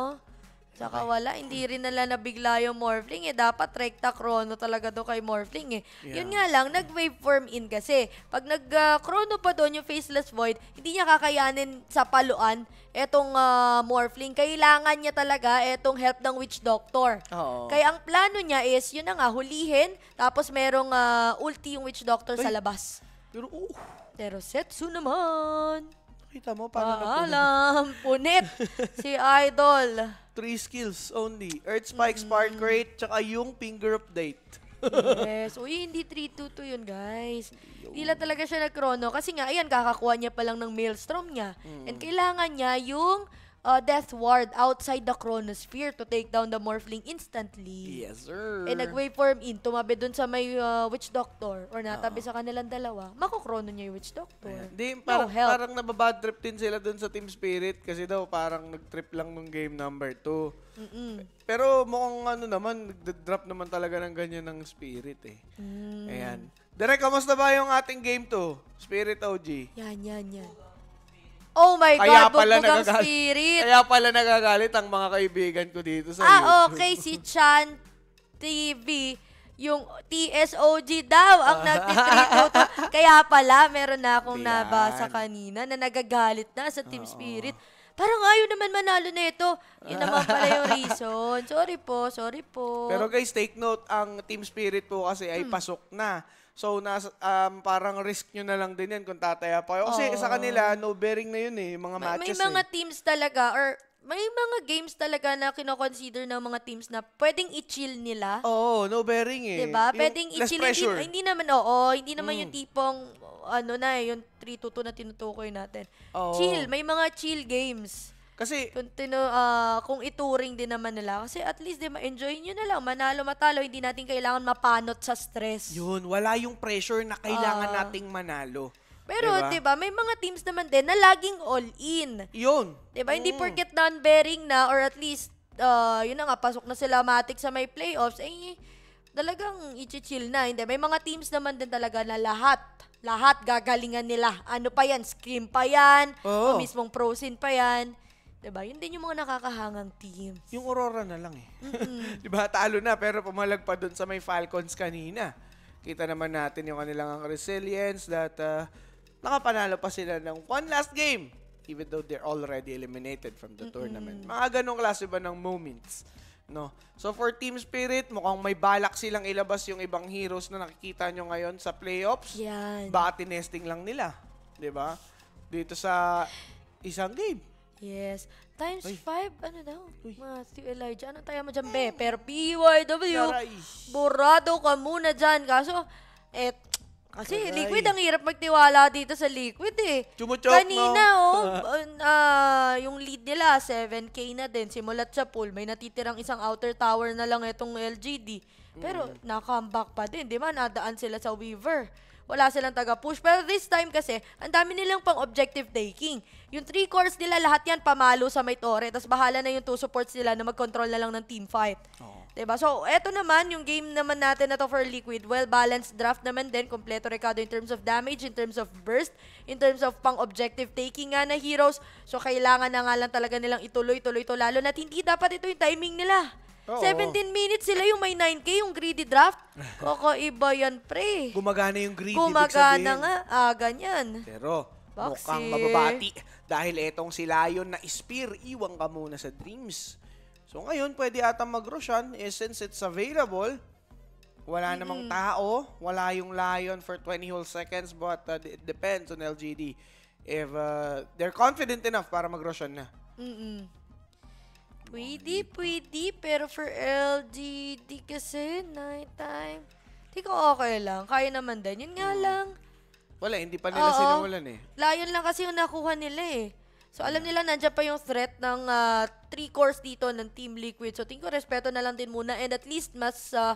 Tsaka wala, hindi rin nala nabigla yung Morphling eh. Dapat rekta chrono talaga do kay Morphling eh. Yeah. Yun nga lang, nag-waveform in kasi. Pag nag-chrono ah, uh, pa doon yung Faceless Void, hindi niya kakayanin sa paluan etong uh, Morphling. Kailangan niya talaga etong help ng Witch Doctor. Oo. Kaya ang plano niya is, yun na nga, hulihin, tapos merong uh, ulti yung Witch Doctor Ay. sa labas. Pero, uh, pero Setsu naman. Kita mo, paano Paalam, punit si Idol. Three skills only. Earth Spike, mm. Spark Crate, tsaka yung finger update. yes. Uy, hindi 3-2 to yun, guys. Tila talaga siya na chrono Kasi nga, ayan, kakakuha niya pa lang ng maelstrom niya. Mm. And kailangan niya yung uh, Death Ward outside the chronosphere to take down the Morphling instantly. Yes, sir. Eh, nag-waveform in, tumabi dun sa may uh, Witch Doctor or natabi sa kanilang dalawa, makukrono niya yung Witch Doctor. Di, parang, help. parang nababad din sila dun sa Team Spirit kasi daw parang nag-trip lang nung game number 2. Mm-mm. Pero mukhang ano naman, nagda-drop naman talaga ng ganyan ng Spirit eh. Mm. Ayan. Direk, kamusta ba yung ating game 2? Spirit OG? Yan, yan, yan. Oh my Kaya God, pala bugbog ang spirit. Kaya pala nagagalit ang mga kaibigan ko dito sa ah, YouTube. Oh, okay, si Chan TV. Yung TSOG daw ang nag to. Kaya pala, meron na akong Ayan. nabasa kanina na nagagalit na sa Team Spirit. Parang ayaw naman manalo na ito. Yun naman pala yung reason. Sorry po, sorry po. Pero guys, take note, ang Team Spirit po kasi ay hmm. pasok na. So, nas, um, parang risk nyo na lang din yan kung tataya pa. Kasi oh. sa kanila, no bearing na yun eh, mga may, matches. May mga eh. teams talaga or may mga games talaga na kinoconsider ng mga teams na pwedeng i-chill nila. Oo, oh, no bearing eh. Diba? Pwedeng yung i-chill. Hindi, hindi naman, oo. Hindi naman mm. yung tipong, ano na eh, yung 3-2 na tinutukoy natin. Oh. Chill. May mga chill games. Kasi Continue, uh, ah, kung ituring din naman nila kasi at least di ma-enjoy niyo na lang manalo matalo hindi natin kailangan mapanot sa stress. Yun, wala yung pressure na kailangan uh, nating manalo. Pero, diba? 'di ba, may mga teams naman din na laging all in. 'Yun. 'Di ba? Mm. Hindi porket non bearing na or at least uh, yun na nga pasok na sila matik sa may playoffs eh talagang i-chill na. Hindi, may mga teams naman din talaga na lahat lahat gagalingan nila. Ano pa yan? Scream pa yan. Oh. O mismong prosin pa yan. Diba? Yun din yung mga nakakahangang teams. Yung Aurora na lang eh. Mm-hmm. diba? Talo na pero pumalag pa dun sa may Falcons kanina. Kita naman natin yung kanilang resilience that uh, nakapanalo pa sila ng one last game even though they're already eliminated from the mm-hmm. tournament. Mga ganong klase ba ng moments? No. So for Team Spirit, mukhang may balak silang ilabas yung ibang heroes na nakikita nyo ngayon sa playoffs. Yan. Baka tinesting lang nila. 'di ba? Dito sa isang game. Yes. Times Ay. five, ano daw? Uy. Matthew Elijah. Anong tayo mo dyan, be? Per PYW. Yaray. Borado ka muna dyan. Kaso, et, eh, kasi Aray. liquid, ang hirap magtiwala dito sa liquid eh. Chumuchok, Kanina, no? oh, uh, yung lead nila, 7K na din. Simulat sa pool, may natitirang isang outer tower na lang itong LGD. Pero, mm. na-comeback pa din. Di ba, nadaan sila sa Weaver wala silang taga-push. Pero this time kasi, ang dami nilang pang objective taking. Yung three cores nila, lahat yan pamalo sa may tore. Tapos bahala na yung two supports nila na mag-control na lang ng team fight. Oh. Diba? So, eto naman, yung game naman natin na to for Liquid, well-balanced draft naman din, kompleto rekado in terms of damage, in terms of burst, in terms of pang-objective taking nga na heroes. So, kailangan na nga lang talaga nilang ituloy-tuloy to, lalo na hindi dapat ito yung timing nila. 17 minutes sila yung may 9K, yung greedy draft. Koko iba yan, pre. Gumagana yung greedy. Gumagana nga. Ah, ganyan. Pero, Boxing. mukhang mababati. Dahil etong si Lion na spear, iwang ka muna sa Dreams. So ngayon, pwede ata mag-rushan eh, since it's available. Wala namang tao. Wala yung Lion for 20 whole seconds but uh, it depends on LGD if uh, they're confident enough para mag-rushan na. Mm -mm. Pwede, pwede. Pero for LGD kasi, night time. Hindi ko okay lang. Kaya naman din. Yun nga hmm. lang. Wala, hindi pa nila Oo. sinimulan eh. Layon lang kasi yung nakuha nila eh. So alam hmm. nila nandiyan pa yung threat ng ah, three cores dito ng Team Liquid. So tingin ko respeto na lang din muna and at least mas ah,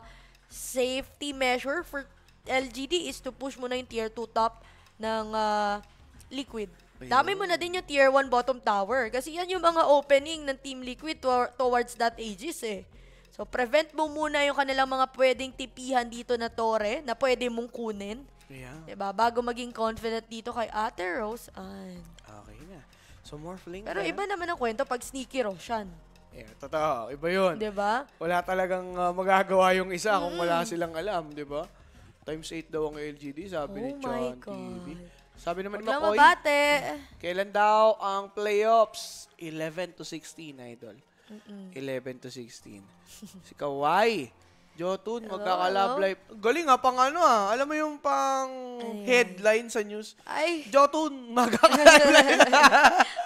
safety measure for LGD is to push muna yung tier 2 top ng ah, Liquid. Ayun. Dami mo na din yung tier 1 bottom tower. Kasi yan yung mga opening ng Team Liquid to towards that ages eh. So, prevent mo muna yung kanilang mga pwedeng tipihan dito na tore na pwede mong kunin. Yeah. Diba? Bago maging confident dito kay Ate Rose. An. Okay na. So, more Morphling Pero iba naman ang kwento pag sneaky Roshan. Yeah, totoo. Iba yun. ba? Diba? Wala talagang uh, magagawa yung isa mm. kung wala silang alam, di ba? Times 8 daw ang LGD, sabi oh ni John God. Sabi naman ni McCoy, mabate. kailan daw ang playoffs? 11 to 16, idol. Mm-mm. 11 to 16. si Kawhi, Jotun, life. Galing ha, ah, pang ano ah. Alam mo yung pang Ayan. headline sa news. Ay. Jotun, magkakalablay na.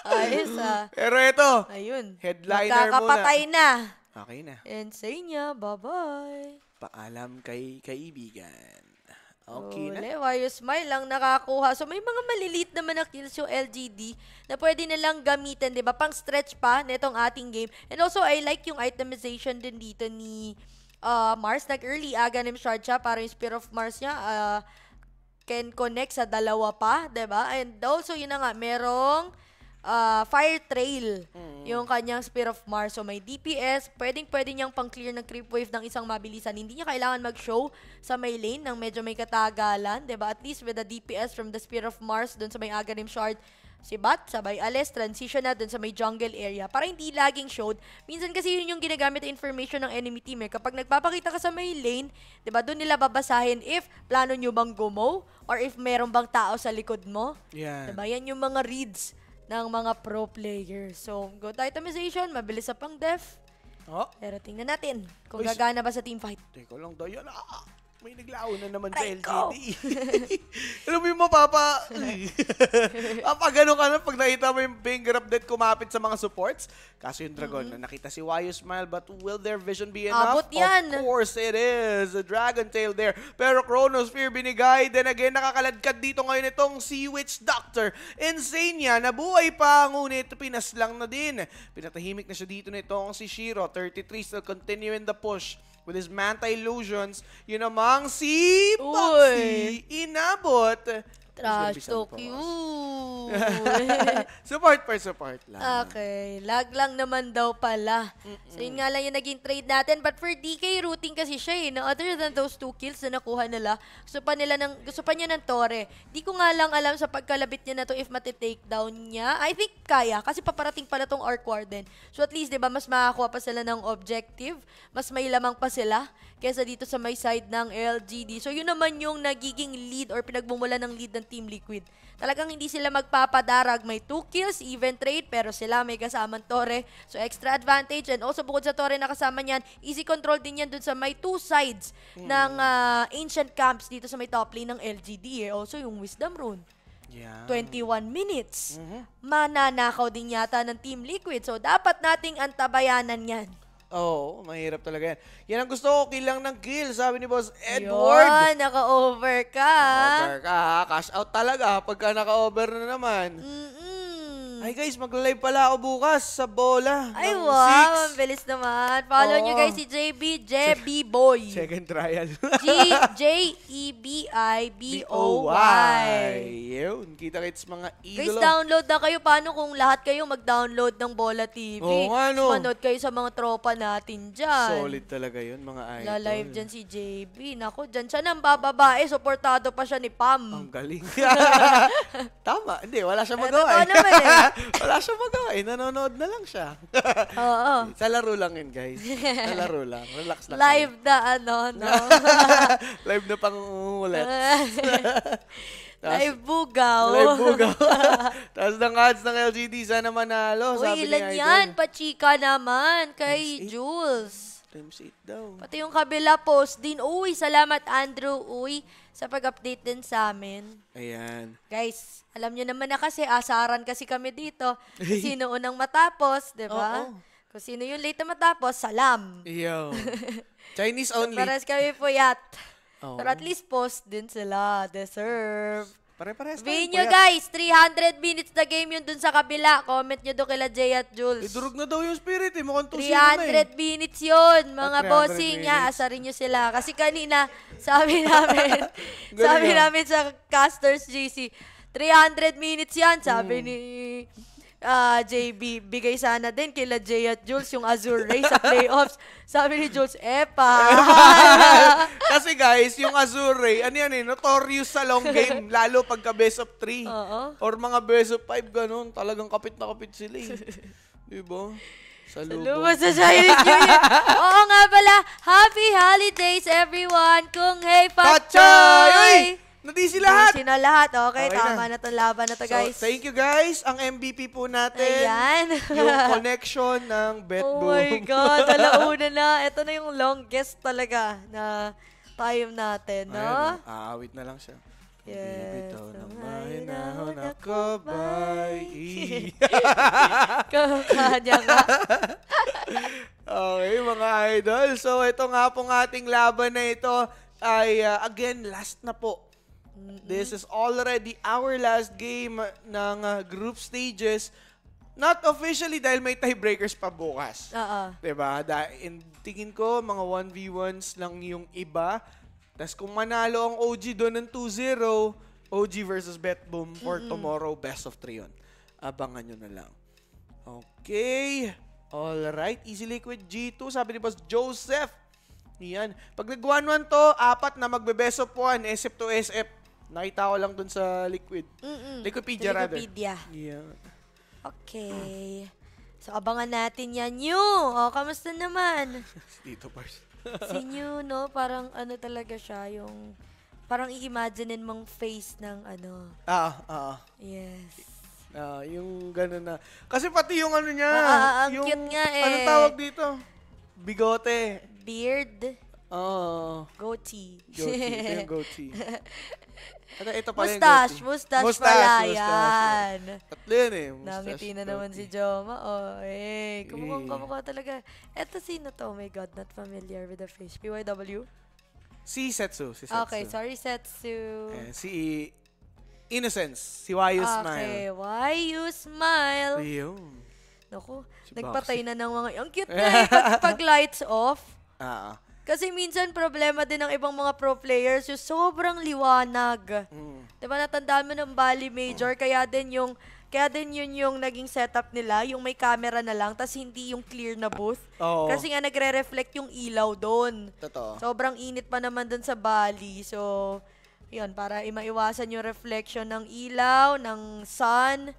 Ayos ah. Pero ito, Ayun. headliner Magkakapatay na. Okay na. And sa inyo, bye-bye. Paalam kay kaibigan. Okay na. Wala, wire smile lang nakakuha. So, may mga maliliit naman na kills yung LGD na pwede na lang gamitin, di ba? Pang-stretch pa nitong ating game. And also, I like yung itemization din dito ni uh, Mars. Nag-early aga ng shard siya para yung Spear of Mars niya uh, can connect sa dalawa pa, di ba? And also, yun na nga, merong uh, fire trail. Mm. Yung kanyang Spear of Mars. So may DPS, pwedeng-pwede niyang pang-clear ng creep wave ng isang mabilisan. Hindi niya kailangan mag-show sa may lane nang medyo may katagalan. ba diba? At least with the DPS from the Spear of Mars dun sa may Agarim Shard, si Bat, sabay Ales, transition na dun sa may jungle area para hindi laging showed. Minsan kasi yun yung ginagamit na information ng enemy team eh. Kapag nagpapakita ka sa may lane, di ba diba, doon nila babasahin if plano nyo bang gumo or if meron bang tao sa likod mo. Yeah. Diba, yan yung mga reads ng mga pro player. So, good itemization, mabilis sa pang def. Oh. Pero tingnan natin kung Uy, gagana ba sa team fight. Teka lang, Diana may naglao na naman sa LCD. Alam mo yung mapapa... Mapagano ah, ka na pag nakita mo yung finger update kumapit sa mga supports. Kaso yung dragon, mm-hmm. na nakita si Wayu smile, but will their vision be enough? Abot yan. Of course it is. A dragon tail there. Pero Kronos Fear binigay. Then again, nakakaladkad dito ngayon itong Sea Witch Doctor. Insania, nabuhay pa, ngunit lang na din. Pinatahimik na siya dito nitong si Shiro. 33 still continuing the push with his Mantay Lotions, yun namang si Uy. Poxy inabot Trash talk you. support for support lang. Okay. Lag lang naman daw pala. Mm-mm. So, yun nga lang yung naging trade natin. But for DK, routing kasi siya eh. No? Other than those two kills na nakuha nila, gusto pa, nila ng, gusto pa niya ng Tore. Di ko nga lang alam sa pagkalabit niya na to if matitake down niya. I think kaya. Kasi paparating pala tong Arc Warden. So, at least, di ba, mas makakuha pa sila ng objective. Mas may lamang pa sila kesa dito sa may side ng LGD. So yun naman yung nagiging lead or pinagmumula ng lead ng Team Liquid. Talagang hindi sila magpapadarag. May 2 kills, even trade, pero sila may kasamang Tore. So extra advantage and also bukod sa Tore na kasama niyan, easy control din yan dun sa may two sides mm. ng uh, ancient camps dito sa may top lane ng LGD. Eh. Also yung Wisdom Rune. Yeah. 21 minutes. Mm-hmm. Mananakaw din yata ng Team Liquid. So, dapat nating antabayanan yan. Oo, oh, mahirap talaga yan. Yan ang gusto ko, kilang ng kill, sabi ni Boss Edward. Yun, naka-over ka. Naka-over ka, ah, Cash out talaga pagka naka-over na naman. Mm-mm. Ay mm. guys, magla-live pala ako bukas sa bola. Ay wow, ang bilis naman. Follow nyo guys si oh. JB, JB Boy. Second trial. G-J-E-B-I-B-O-Y. Yun, kita kits mga Guys, idolo. download na kayo. Paano kung lahat kayo mag-download ng Bola TV? Oo nga, no. Manood kayo sa mga tropa natin dyan. Solid talaga yun, mga idol. La-live dyan si JB. Nako, dyan siya nang bababae. Suportado pa siya ni Pam. Ang galing. Tama, hindi, wala siya ano magawa. Totoo naman eh. Ano eh? Wala siyang magawa eh. Nanonood na lang siya. Oo. Sa laro lang yun, guys. Sa laro lang. Relax lang. Live kayo. na ano, no? Live na pang Tas, Live bugaw. Live bugaw. Tapos ng ads ng LGD, sana manalo. Uy, sabi ilan yan? Pachika naman kay Jules. Times 8 daw. Pati yung kabila post din. Uy, salamat Andrew. Uy, sa pag-update din sa amin. Ayan. Guys, alam nyo naman na kasi, asaran kasi kami dito. Sino unang matapos, di ba? Oo. Kung sino yung late na matapos, salam. Yo. Chinese only. So, paras kami puyat. Oo. Pero at least post din sila. Deserve. Pare-pares tayo. guys, 300 minutes na game yun dun sa kabila. Comment nyo doon kila Jay at Jules. Idurog na daw yung spirit eh, mukhang 2 na eh. 300 minutes yun, mga bossing niya. Asarin nyo sila. Kasi kanina, sabi namin, sabi namin sa Casters GC, 300 minutes yan, sabi hmm. ni uh, ah, JB, bigay sana din kila Jay at Jules yung Azure Ray sa playoffs. Sabi ni Jules, epa! Kasi guys, yung Azure Ray, ano yan eh, notorious sa long game, lalo pagka best of three. Uh-oh. Or mga best of five, ganun. Talagang kapit na kapit sila eh. diba? Salubong. Salubong sa Chinese New Year. Oo nga pala, happy holidays everyone! Kung hey, Pachoy! Pachoy! Na-dizzy lahat! Busy na lahat. Okay, Okay tama na. na. tong laban na to, guys. So, thank you guys. Ang MVP po natin, Ayan. yung connection ng oh my God, alauna na. Ito na yung longest talaga na time natin, no? Ayan, ah, aawit na lang siya. Yes, Bibitaw ng ako, bye. kabay. Kakanya ka. okay, mga idol. So, ito nga pong ating laban na ito ay, ah, again, last na po This is already our last game ng uh, group stages. Not officially dahil may tiebreakers pa bukas. Oo. Diba? Dahil, tingin ko, mga 1v1s lang yung iba. Tapos kung manalo ang OG doon ng 2-0, OG versus Betboom for mm-hmm. tomorrow, best of 3 yun. Abangan nyo na lang. Okay. All right, Easy Liquid G2. Sabi ni Boss Joseph. Yan. Pag nag 1-1 to, apat na magbe-best of 1, SF to SF Nakita ko lang dun sa liquid. Mm-mm. Liquipedia, rather. Liquipedia. Yeah. Okay. So, abangan natin yan. New! O, oh, kamusta naman? Dito, Pars. si New, no? Parang ano talaga siya, yung... Parang i imagine mong face ng ano. Ah, ah. ah. Yes. Ah, yung gano'n na. Kasi pati yung ano niya. Ah, ah, ah, ang yung, cute nga eh. Anong tawag dito? Bigote. Beard. Oh. Goatee. Goatee. yung goatee. Ito, ito pa mustache, yung mustache, mustache pala mustache, yan. Tatlo yan eh. Mustache, Nangiti na naman si Joma. Oh, eh. Kumukhang eh. kumukha talaga. Ito sino to? Oh my God, not familiar with the face. PYW? Si Setsu. Si Setsu. Okay, sorry Setsu. Eh, si Innocence. Si Why You Smile. Okay, Why You Smile. Yun. Naku, si nagpatay Boxy. na ng mga... Ang cute na eh, pag, pag lights off. Oo. Ah, ah. Kasi minsan problema din ng ibang mga pro players yung sobrang liwanag. Mm. 'Di ba natandaan mo ng Bali Major mm. kaya din yung kaya din yun yung naging setup nila, yung may camera na lang, tas hindi yung clear na booth. Oo. Kasi nga nagre-reflect yung ilaw doon. Totoo. Sobrang init pa naman doon sa Bali. So, yun, para imaiwasan yung reflection ng ilaw, ng sun,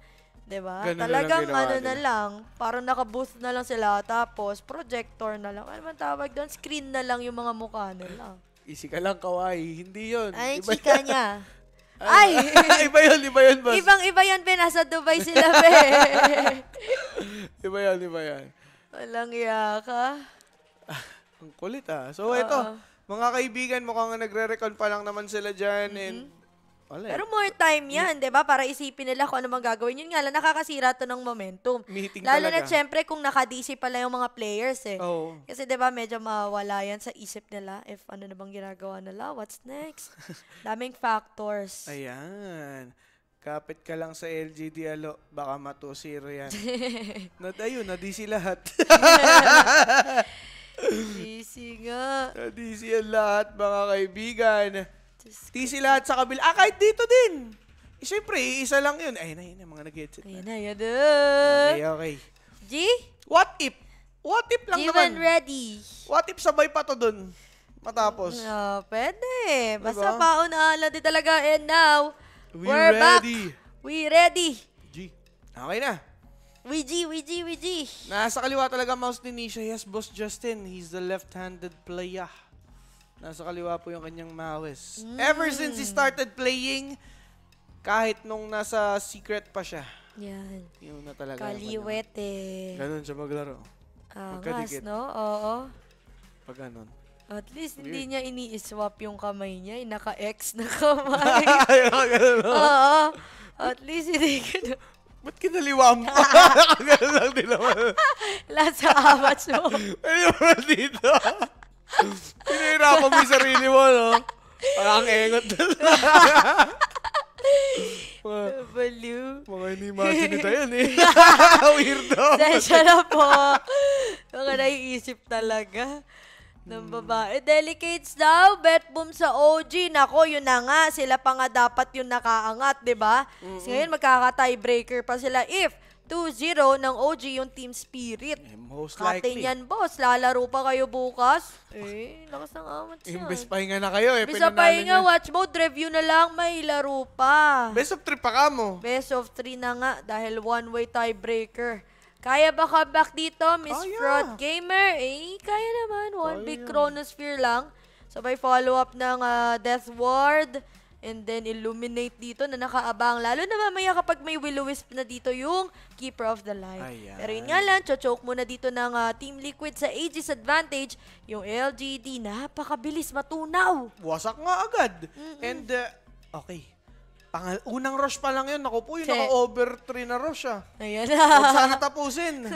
Diba? Ganun Talagang na ano nila. na lang, parang nakaboost na lang sila, tapos projector na lang. Ano man tawag doon? Screen na lang yung mga mukha nila. Easy ka lang, kawai. Hindi yun. Ay, Iba chika yan. niya. Ah, Ay! iba yun, iba yun, boss. Ibang-iba yan, be. Nasa Dubai sila, be. iba yun, iba yan. Walang iya ah, Ang kulit, ah. So, ito, mga kaibigan, mukhang nagre-recon pa lang naman sila dyan. Mm-hmm. And Alay. Pero more time yan, di ba? Para isipin nila kung ano mang gagawin. Yun nga lang, nakakasira to ng momentum. Meeting Lalo talaga. na syempre kung nakadisi pala yung mga players eh. Oh. Kasi di ba medyo mawala yan sa isip nila if ano na bang ginagawa nila, what's next? Daming factors. Ayan. Kapit ka lang sa LGD, alo. Baka matusiro yan. Not, ayun, nadisi lahat. DC nga. Nadisi yan lahat, mga kaibigan. Tisi lahat sa kabila. Ah, kahit dito din. Eh, Siyempre, isa lang yun. Ayun na, ayun na, mga nag-headset na. Ayan na, ayan na. Okay, okay. G? What if? What if lang G-man naman? ready. What if sabay pa to dun? Matapos. Ah, pwede. Diba? Basta Diba? paon na lang din talaga. And now, We are ready. back. We ready. G. Okay na. We G, we G, we G. Nasa kaliwa talaga mouse ni Nisha. Yes, Boss Justin. He's the left-handed player. Nasa kaliwa po yung kanyang mouse. Mm. Ever since he started playing, kahit nung nasa secret pa siya. Yan. Yun na talaga. Kaliwet eh. Ganun siya maglaro. Ah, Magkadikit. no? Oo. Pag ganun. At least Weird. hindi niya ini-swap yung kamay niya. Eh, Naka-X na kamay. Ay, Oo. At least hindi ganun. Ba't kinaliwa mo? ganun lang din naman. Lahat sa amats mo. Ayun dito. Pinahirapan mo yung sarili mo, no? Parang ang engot na mga, Value. Mga inimagine na yun eh. Weirdo. Sensya na po. Mga naiisip talaga ng hmm. babae. Delicates daw, bet boom sa OG. Nako, yun na nga. Sila pa nga dapat yung nakaangat, di ba? Mm-hmm. So, ngayon, magkaka-tiebreaker pa sila. If 2-0 ng OG yung Team Spirit. Eh, most likely. Katin yan, boss. Lalaro pa kayo bukas. Eh, lakas ng amat yan. Imbes pahinga na kayo eh. Imbes pahinga, niya. watch mode, review na lang. May laro pa. Best of 3 pa ka mo. Best of 3 na nga dahil one-way tiebreaker. Kaya ba comeback dito, Miss kaya. Fraud Gamer? Eh, kaya naman. One kaya. big chronosphere lang. Sabay so, follow-up ng uh, Death Ward. And then, illuminate dito na nakaabang. Lalo na mamaya kapag may will wisp na dito yung Keeper of the Light. Ayan. Pero yun nga lang, chochoke muna dito ng uh, Team Liquid sa Aegis Advantage. Yung LGD, napakabilis matunaw. Wasak nga agad. Mm-mm. And, uh, okay. Pangal unang rush pa lang yun. Naku po, yun. Naka-over 3 na rush ah. Ayan. Huwag sana tapusin.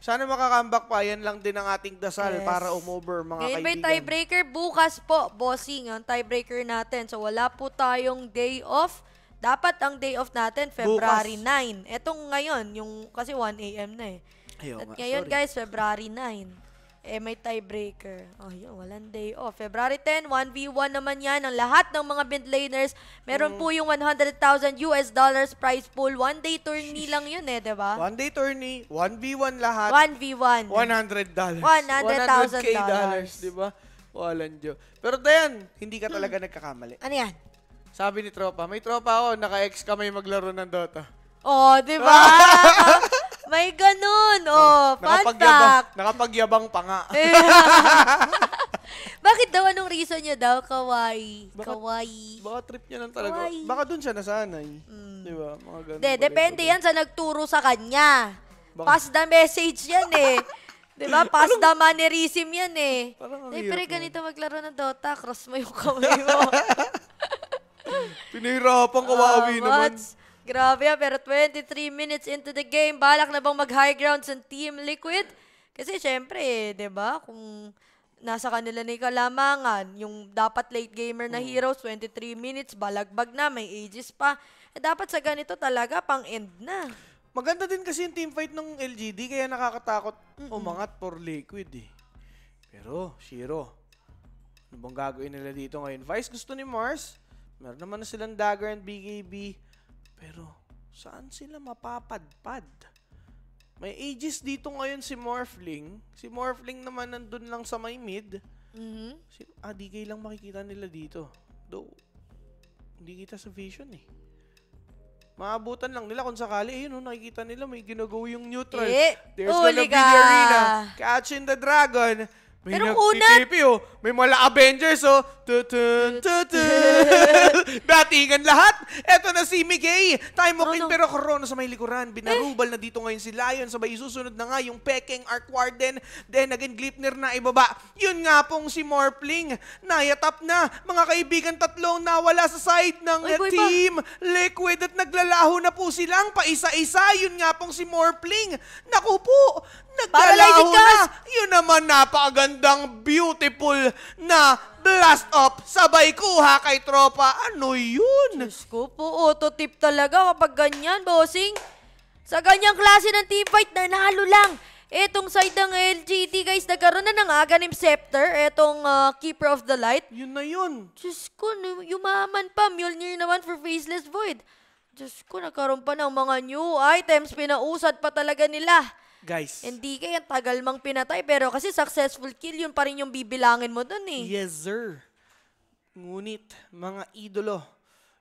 Sana makakambak pa. Yan lang din ang ating dasal yes. para umover, mga Ngayon kaibigan. Ngayon tiebreaker? Bukas po, bossing, ang tiebreaker natin. So, wala po tayong day off. Dapat ang day off natin, February Bukas. 9. Etong ngayon, yung kasi 1 a.m. na eh. Ayaw At nga, ngayon sorry. guys, February 9. Eh, may tiebreaker. Oh, yun, walang day off. February 10, 1v1 naman yan. Ang lahat ng mga mid laners, meron mm. po yung 100,000 US dollars prize pool. One day tourney lang yun eh, di ba? One day tourney, 1v1 lahat. 1v1. 100 dollars. 100,000 100K dollars. Di ba? Walang Diyo. Pero Dayan, hindi ka talaga hmm. nagkakamali. Ano yan? Sabi ni Tropa, may Tropa ako, naka-ex kamay maglaro ng Dota. Oh, di ba? May ganun. Oh, so, fun fact. Nakapagyabang pa nga. Eh. Bakit daw? Anong reason niya daw? Kawaii. Baka, kawaii. Baka trip niya lang talaga. Kawaii. Baka doon siya nasanay. Mm. Di ba? Mga ganun. De, depende yan sa nagturo sa kanya. Baka, Pass the message yan eh. Di ba? Pass the mannerism yan eh. Parang ang eh, Pero ganito maglaro ng Dota, cross mo yung kamay mo. Pinahirapan, kawawi uh, naman. Grabe ah, pero 23 minutes into the game, balak na bang mag-high ground sa Team Liquid? Kasi syempre, eh, 'di ba? Kung nasa kanila na yung kalamangan, yung dapat late gamer na mm. heroes, 23 minutes, balagbag na, may ages pa. Eh, dapat sa ganito talaga, pang end na. Maganda din kasi yung teamfight ng LGD, kaya nakakatakot umangat for Liquid eh. Pero, Shiro, ano bang gagawin nila dito ngayon? Vice gusto ni Mars, meron naman na silang Dagger and BKB. Pero saan sila mapapadpad? May ages dito ngayon si Morphling. Si Morphling naman nandun lang sa may mid. Mm-hmm. Si ADK ah, lang makikita nila dito. Though, hindi kita sa vision eh. Maabutan lang nila kung sakali. Ayun, eh, no, oh, nakikita nila may ginagaw yung neutral. Eh, There's gonna ka. be the arena. Catching the dragon. May Pero kunat. May oh. May mala Avengers oh. Tutun, tutun. Datingan lahat. Eto na si Migay. Time walking oh, pero korona sa may likuran. Binarubal eh. na dito ngayon si Lion. Sabay isusunod na nga yung Peking Arc Warden. Then again, Glipner na ibaba. Yun nga pong si Morpling. Nayatap na. Mga kaibigan, tatlong nawala sa side ng Oy, boy, team. Pa. Liquid at naglalaho na po silang paisa-isa. Yun nga pong si Morpling. Naku po, Nagkalaho ka. na! Yun naman napakagandang beautiful na blast off sabay kuha kay tropa. Ano yun? Diyos ko po, auto-tip talaga kapag ganyan, bossing. Sa ganyang klase ng team fight, nanalo lang. Itong side ng LGT, e guys, nagkaroon na ng Aghanim Scepter, Itong uh, ah, Keeper of the Light. Yun na yun. Diyos ko, yumaman pa. Mjolnir naman for Faceless Void. Diyos ko, nagkaroon pa ng mga new items. Pinausad pa talaga nila. Guys. Hindi kaya tagal mang pinatay, pero kasi successful kill, yun pa rin yung bibilangin mo dun eh. Yes, sir. Ngunit, mga idolo,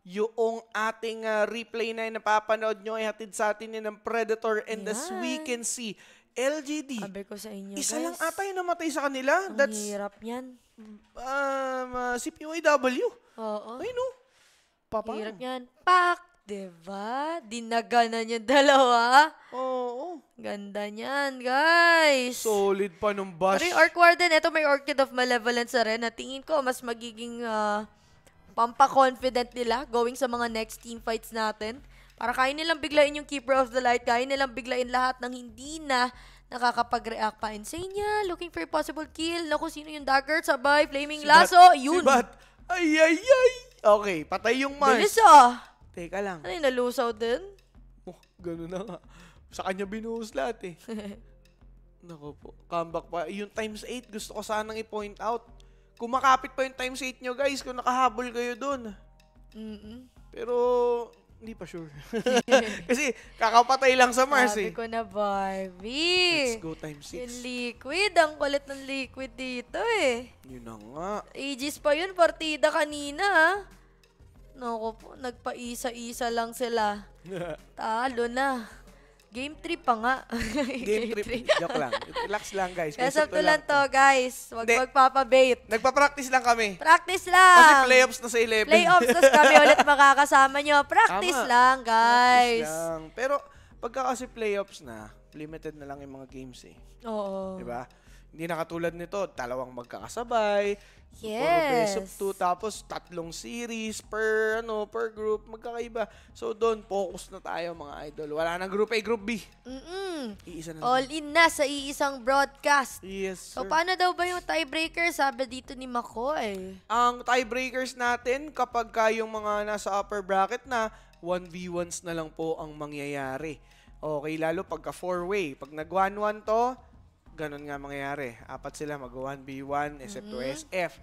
yung ating uh, replay na napapanood nyo ay hatid sa atin yun ng Predator. And Ayan. as we can see, LGD. Sabi ko sa inyo, Isa guys. lang ata yung namatay sa kanila. Ang That's, hirap yan. Um, uh, ah, CPYW. Oo. Ay, no. Papa. Hirap yan. Pak! Diba? Dinaga na niya dalawa. Oo. Ganda niyan, guys. Solid pa nung bash. Pero yung Orc Warden, ito may Orchid of Malevolence na rin. Na tingin ko, mas magiging uh, ah, pampa-confident nila going sa mga next team fights natin. Para kaya nilang biglain yung Keeper of the Light. Kaya nilang biglain lahat ng hindi na nakakapag-react pa. Insania, looking for a possible kill. Naku, sino yung dagger? Sabay, flaming si lasso. Bat. Yun. Si Bat. Ay, ay, ay. Okay, patay yung Mars. Bilis ah. Teka lang. Ano yung nalusaw din? Oh, ganun na nga. Sa kanya binuhos lahat eh. Nako po. Comeback pa. Yung times 8, gusto ko sanang i-point out. Kung makapit pa yung times 8 nyo guys kung nakahabol kayo dun. Mm-mm. Pero, hindi pa sure. Kasi kakapatay lang sa Mars Sabi eh. ko na, Barbie. Let's go times 6. Yung liquid. Ang kulit ng liquid dito eh. Yun na nga. Aegis pa yun. Partida kanina ah. Naku po, nagpaisa-isa lang sila. Talo na. Game 3 pa nga. Game 3. Joke lang. Relax lang, guys. Kaya Concepto lang to, guys. Huwag magpapabait. Nagpa-practice lang kami. Practice lang. Kasi playoffs na sa 11. Playoffs, tas kami ulit makakasama nyo. Practice lang, guys. Practice lang. Pero pagka kasi playoffs na, limited na lang yung mga games eh. Oo. Diba? Hindi na katulad nito, dalawang magkakasabay, Yes. Puro best of 2, tapos tatlong series per, ano, per group, magkakaiba. So doon, focus na tayo mga idol. Wala na group A, group B. Mm-mm. Iisa na. All in na sa iisang broadcast. Yes, sir. So paano daw ba yung tiebreaker? Sabi dito ni Makoy. Ang tiebreakers natin, kapag ka yung mga nasa upper bracket na, 1v1s na lang po ang mangyayari. Okay, lalo pagka four-way. Pag nag 1-1 to, ganun nga mangyayari. Apat sila mag 1v1 except mm-hmm. to SF.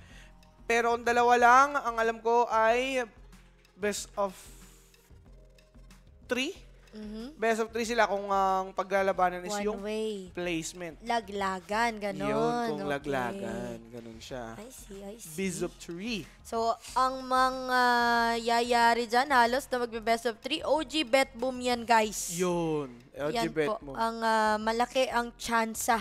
Pero ang dalawa lang, ang alam ko ay best of three. Mm-hmm. Best of three sila kung uh, ang paglalabanan is One yung way. placement. Laglagan, ganun. Yun, kung okay. laglagan. Ganun siya. I see, I see. Best of three. So, ang mga yayari dyan, halos na magbe-best of three, OG bet boom yan, guys. Yun. OG yan bet boom. Ang uh, malaki ang tsansa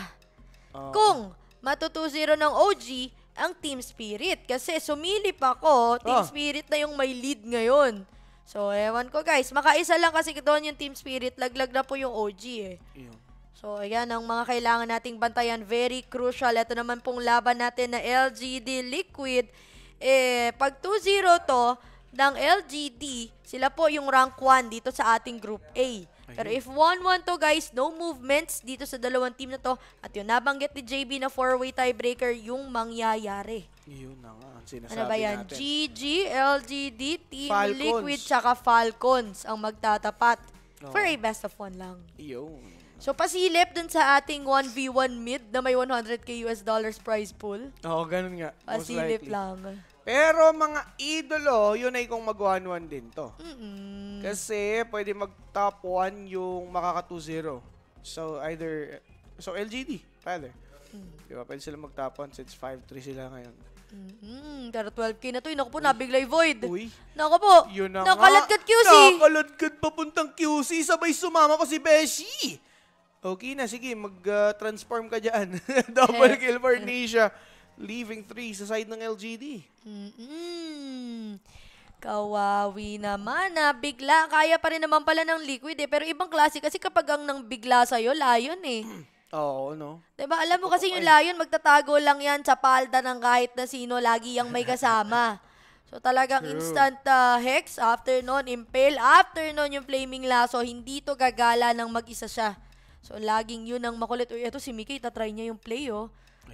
Oh. Kung matutusiro ng OG ang team spirit. Kasi sumilip ako, team oh. spirit na yung may lead ngayon. So, ewan ko guys. Makaisa lang kasi doon yung team spirit. Laglag na po yung OG eh. So, ayan ang mga kailangan nating bantayan. Very crucial. Ito naman pong laban natin na LGD Liquid. Eh, pag 2-0 to ng LGD, sila po yung rank 1 dito sa ating group A. Pero if 1-1 to guys, no movements dito sa dalawang team na to. At yung nabanggit ni JB na four-way tiebreaker yung mangyayari. Yun na nga, ang sinasabi ano ba yan? natin. GG, LGD, Team Falcons. Liquid, tsaka Falcons ang magtatapat. Oh. For a best of one lang. Yo. So pasilip dun sa ating 1v1 mid na may 100k US dollars prize pool. Oo, ganun nga. Pasilip lang. Pero mga idolo, yun ay kung mag-1-1 din to. Mm-mm. Kasi pwede mag-top 1 yung makaka-2-0. So either, so LGD, rather. Mm. Di ba? Pwede sila mag-top 1 since 5-3 sila ngayon. Mm-hmm. Pero 12K na to. Eh. Naku po, nabigla yung void. Uy. Naku po. Yun na Nakaladkad QC. Nakaladkad papuntang QC. Sabay sumama ko si Beshi. Okay na, sige, mag-transform uh, ka dyan. Double kill for Nisha leaving 3 sa side ng LGD. Mm-mm. Kawawi naman na ah. bigla. Kaya pa rin naman pala ng liquid eh. Pero ibang klase kasi kapag ang nang bigla sa'yo, layon eh. Oo, no? Diba? Alam mo kasi yung layon, magtatago lang yan sa palda ng kahit na sino, lagi yung may kasama. So talagang True. instant uh, hex, afternoon nun, impale, after yung flaming lasso, hindi to gagala ng mag-isa siya. So laging yun ang makulit. Uy, eto si Mickey, tatry niya yung play oh.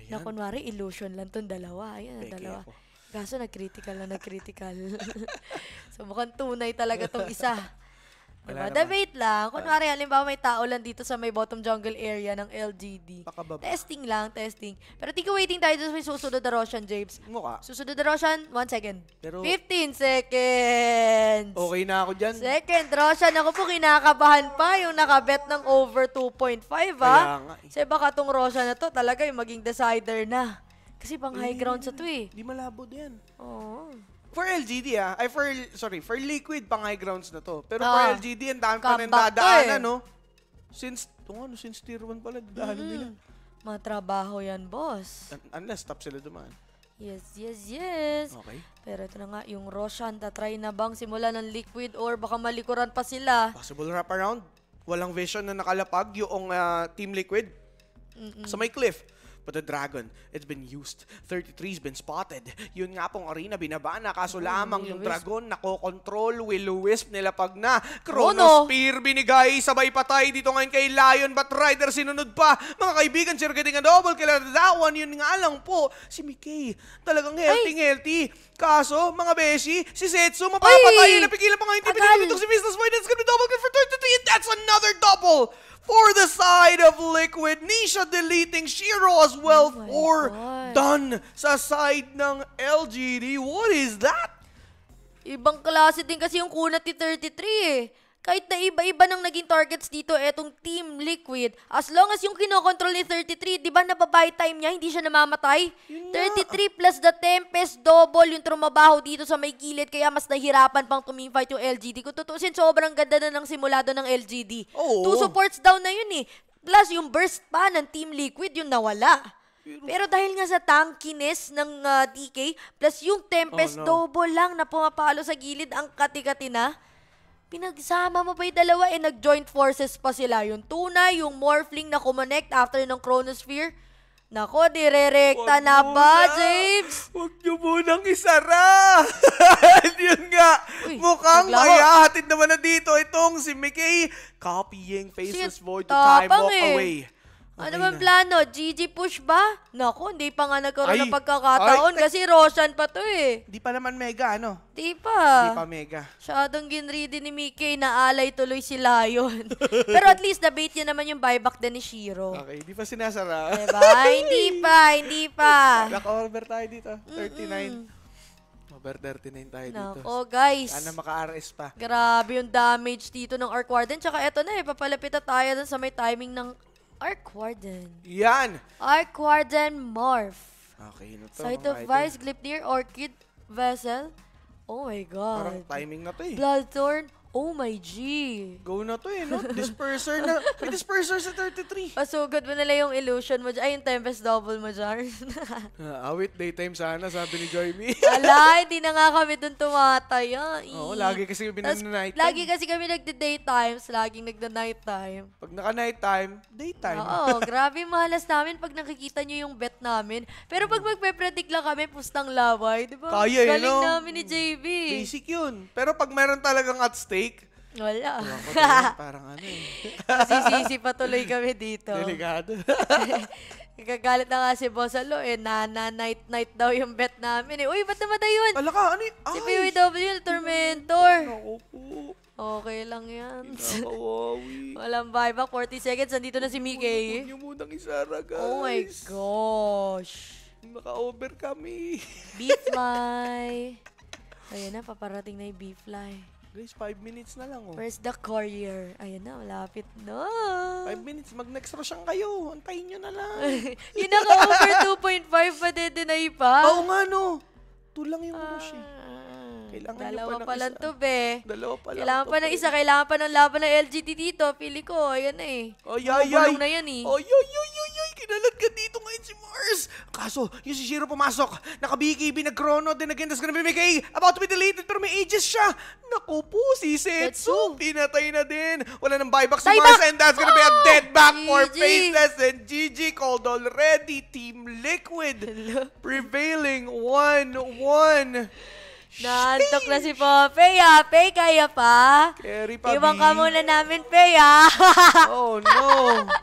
Ayan. Na kunwari, illusion lang tong dalawa. Ayan, Peke dalawa. Po. Kaso nag-critical na nag-critical. so mukhang tunay talaga tong isa. Diba? The wait lang. Kunwari, halimbawa may tao lang dito sa may bottom jungle area ng LGD. Pakababa. Testing lang, testing. Pero tiga waiting tayo doon sa may susunod na Roshan, James. Mukha. Susunod na Roshan, one second. Pero, 15 seconds. Okay na ako dyan. Second, Russian, ako po kinakabahan pa yung nakabet ng over 2.5, ha? Ah. nga eh. Kasi baka tong Russian na to talaga yung maging decider na. Kasi pang high ground sa to eh. Hindi malabo din. Oo. For LGD ah, ay for, sorry, for liquid, pang high grounds na to. Pero for Ah. LGD, ang daan pa rin to dadaanan, eh. no? Since, oh, ano, since tier 1 pala, dadaanan nila. Matrabaho yan, boss. Un- Unless stop sila dumaan. Yes, yes, yes. Okay. Pero ito na nga, yung Roshan, tatry na bang simula ng liquid or baka malikuran pa sila? Possible wraparound. Walang vision na nakalapag yung ah, Team Liquid. Sa may cliff. But the dragon, it's been used. 33's been spotted. Yun nga pong arena binabana. Kaso lamang yung dragon nakokontrol. Will Wisp nila pag na. Chrono Spear binigay. Sabay patay dito ngayon kay Lion. But Rider sinunod pa. Mga kaibigan, sir, getting a double. Kailan that one. Yun nga lang po. Si Mickey, talagang healthy-healthy. Kaso, mga beshi, si Setsu mapapatay. Napigilan pa ngayon. Hindi pinagibitok si Business Boy. That's gonna be double kill for 22. And that's another double for the side of Liquid. Nisha deleting Shiro as well oh for God. done sa side ng LGD. What is that? Ibang klase din kasi yung kunat ni 33 eh. Kahit na iba-iba nang naging targets dito etong Team Liquid, as long as yung kinokontrol ni 33, di ba nababay time niya, hindi siya namamatay? Yun 33 plus the Tempest double yung trumabaho dito sa may gilid, kaya mas nahirapan pang tumingfight yung LGD. Kung tutusin, sobrang ganda na ng simulado ng LGD. Oo. Two supports down na yun eh. Plus yung burst pa ng Team Liquid, yung nawala. Pero dahil nga sa tankiness ng uh, ah, DK, plus yung Tempest oh, no. double lang na pumapalo sa gilid, ang katikati na. Pinagsama mo ba yung dalawa eh, nag-joint forces pa sila. Yung Tuna, yung morphling na kumonect after ng chronosphere. Nako, direrekta Wag na muna. ba, James? Huwag niyo munang isara! Yun nga, Uy, mukhang naglaro. mayahatid naman na dito itong si Mickey copying Faceless Void to Time Walk eh. Away. Ano okay ano bang na. plano? Gigi push ba? Naku, hindi pa nga nagkaroon ay, ng pagkakataon ay, kasi Roshan pa to eh. Hindi pa naman mega, ano? Hindi pa. Hindi pa mega. Masyadong ginready ni Mickey na alay tuloy si Lion. Pero at least nabait niya naman yung buyback din ni Shiro. Okay, hindi pa sinasara. Diba? hindi pa, hindi pa. Back over tayo dito, 39. Over 39 tayo Nako, dito. Oh guys. Sana maka-RS pa. Grabe yung damage dito ng Arc Warden. Tsaka eto na eh, papalapit na tayo sa may timing ng Arc Warden. Yan! Arc Warden Morph. Okay na ano to. Sight of Vice, Glipnir, Orchid, Vessel. Oh my God. Parang timing na to eh. Bloodthorn, Oh my G! Go na to eh, no? Disperser na. May disperser sa 33. Pasugod mo nila yung illusion mo. Ay, yung Tempest double mo, Jar. ah, awit, ah, daytime sana, sabi ni Joy Me. Ala, hindi na nga kami dun tumataya. Oo, lagi kasi kami Tapos, night Lagi kasi kami nagda-day times, laging nagda-night time. Pag naka-night time, daytime. Oo, grabe mahalas namin pag nakikita nyo yung bet namin. Pero pag magpe-predict lang kami, pustang laway, di ba? Kaya Galing eh, no? namin ni JB. Basic yun. Pero pag meron talagang at stake, cake. Wala. Ewan parang ano eh. Masisisi pa tuloy kami dito. Delikado. Nagagalit na nga si Boss Alo eh. Nana, night, night daw yung bet namin eh. Uy, ba't namatay yun? Ala ano, ano yun? Si PWW, tormentor. Okay lang yan. Kinakawawi. Walang buyback. 40 seconds. Nandito na si Mickey. Huwag niyo munang isara, guys. Oh my gosh. Naka-over kami. Beef fly. Ayun na, paparating na yung beef fly. Grace, 5 minutes na lang, oh. Where's the courier? Ayun na, malapit na. 5 minutes, mag-next rush ang kayo. Antayin nyo na lang. Yun na ka-over 2.5, padedenay pa. Oo nga, no. Ito lang yung ah. rush, eh. Kailangan Dalawa pa, lang isa. to, be. Dalawa pa lang Kailangan pa ng isa. Kailangan pa ng laban ng LGT dito. Pili ko, ayan na eh. Oh, yeah, yeah. na yan, eh. Oh, yo, yo, yo, yo, Kinalat ka dito ngayon si Mars. Kaso, yung si Shiro pumasok. Naka-BKB, nag-chrono, din again, that's gonna be MK. About to be deleted, pero may ages siya. Naku po, si Setsu. Pinatay na din. Wala nang buyback si Mars, and that's gonna be a oh! dead back for Faceless and GG called already Team Liquid. Prevailing 1-1. Nantok na si po. Peya, Pey, kaya pa? Carry pa, Iwan ka muna namin, Peya. oh, no.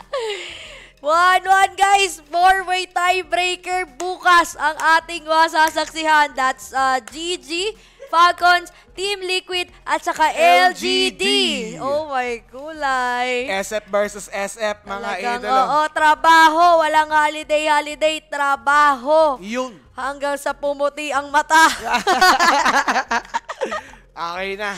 1-1 guys, four-way tiebreaker bukas ang ating masasaksihan. That's uh, GG, Falcons, Team Liquid, at saka LGD. LGD. Oh my gulay. SF versus SF, mga Talagang, idolo. Oo, trabaho. Walang holiday-holiday, trabaho. Yun. Hanggang sa pumuti ang mata. okay na.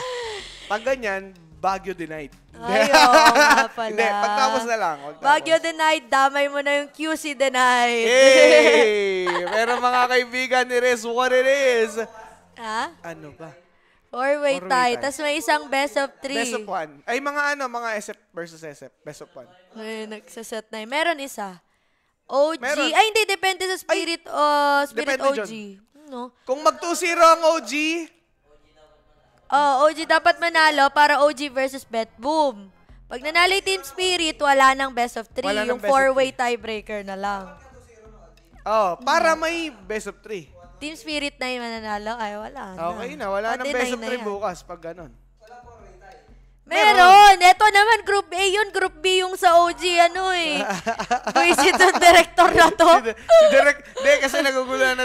Pag ganyan, Baguio denied. Ay, oo nga pala. Hindi, pagtapos na lang. Pagtapos. Baguio denied, damay mo na yung QC denied. Hey! Pero mga kaibigan, it is what it is. Ha? Ano ba? Four-way tie. tie. Tapos may isang best of three. Best of one. Ay, mga ano, mga SF versus SF. Best of one. Ay, nagsaset na yun. Meron isa. OG. Meron. Ay, hindi. Depende sa spirit, Ay, uh, spirit depende, OG. John. No? Kung mag 2-0 ang OG, Oh, OG dapat manalo para OG versus Betboom. Pag nanalo Team Spirit, wala nang best of three. Wala yung four-way tiebreaker na lang. Oh, para may best of three. Team Spirit na yung mananalo. Ay, wala na. Okay na. Wala Pati nang best of three bukas pag ganun. Meron! Ito naman, group A yun. Group B yung sa OG, ano eh. Buisit yung director na to. si, si Direk, de, kasi na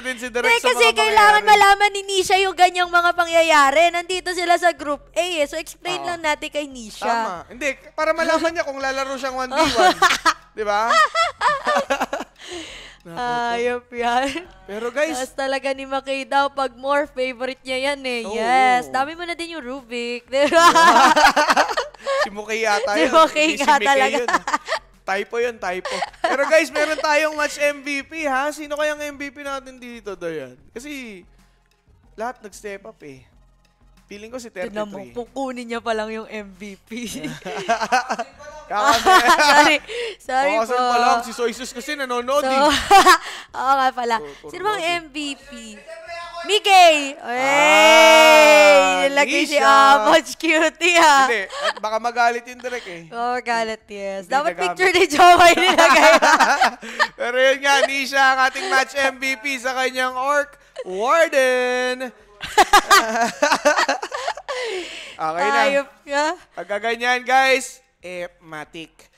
din si Direk De, sa kasi mga kailangan malaman ni Nisha yung ganyang mga pangyayari. Nandito sila sa group A eh. So explain Oo. Ah. lang natin kay Nisha. Tama. Hindi, para malaman niya kung lalaro siyang 1v1. di ba? Ayop ah, yan. Pero guys... Tapos talaga ni Makay daw, pag more, favorite niya yan eh. Oh. Yes. Dami mo na din yung Rubik. Diba? si Mukay yata yun. Si Mukay nga si talaga. Yun. Typo yun, typo. Pero guys, meron tayong match MVP ha. Sino kayang MVP natin dito, Dayan? Kasi lahat nag-step up eh. Feeling ko si 33. Tinan mo, kukunin niya pa lang yung MVP. Kakambi. Sorry. Sorry po. pa lang. Si Soysus kasi nanonood so, eh. Oo nga pala. Sino bang MVP? Mickey! Hey! Ah, nilagay si Apoch Cutie ha. Hindi. Baka magalit yung direct eh. Oo, magalit yes. Dapat picture ni Joey nilagay. Pero yun nga, Nisha, ang ating match MVP sa kanyang orc, Warden okay na. Ayop ka. Pagkaganyan, guys, eh, matik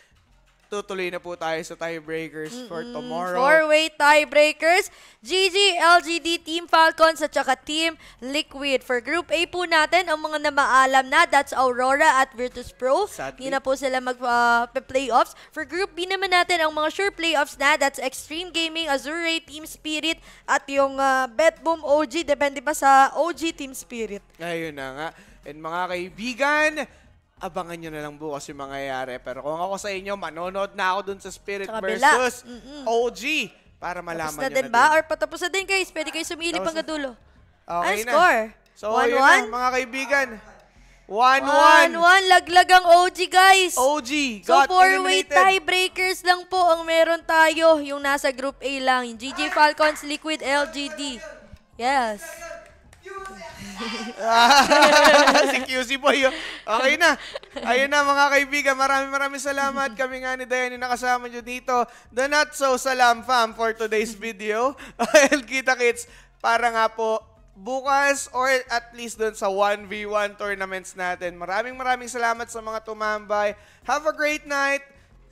tutuloy na po tayo sa tiebreakers mm-hmm. for tomorrow. Four-way tiebreakers. GG, LGD, Team Falcons at saka Team Liquid. For Group A po natin, ang mga na namaalam na, that's Aurora at Virtus Pro. Sadly. Hindi na po sila mag-playoffs. Ah, uh, for Group B naman natin, ang mga sure playoffs na, that's Extreme Gaming, Azure, Team Spirit at yung uh, Betboom OG. Depende pa sa OG Team Spirit. Ayun na nga. And mga kaibigan, abangan nyo na lang bukas yung mangyayari. Pero kung ako sa inyo, manonood na ako dun sa Spirit Saka versus mm -mm. OG para malaman Tapos na nyo din na ba? Din. Or patapos na din guys. Pwede kayo sumili pang dulo. Okay Ang na. score. So, one, yun one? na, mga kaibigan. 1-1. 1-1. Laglag ang OG, guys. OG got So, four-way tiebreakers lang po ang meron tayo. Yung nasa Group A lang. Yung GG Falcons, Liquid, LGD. Yes. Ah, si QC po yun. Oh. Okay na. Ayun na mga kaibigan, maraming maraming salamat. Kami nga ni Diane nakasama nyo dito. The Not So Salam Fam for today's video. And kita kids, para nga po bukas or at least dun sa 1v1 tournaments natin. Maraming maraming salamat sa mga tumambay. Have a great night.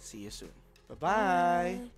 See you soon. Bye-bye.